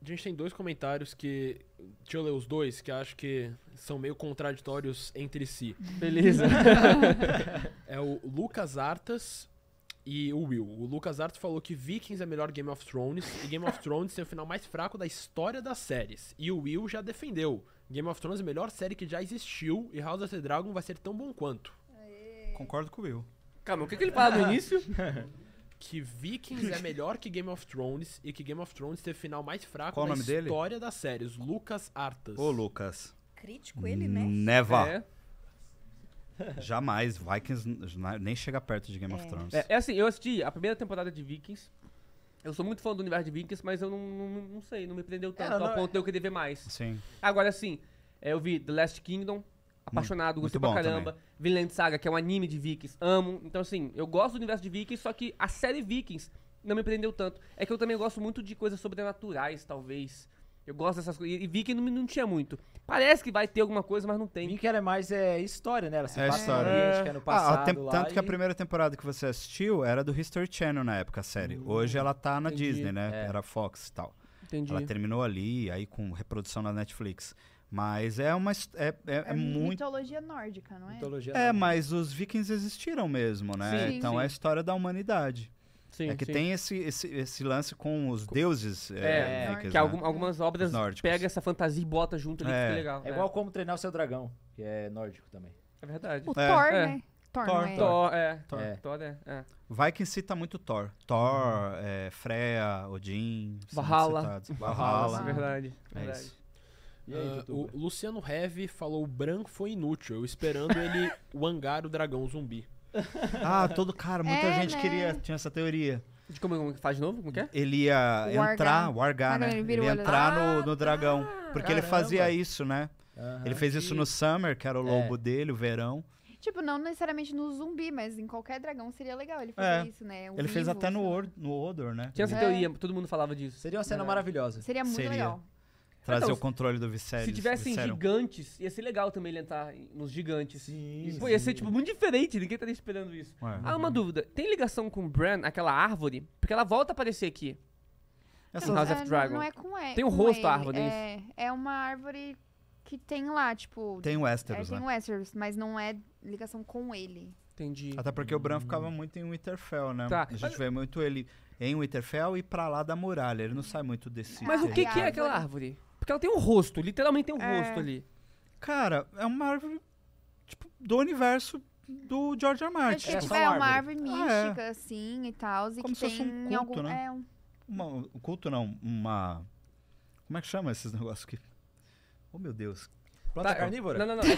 A gente tem dois comentários que. Deixa eu ler os dois, que acho que são meio contraditórios entre si. Beleza. é o Lucas Artas e o Will. O Lucas Artas falou que Vikings é melhor Game of Thrones e Game of Thrones tem o final mais fraco da história das séries. E o Will já defendeu Game of Thrones é a melhor série que já existiu e House of the Dragon vai ser tão bom quanto. Aê. Concordo com o Will. Calma, o que, que ele falou no início? que Vikings é melhor que Game of Thrones e que Game of Thrones teve final mais fraco Qual na história dele? das séries. Lucas Artas. Ô, Lucas. Crítico ele, né? Neva. É. Jamais. Vikings nem chega perto de Game é. of Thrones. É, é, assim, eu assisti a primeira temporada de Vikings eu sou muito fã do universo de Vikings, mas eu não, não, não sei, não me prendeu tanto, é, não, ao ponto de eu é. querer ver mais. Sim. Agora, assim, eu vi The Last Kingdom, apaixonado, hum, gostei pra caramba. Também. Vinland Saga, que é um anime de Vikings, amo. Então, assim, eu gosto do universo de Vikings, só que a série Vikings não me prendeu tanto. É que eu também gosto muito de coisas sobrenaturais, talvez. Eu gosto dessas coisas. E vi que não, não tinha muito. Parece que vai ter alguma coisa, mas não tem. Vi que era é mais é, história, né? Ela se é passa história. Ali, acho que é no ah, passado. Ah, tem, lá, tanto e... que a primeira temporada que você assistiu era do History Channel na época, a série. Hum, Hoje ela tá na entendi. Disney, né? É. Era Fox e tal. Entendi. Ela terminou ali, aí com reprodução na Netflix. Mas é uma. É, é, é, é muito... Mitologia nórdica, não é? Mitologia é, nórdica. mas os vikings existiram mesmo, né? Sim, então sim. é a história da humanidade. Sim, é que sim. tem esse, esse, esse, lance com os deuses. É, é, né, né, que né? algumas obras pegam essa fantasia e bota junto ali, é. que é legal. É, é, igual como treinar o seu dragão, que é nórdico também. É verdade. O é. Thor, é. né? Thor, Thor, é. Thor, é. Thor. É. Thor é. é. Viking cita muito Thor. Thor, uhum. é, Freya, Odin. Valhalla. Valhalla. É verdade. É Isso. E aí, uh, o Luciano Heavy falou: o Bran foi inútil. Eu esperando ele wangar o dragão zumbi. ah, todo cara, muita é, gente né? queria, tinha essa teoria. De como, como faz de novo? Como que é? Ele ia Wargar. entrar, Argar, ah, né? Ele ia entrar no, ah, no dragão. Tá. Porque Caramba. ele fazia isso, né? Uhum. Ele fez isso no Summer, que era o é. lobo é. dele, o verão. Tipo, não necessariamente no zumbi, mas em qualquer dragão seria legal ele fazer é. isso, né? O ele fez até no, or, no Odor, né? Tinha essa é. teoria, todo mundo falava disso. Seria uma cena maravilhosa. Seria muito seria. legal. Trazer então, o controle do Viserys. Se tivessem gigantes, ia ser legal também ele entrar nos gigantes. Sim, Pô, ia ser, tipo, muito diferente, ninguém estaria esperando isso. Ué. Ah, uma dúvida. Tem ligação com Bran, aquela árvore? Porque ela volta a aparecer aqui. Essa House é, of Dragon. Não é com ele. Tem o um rosto ele, a árvore, é, isso. É, é uma árvore que tem lá, tipo... Tem Westeros, é, Tem né? Westeros, mas não é ligação com ele. Entendi. Até porque o Bran ficava muito em Winterfell, né? Tá. A gente mas... vê muito ele em Winterfell e pra lá da muralha. Ele não sai muito desse... Mas o que, que é aquela árvore? Porque ela tem um rosto, literalmente tem um é... rosto ali. Cara, é uma árvore tipo, do universo do George R. Martin. É, tipo, é, é, uma árvore mística, ah, é. assim, e tal. E Como que se tem fosse um culto, algum... né? É um... Uma, um culto não, uma... Como é que chama esses negócios aqui? Oh, meu Deus. Planta tá, carnívora? Não, não, não. É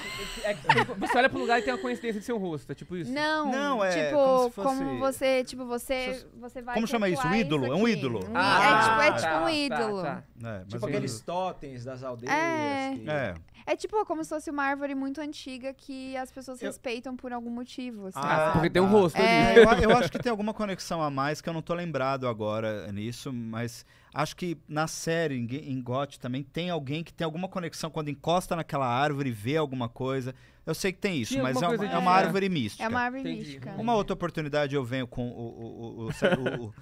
que, é é você olha pro lugar e tem uma coincidência de seu rosto, é tipo isso? Não, não é tipo, como, fosse... como você, tipo, você, você vai Como chama isso? Um ídolo? Isso é um ídolo. É, ah, é tipo, é tá, tipo um tá, tá, ídolo. Tá, tá. É, tipo aqueles totens das aldeias. É. Que... é. É tipo como se fosse uma árvore muito antiga que as pessoas eu... respeitam por algum motivo. Assim, ah, ah porque tem um tá. rosto é... ali. Eu, eu, acho que tem alguma conexão a mais que eu não tô lembrado agora nisso, mas acho que na série, em, em Got, também tem alguém que tem alguma conexão quando encosta naquela árvore, vê alguma coisa. Eu sei que tem isso, mas é uma, é, é uma árvore mística. É uma árvore Entendi. mística. Uma outra oportunidade eu venho com o, o, o, o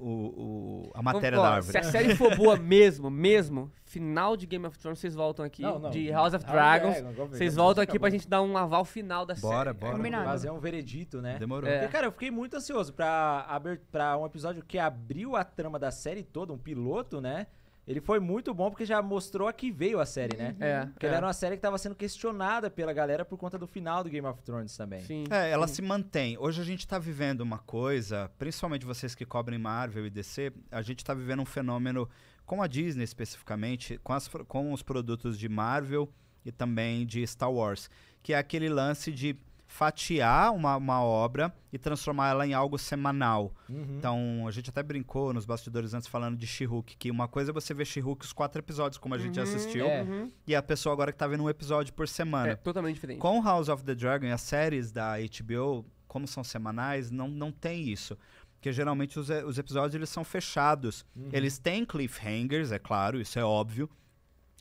o, o, a matéria Vamos, da árvore. Se a série for boa mesmo, mesmo, final de Game of Thrones, vocês voltam aqui. Não, não. de House of ah, Dragons. É, vocês voltam aqui pra gente dar um aval final da bora, série. Bora, bora. Fazer um veredito, né? Demorou. É. Porque, cara, eu fiquei muito ansioso pra, pra um episódio que abriu a trama da série toda, um piloto, né? Ele foi muito bom porque já mostrou a que veio a série, né? Uhum. É. Porque é. ela era uma série que estava sendo questionada pela galera por conta do final do Game of Thrones também. Sim. É, ela Sim. se mantém. Hoje a gente está vivendo uma coisa, principalmente vocês que cobrem Marvel e DC, a gente está vivendo um fenômeno com a Disney especificamente, com, as, com os produtos de Marvel e também de Star Wars, que é aquele lance de fatiar uma, uma obra e transformar ela em algo semanal. Uhum. Então, a gente até brincou nos bastidores antes falando de She-Hulk, que uma coisa é você ver She-Hulk os quatro episódios, como a gente uhum, assistiu, é. e a pessoa agora que tá vendo um episódio por semana. É totalmente diferente. Com House of the Dragon, as séries da HBO, como são semanais, não, não tem isso. Porque geralmente os, eh, os episódios eles são fechados. Uhum. Eles têm cliffhangers, é claro, isso é óbvio.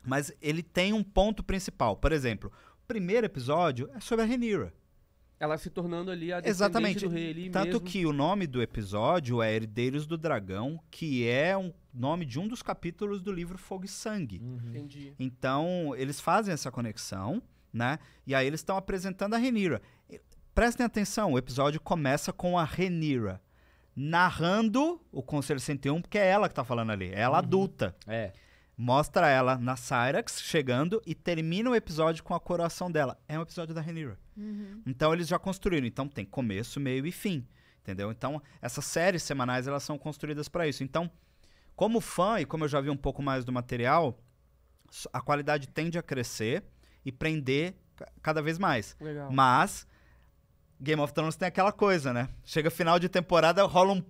Mas ele tem um ponto principal. Por exemplo, o primeiro episódio é sobre a Renira. Ela se tornando ali a Exatamente. do rei ali Tanto mesmo. que o nome do episódio é Herdeiros do Dragão, que é um nome de um dos capítulos do livro Fogo e Sangue. Uhum. Entendi. Então, eles fazem essa conexão, né? E aí eles estão apresentando a Renira. Prestem atenção, o episódio começa com a Renira narrando o Conselho 101, porque é ela que está falando ali, é ela uhum. adulta. É mostra ela na Cyrax chegando e termina o episódio com a coroação dela. É um episódio da Rhaenyra. Uhum. Então eles já construíram. Então tem começo, meio e fim, entendeu? Então essas séries semanais elas são construídas para isso. Então, como fã e como eu já vi um pouco mais do material, a qualidade tende a crescer e prender cada vez mais. Legal. Mas Game of Thrones tem aquela coisa, né? Chega final de temporada, rola um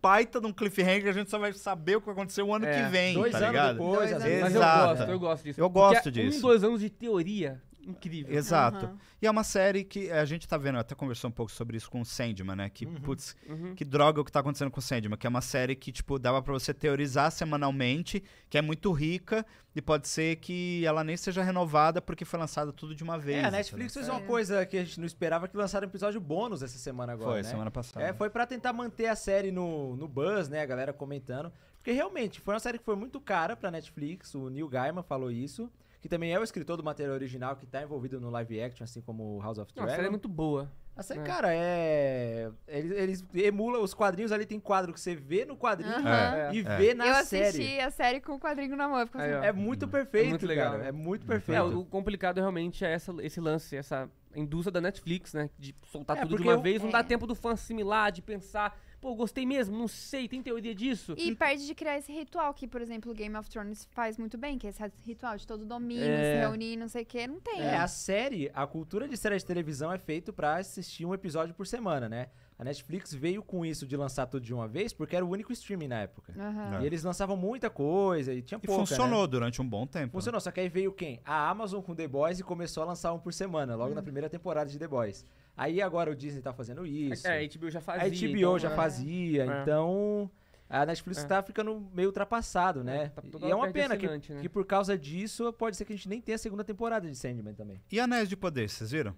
baita de um cliffhanger, a gente só vai saber o que aconteceu o ano é, que vem. Dois tá anos ligado? depois, dois né? anos. Mas eu gosto, eu gosto disso. Eu gosto Porque é disso. Um, dois anos de teoria incrível. Exato. Uhum. E é uma série que a gente tá vendo, até conversou um pouco sobre isso com o Sandman, né? Que, uhum. putz, uhum. que droga o que tá acontecendo com o Sandman, que é uma série que, tipo, dava para você teorizar semanalmente, que é muito rica, e pode ser que ela nem seja renovada porque foi lançada tudo de uma vez. É, a Netflix fez é. uma coisa que a gente não esperava, que lançaram um episódio bônus essa semana agora, Foi, né? semana passada. É, foi para tentar manter a série no, no buzz, né? A galera comentando. Porque realmente, foi uma série que foi muito cara pra Netflix, o Neil Gaiman falou isso que também é o escritor do material original, que tá envolvido no live action, assim como House of é Dragon. a série é muito boa. A ah, série, é. cara, é. Eles, eles emulam os quadrinhos ali, tem quadro que você vê no quadrinho uh -huh. e é. vê é. na eu série. Eu assisti a série com o quadrinho na mão. Assim, é muito uhum. perfeito, é muito legal, cara. Né? É muito uhum. perfeito. É, o complicado realmente é essa, esse lance, essa indústria da Netflix, né? De soltar tudo de uma eu... vez, não dá tempo do fã assimilar, de pensar pô, gostei mesmo, não sei, tem teoria disso. E perde de criar esse ritual que, por exemplo, Game of Thrones faz muito bem, que é esse ritual de todo domingo, é... se reunir, não sei o quê, não tem. É, né? a série, a cultura de série de televisão é feito para assistir um episódio por semana, né? A Netflix veio com isso de lançar tudo de uma vez, porque era o único streaming na época. Uhum. É. E eles lançavam muita coisa e tinha e pouca, né? funcionou né? durante um bom tempo. Né? Funcionou, só que aí veio quem? A Amazon com The Boys e começou a lançar um por semana, logo hum. na primeira temporada de The Boys. Aí agora o Disney tá fazendo isso. É, a HBO já fazia. A HBO então, já é. fazia, é. então a Netflix está é. ficando meio ultrapassado, é, né? Tá e é uma pena que, né? que por causa disso pode ser que a gente nem tenha a segunda temporada de Sandman também. E Anéis de Poder, vocês viram?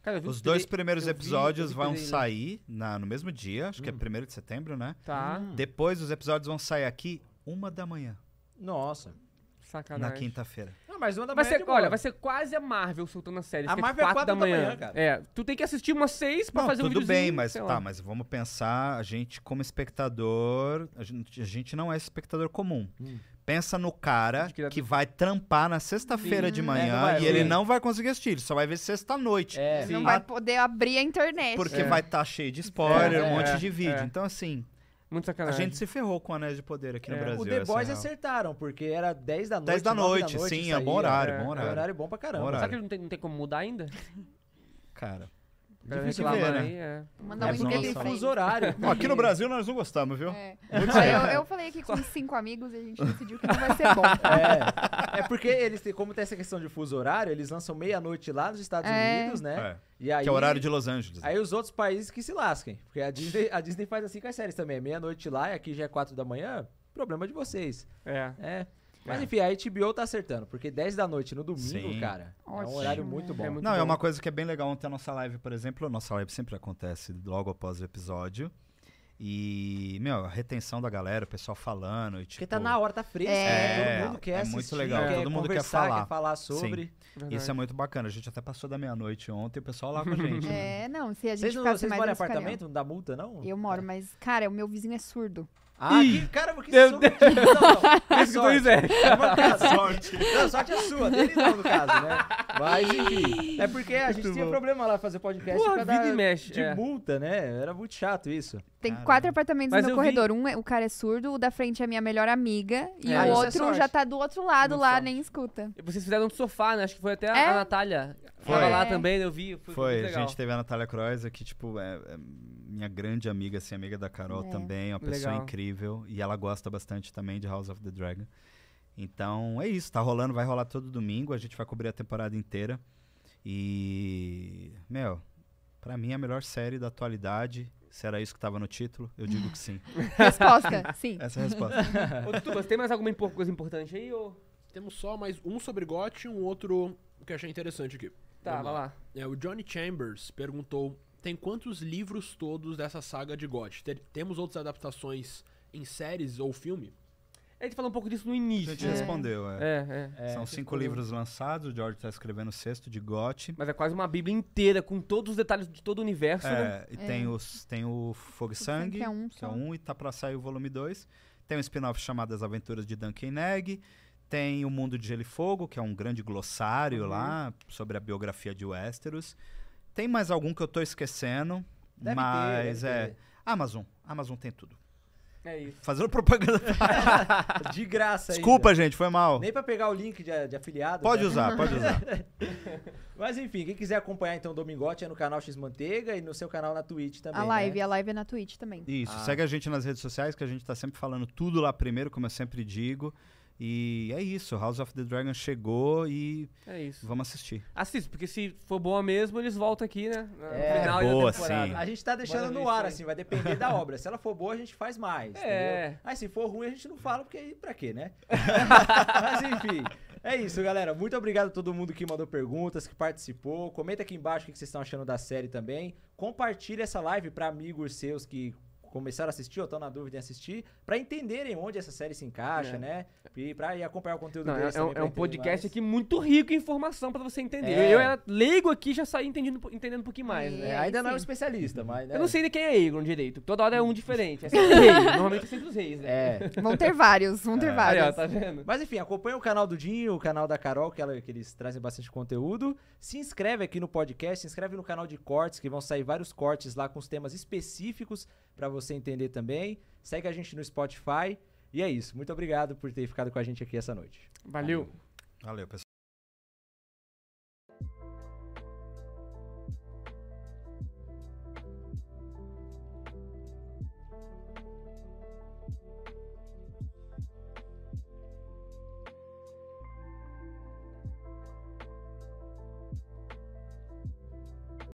Cara, Os dois primeiros vi, episódios vão sair na, no mesmo dia, acho hum. que é 1 hum. de setembro, né? Tá. Hum. Depois os episódios vão sair aqui uma da manhã. Nossa. Sacanagem. Na quinta-feira mas uma da vai manhã. Ser, olha, vai ser quase a Marvel soltando a série. A é Marvel é quatro, da, manhã. da manhã, cara. É, tu tem que assistir umas seis pra não, fazer um vídeo. Tudo bem, mas tá, mas vamos pensar, a gente como espectador, a gente, a gente não é espectador comum. Hum. Pensa no cara que vai trampar na sexta-feira de é, manhã e ele não vai conseguir assistir, ele só vai ver sexta-noite. É, não vai poder abrir a internet. Porque é. vai estar tá cheio de spoiler, é, um monte de vídeo. Então, assim, muito sacanagem. A gente se ferrou com Anéis de Poder aqui é. no Brasil. O The é Boys acertaram, porque era 10 da noite. 10 da noite, da noite sim, é bom horário, é, bom é horário. É horário bom pra caramba. Será que não tem, não tem como mudar ainda? Cara, Difícil lá, né? né? É. É. Mandar é um porque tem fuso horário. aqui no Brasil nós não gostamos, viu? É. Eu, eu, falei aqui com cinco amigos e a gente decidiu que não vai ser bom. É, é porque eles têm, como tem essa questão de fuso horário, eles lançam meia-noite lá nos Estados é. Unidos, né? É. E aí, que é o horário de Los Angeles. Né? Aí os outros países que se lasquem. Porque a Disney, a Disney faz assim com as séries também. Meia-noite lá e aqui já é quatro da manhã. Problema de vocês. É. É. Mas é. enfim, a HBO tá acertando, porque 10 da noite no domingo, Sim. cara, Ótimo. é um horário muito é bom. É muito não, é bom. é uma coisa que é bem legal. Ontem a nossa live, por exemplo, a nossa live sempre acontece logo após o episódio. E, meu, a retenção da galera, o pessoal falando. E, tipo, Porque tá tipo, na hora, tá fresco, é, né? Todo mundo quer É muito legal, quer todo mundo quer falar. Quer falar sobre. Isso é muito bacana. A gente até passou da meia-noite ontem, o pessoal lá com a gente. Né? é, né? não, se a gente Vocês, não, vocês moram em apartamento? Não dá multa, não? Eu moro, mas, cara, o meu vizinho é surdo. Ah, que, cara, porque Deus, sorte. Deus. Não, né, não. É isso sorte. É. sorte. Não, sorte é sua, dele não, no caso, né? Mas, enfim. É porque a gente muito tinha bom. problema lá fazer podcast Porra, pra dar mexe, de é. multa, né? Era muito chato isso. Tem Caramba. quatro apartamentos Mas no meu corredor. Vi... Um, é, o cara é surdo, o da frente é a minha melhor amiga. E é, o outro já tá do outro lado muito lá, sorte. nem escuta. E vocês fizeram um sofá, né? Acho que foi até a Natália. Foi. Tava lá também, eu vi. Foi, foi a gente teve a Natália Croiza, que, tipo, é minha grande amiga, assim, amiga da Carol é. também, uma pessoa Legal. incrível. E ela gosta bastante também de House of the Dragon. Então é isso, tá rolando, vai rolar todo domingo, a gente vai cobrir a temporada inteira. E. Meu, para mim é a melhor série da atualidade. Se era isso que estava no título, eu digo que sim. resposta, sim. Essa é a resposta. Ô, tem mais alguma coisa importante aí? Ou? Temos só mais um sobre GOT e um outro que eu achei interessante aqui. Tá, vai lá. É, o Johnny Chambers perguntou tem quantos livros todos dessa saga de God? temos outras adaptações em séries ou filme? A gente falou um pouco disso no início. A gente é. respondeu, é. é, é. é São é, cinco livros lançados, o George está escrevendo o sexto de Gotti. Mas é quase uma bíblia inteira, com todos os detalhes de todo o universo, é, né? E Tem, os, tem o Fogo e Sangue, que é um, que é um e tá para sair o volume 2. Tem um spin-off chamado As Aventuras de Duncan Egg. Tem o Mundo de Gelo e Fogo, que é um grande glossário uhum. lá sobre a biografia de Westeros. Tem mais algum que eu tô esquecendo, deve mas ter, é. Ter. Amazon. Amazon tem tudo. É isso. Fazendo propaganda. de graça Desculpa, ainda. gente, foi mal. Nem para pegar o link de, de afiliado. Pode né? usar, pode usar. Mas enfim, quem quiser acompanhar então o Domingote é no canal X Manteiga e no seu canal na Twitch também. A né? live, né? a live é na Twitch também. Isso, ah. segue a gente nas redes sociais que a gente tá sempre falando tudo lá primeiro, como eu sempre digo. E é isso, House of the Dragon chegou e é isso. vamos assistir. Assista, porque se for boa mesmo, eles voltam aqui, né? No é, final boa, da temporada. Sim. A gente tá deixando no ar, assim, vai depender da obra. Se ela for boa, a gente faz mais. É. Entendeu? Mas se for ruim, a gente não fala, porque pra quê, né? Mas enfim. É isso, galera. Muito obrigado a todo mundo que mandou perguntas, que participou. Comenta aqui embaixo o que vocês estão achando da série também. Compartilha essa live para amigos seus que começaram a assistir ou estão na dúvida em assistir, para entenderem onde essa série se encaixa, é. né? E para ir acompanhar o conteúdo é deles. É, um, é um podcast mais. aqui muito rico em informação para você entender. É. Eu, eu leigo aqui já saí entendendo, entendendo um pouquinho mais, né? É, ainda sim. não é um especialista, mas. Né? Eu não sei de quem é Egon direito. Toda hora é um diferente. É sempre rei. Normalmente é sempre os reis, né? É. Vão ter vários, vão ter ah, vários. Aí, ó, tá vendo? Mas enfim, acompanha o canal do Dinho, o canal da Carol, que, ela, que eles trazem bastante conteúdo. Se inscreve aqui no podcast, se inscreve no canal de cortes, que vão sair vários cortes lá com os temas específicos para você você entender também. Segue a gente no Spotify. E é isso. Muito obrigado por ter ficado com a gente aqui essa noite. Valeu. Valeu, pessoal.